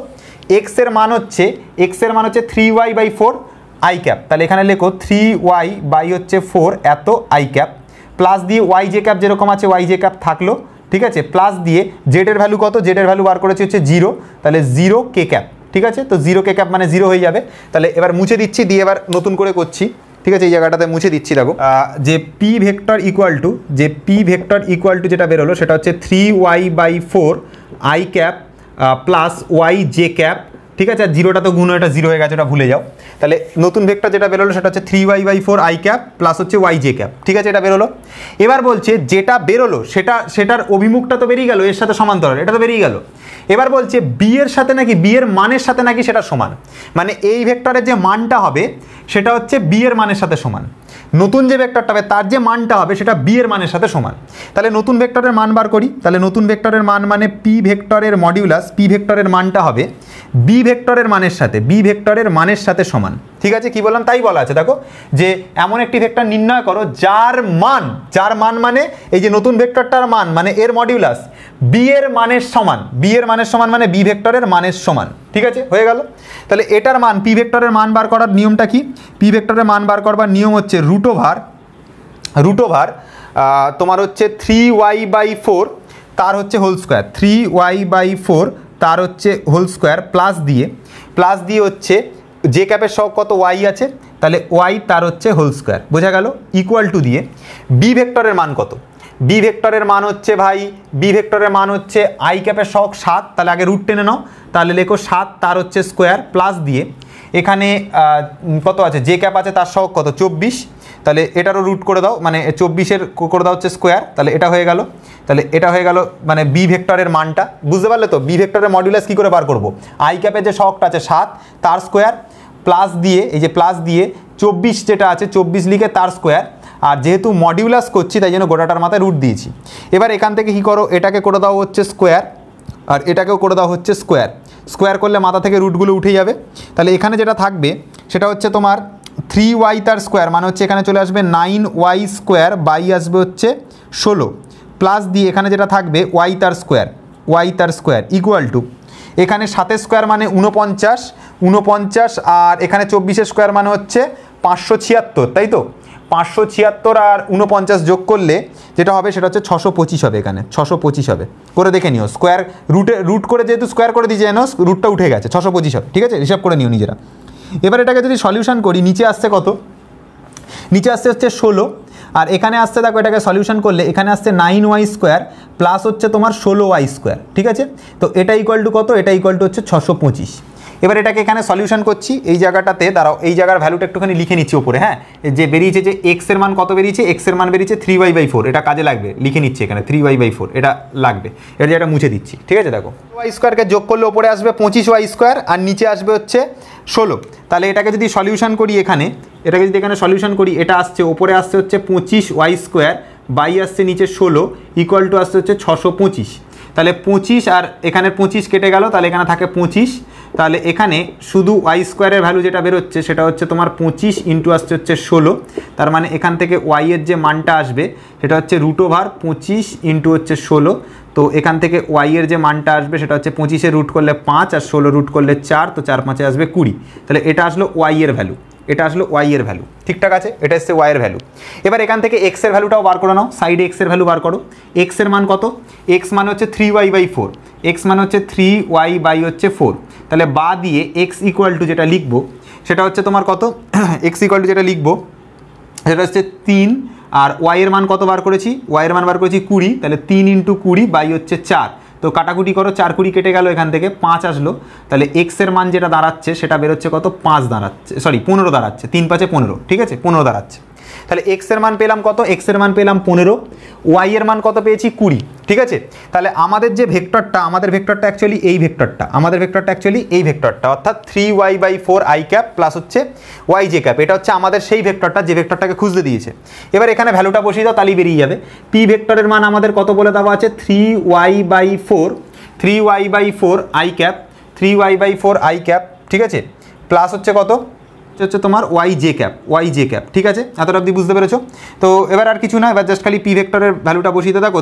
এক্সের মান হচ্ছে এক্সের মান হচ্ছে three Y by four I cap তাহলে এখানে লেখো থ্রি ওয়াই বাই হচ্ছে ফোর এত আই ক্যাপ প্লাস দিয়ে ওয়াই জে ক্যাপ যেরকম আছে ওয়াই জে ক্যাপ থাকলো ঠিক আছে প্লাস দিয়ে জেডের ভ্যালু কত জেডের ভ্যালু বার করেছে হচ্ছে জিরো তাহলে জিরো কে ক্যাপ ঠিক আছে তো জিরো কে ক্যাপ মানে জিরো হয়ে যাবে তাহলে এবার মুছে দিচ্ছি দিয়ে এবার নতুন করে করছি ঠিক আছে এই জায়গাটাতে মুছে দিচ্ছি দেখো যে পি ভেক্টর ইকুয়াল টু যে পি ভেক্টর ইকুয়াল টু যেটা বেরোলো সেটা হচ্ছে three Y by four I cap plus Y J cap ঠিক আছে আর জিরোটা তো গুণ এটা জিরো হয়ে গেছে ওটা ভুলে যাও তাহলে নতুন ভেক্টর যেটা বেরোলো সেটা হচ্ছে three Y by four I cap plus হচ্ছে ওয়াই জে ক্যাপ ঠিক আছে এটা বেরোলো এবার বলছে যেটা বেরোলো সেটা সেটার অভিমুখটা তো বেরিয়ে গেল এর সাথে সমান্তরাল এটা তো বেরিয়ে গেল এবার বলছে বি এর সাথে নাকি বি এর মানের সাথে নাকি সেটা সমান মানে এই ভেক্টরের যে মানটা হবে সেটা হচ্ছে বি এর মানের সাথে সমান নতুন যে ভেক্টরটা হবে তার যে মানটা হবে সেটা বি এর মানের সাথে সমান তাহলে নতুন ভেক্টরের মান বার করি তাহলে নতুন ভেক্টরের মান মানে পি ভেক্টরের মডিউলাস পি ভেক্টরের মানটা হবে বি ভেক্টরের মানের সাথে বি ভেক্টরের মানের সাথে সমান ঠিক আছে কি বললাম তাই বলা আছে দেখো যে এমন একটি ভেক্টর নির্ণয় করো যার মান যার মান মানে এই যে নতুন ভেক্টরটার মান মানে এর মডিউলাস বিয়ের মানের সমান বিয়ের মানের সমান মানে বি ভেক্টরের মানের সমান ঠিক আছে হয়ে গেল তাহলে এটার মান পি ভেক্টরের মান বার করার নিয়মটা কি পি ভেক্টরের মান বার করবার নিয়ম হচ্ছে রুটোভার রুটোভার তোমার হচ্ছে থ্রি ওয়াই বাই ফোর তার হচ্ছে whole square three Y by four তার হচ্ছে হোল স্কোয়ার প্লাস দিয়ে প্লাস দিয়ে হচ্ছে যে ক্যাপের সব কত ওয়াই আছে তাহলে ওয়াই তার হচ্ছে হোল স্কোয়ার বোঝা গেল ইকুয়াল টু দিয়ে বি ভেক্টরের মান কত বি ভেক্টরের মান হচ্ছে ভাই বি ভেক্টরের মান হচ্ছে আই ক্যাপের শখ সাত তাহলে আগে রুট টেনে নাও তাহলে লেখো সাত তার হচ্ছে স্কোয়ার প্লাস দিয়ে এখানে কত আছে যে ক্যাপ আছে তার শখ কত চব্বিশ তাহলে এটারও রুট করে দাও মানে চব্বিশের করে দাও হচ্ছে স্কোয়ার তাহলে এটা হয়ে গেল তাহলে এটা হয়ে গেল মানে বি ভেক্টরের মানটা বুঝতে পারলে তো বি ভেক্টরের মডিউলাস কী করে বার করব আই ক্যাপের যে শখটা আছে সাত তার স্কোয়ার প্লাস দিয়ে এই যে প্লাস দিয়ে চব্বিশ যেটা আছে চব্বিশ লিখে তার স্কোয়ার আর যেহেতু মডিউলাস করছি তাই জন্য গোটাটার মাথায় রুট দিয়েছি এবার এখান থেকে কী করো এটাকে করে দেওয়া হচ্ছে স্কোয়ার আর এটাকেও করে দেওয়া হচ্ছে স্কোয়ার স্কোয়ার করলে মাথা থেকে রুটগুলো উঠে যাবে তাহলে এখানে যেটা থাকবে সেটা হচ্ছে তোমার থ্রি ওয়াই তার স্কোয়ার মানে হচ্ছে এখানে চলে আসবে নাইন ওয়াই স্কোয়ার বাই আসবে হচ্ছে ষোলো প্লাস দিয়ে এখানে যেটা থাকবে ওয়াই তার স্কোয়ার ওয়াই তার স্কোয়ার ইকুয়াল টু এখানে সাতের স্কোয়ার মানে উনপঞ্চাশ উনপঞ্চাশ আর এখানে চব্বিশের স্কোয়ার মানে হচ্ছে পাঁচশো ছিয়াত্তর তাই তো পাঁচশো ছিয়াত্তর আর উনপঞ্চাশ যোগ করলে যেটা হবে সেটা হচ্ছে ছশো পঁচিশ হবে এখানে ছশো পঁচিশ হবে করে দেখে নিও স্কোয়ার রুটে রুট করে যেহেতু স্কোয়ার করে দিয়েছে এনো রুটটা উঠে গেছে ছশো পঁচিশ হবে ঠিক আছে হিসাব করে নিও নিজেরা এবার এটাকে যদি সলিউশন করি নিচে আসছে কত নিচে আসছে হচ্ছে ষোলো আর এখানে আসতে দেখো এটাকে সলিউশন করলে এখানে আসছে নাইন ওয়াই স্কোয়ার প্লাস হচ্ছে তোমার ষোলো ওয়াই স্কোয়ার ঠিক আছে তো এটা ইকোয়াল টু কত এটা ইকোয়াল টু হচ্ছে ছশো পঁচিশ এবার এটাকে এখানে সলিউশন করছি এই জায়গাটাতে দাঁড়াও এই জায়গার ভ্যালুটা একটুখানি লিখে নিচ্ছি ওপরে হ্যাঁ যে বেরিয়েছে যে এক্সের মান কত বেরিয়েছে এক্সের মান বেরিয়েছে থ্রি বাই বাই ফোর এটা কাজে লাগবে লিখে নিচ্ছি এখানে থ্রি বাই বাই ফোর এটা লাগবে এটা যেটা মুছে দিচ্ছি ঠিক আছে দেখো ওয়াই স্কোয়ারকে যোগ করলে ওপরে আসবে পঁচিশ ওয়াই স্কোয়ার আর নিচে আসবে হচ্ছে ষোলো তাহলে এটাকে যদি সলিউশন করি এখানে এটাকে যদি এখানে সলিউশন করি এটা আসছে ওপরে আসছে হচ্ছে পঁচিশ ওয়াই স্কোয়ার বাই আসছে নিচে ষোলো ইকুয়াল টু আসছে হচ্ছে ছশো পঁচিশ তাহলে পঁচিশ আর এখানে পঁচিশ কেটে গেল তাহলে এখানে থাকে পঁচিশ তাহলে এখানে শুধু ওয়াই স্কোয়ারের ভ্যালু যেটা বেরোচ্ছে সেটা হচ্ছে তোমার পঁচিশ ইন্টু আসছে হচ্ছে ষোলো তার মানে এখান থেকে ওয়াইয়ের যে মানটা আসবে সেটা হচ্ছে রুট ওভার পঁচিশ ইন্টু হচ্ছে ষোলো তো এখান থেকে ওয়াইয়ের যে মানটা আসবে সেটা হচ্ছে পঁচিশে রুট করলে পাঁচ আর ষোলো রুট করলে চার তো চার পাঁচে আসবে কুড়ি তাহলে এটা আসলো ওয়াইয়ের ভ্যালু এটা আসলো ওয়াই এর ভ্যালু ঠিকঠাক আছে এটা এসছে ওয়াইয়ের ভ্যালু এবার এখান থেকে এক্স এর ভ্যালুটাও বার করে নাও সাইডে এক্স এর ভ্যালু বার করো এক্স এর মান কত এক্স মানে হচ্ছে three Y by four X মানে হচ্ছে থ্রি ওয়াই বাই হচ্ছে ফোর তাহলে বা দিয়ে এক্স ইকুয়াল টু যেটা লিখবো সেটা হচ্ছে তোমার কত এক্স ইকুয়াল টু যেটা লিখবো সেটা হচ্ছে তিন আর ওয়াইয়ের মান কত বার করেছি ওয়াইয়ের মান বার করেছি কুড়ি তাহলে তিন ইন্টু কুড়ি বাই হচ্ছে চার তো কাটাকুটি করো চার কুড়ি কেটে গেল এখান থেকে পাঁচ আসলো তাহলে এক্সের মান যেটা দাঁড়াচ্ছে সেটা বেরোচ্ছে কত পাঁচ দাঁড়াচ্ছে সরি পনেরো দাঁড়াচ্ছে তিন পাঁচে পনেরো ঠিক আছে পনেরো দাঁড়াচ্ছে তাহলে এক্স এর মান পেলাম কত এক্স এর মান পেলাম পনেরো ওয়াই এর মান কত পেয়েছি কুড়ি ঠিক আছে তাহলে আমাদের যে ভেক্টরটা আমাদের ভেক্টরটা অ্যাকচুয়ালি এই ভেক্টরটা আমাদের ভেক্টরটা অ্যাকচুয়ালি এই ভেক্টরটা অর্থাৎ three Y by four I cap plus হচ্ছে ওয়াই জে ক্যাপ এটা হচ্ছে আমাদের সেই ভেক্টরটা যে ভেক্টরটাকে খুঁজতে দিয়েছে এবার এখানে ভ্যালুটা বসিয়ে দাও তালি বেরিয়ে যাবে পি ভেক্টরের মান আমাদের কত বলে দেওয়া আছে three Y by four three Y by four I cap three Y by four I cap ঠিক আছে প্লাস হচ্ছে কত হচ্ছে হচ্ছে তোমার Y J cap Y J cap ঠিক আছে এতটা অব্দি বুঝতে পেরেছো তো এবার আর কিছু না এবার জাস্ট খালি পি ভেক্টরের ভ্যালুটা বসিয়ে থাকো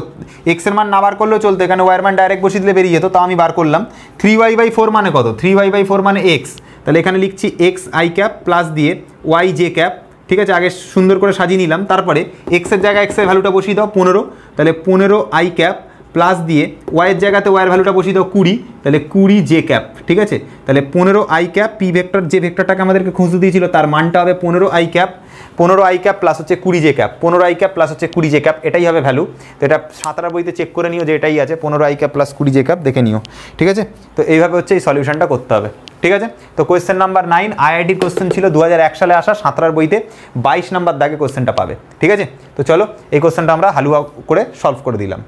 এক্সের মান না বার করলেও চলতে এখানে ওয়ার মান ডাইরেক্ট বসিয়ে দিলে বেরিয়ে যেত তাও আমি বার করলাম থ্রি ওয়াই বাই ফোর মানে কত থ্রি ওয়াই বাই ফোর মানে এক্স তাহলে এখানে লিখছি এক্স আই ক্যাপ প্লাস দিয়ে ওয়াই জে ক্যাপ ঠিক আছে আগে সুন্দর করে সাজিয়ে নিলাম তারপরে এক্সের জায়গায় এক্সের ভ্যালুটা বসিয়ে দাও পনেরো তাহলে পনেরো আই ক্যাপ প্লাস দিয়ে ওয়াইয়ের জায়গাতে ওয়াইয়ের ভ্যালুটা বসিয়ে দাও কুড়ি তাহলে কুড়ি জে ক্যাপ ঠিক আছে তাহলে পনেরো আই ক্যাপ পি ভেক্টর যে ভেক্টরটাকে আমাদেরকে খুঁজতে দিয়েছিল তার মানটা হবে পনেরো আই ক্যাপ পনেরো আই ক্যাপ প্লাস হচ্ছে কুড়ি জে ক্যাপ পনেরো আই ক্যাপ প্লাস হচ্ছে কুড়ি জে ক্যাপ এটাই হবে ভ্যালু তো এটা সাঁতারা বইতে চেক করে নিও যে এটাই আছে পনেরো আই ক্যাপ প্লাস কুড়ি জে ক্যাপ দেখে নিও ঠিক আছে তো এইভাবে হচ্ছে এই সলিউশনটা করতে হবে ঠিক আছে তো কোয়েশ্চেন নাম্বার নাইন আইআইটির কোয়েশ্চেন ছিল দু সালে আসা সাঁতরার বইতে বাইশ নাম্বার দাগে কোয়েশ্চেনটা পাবে ঠিক আছে তো চলো এই কোয়েশ্চেনটা আমরা হালুয়া করে সলভ করে দিলাম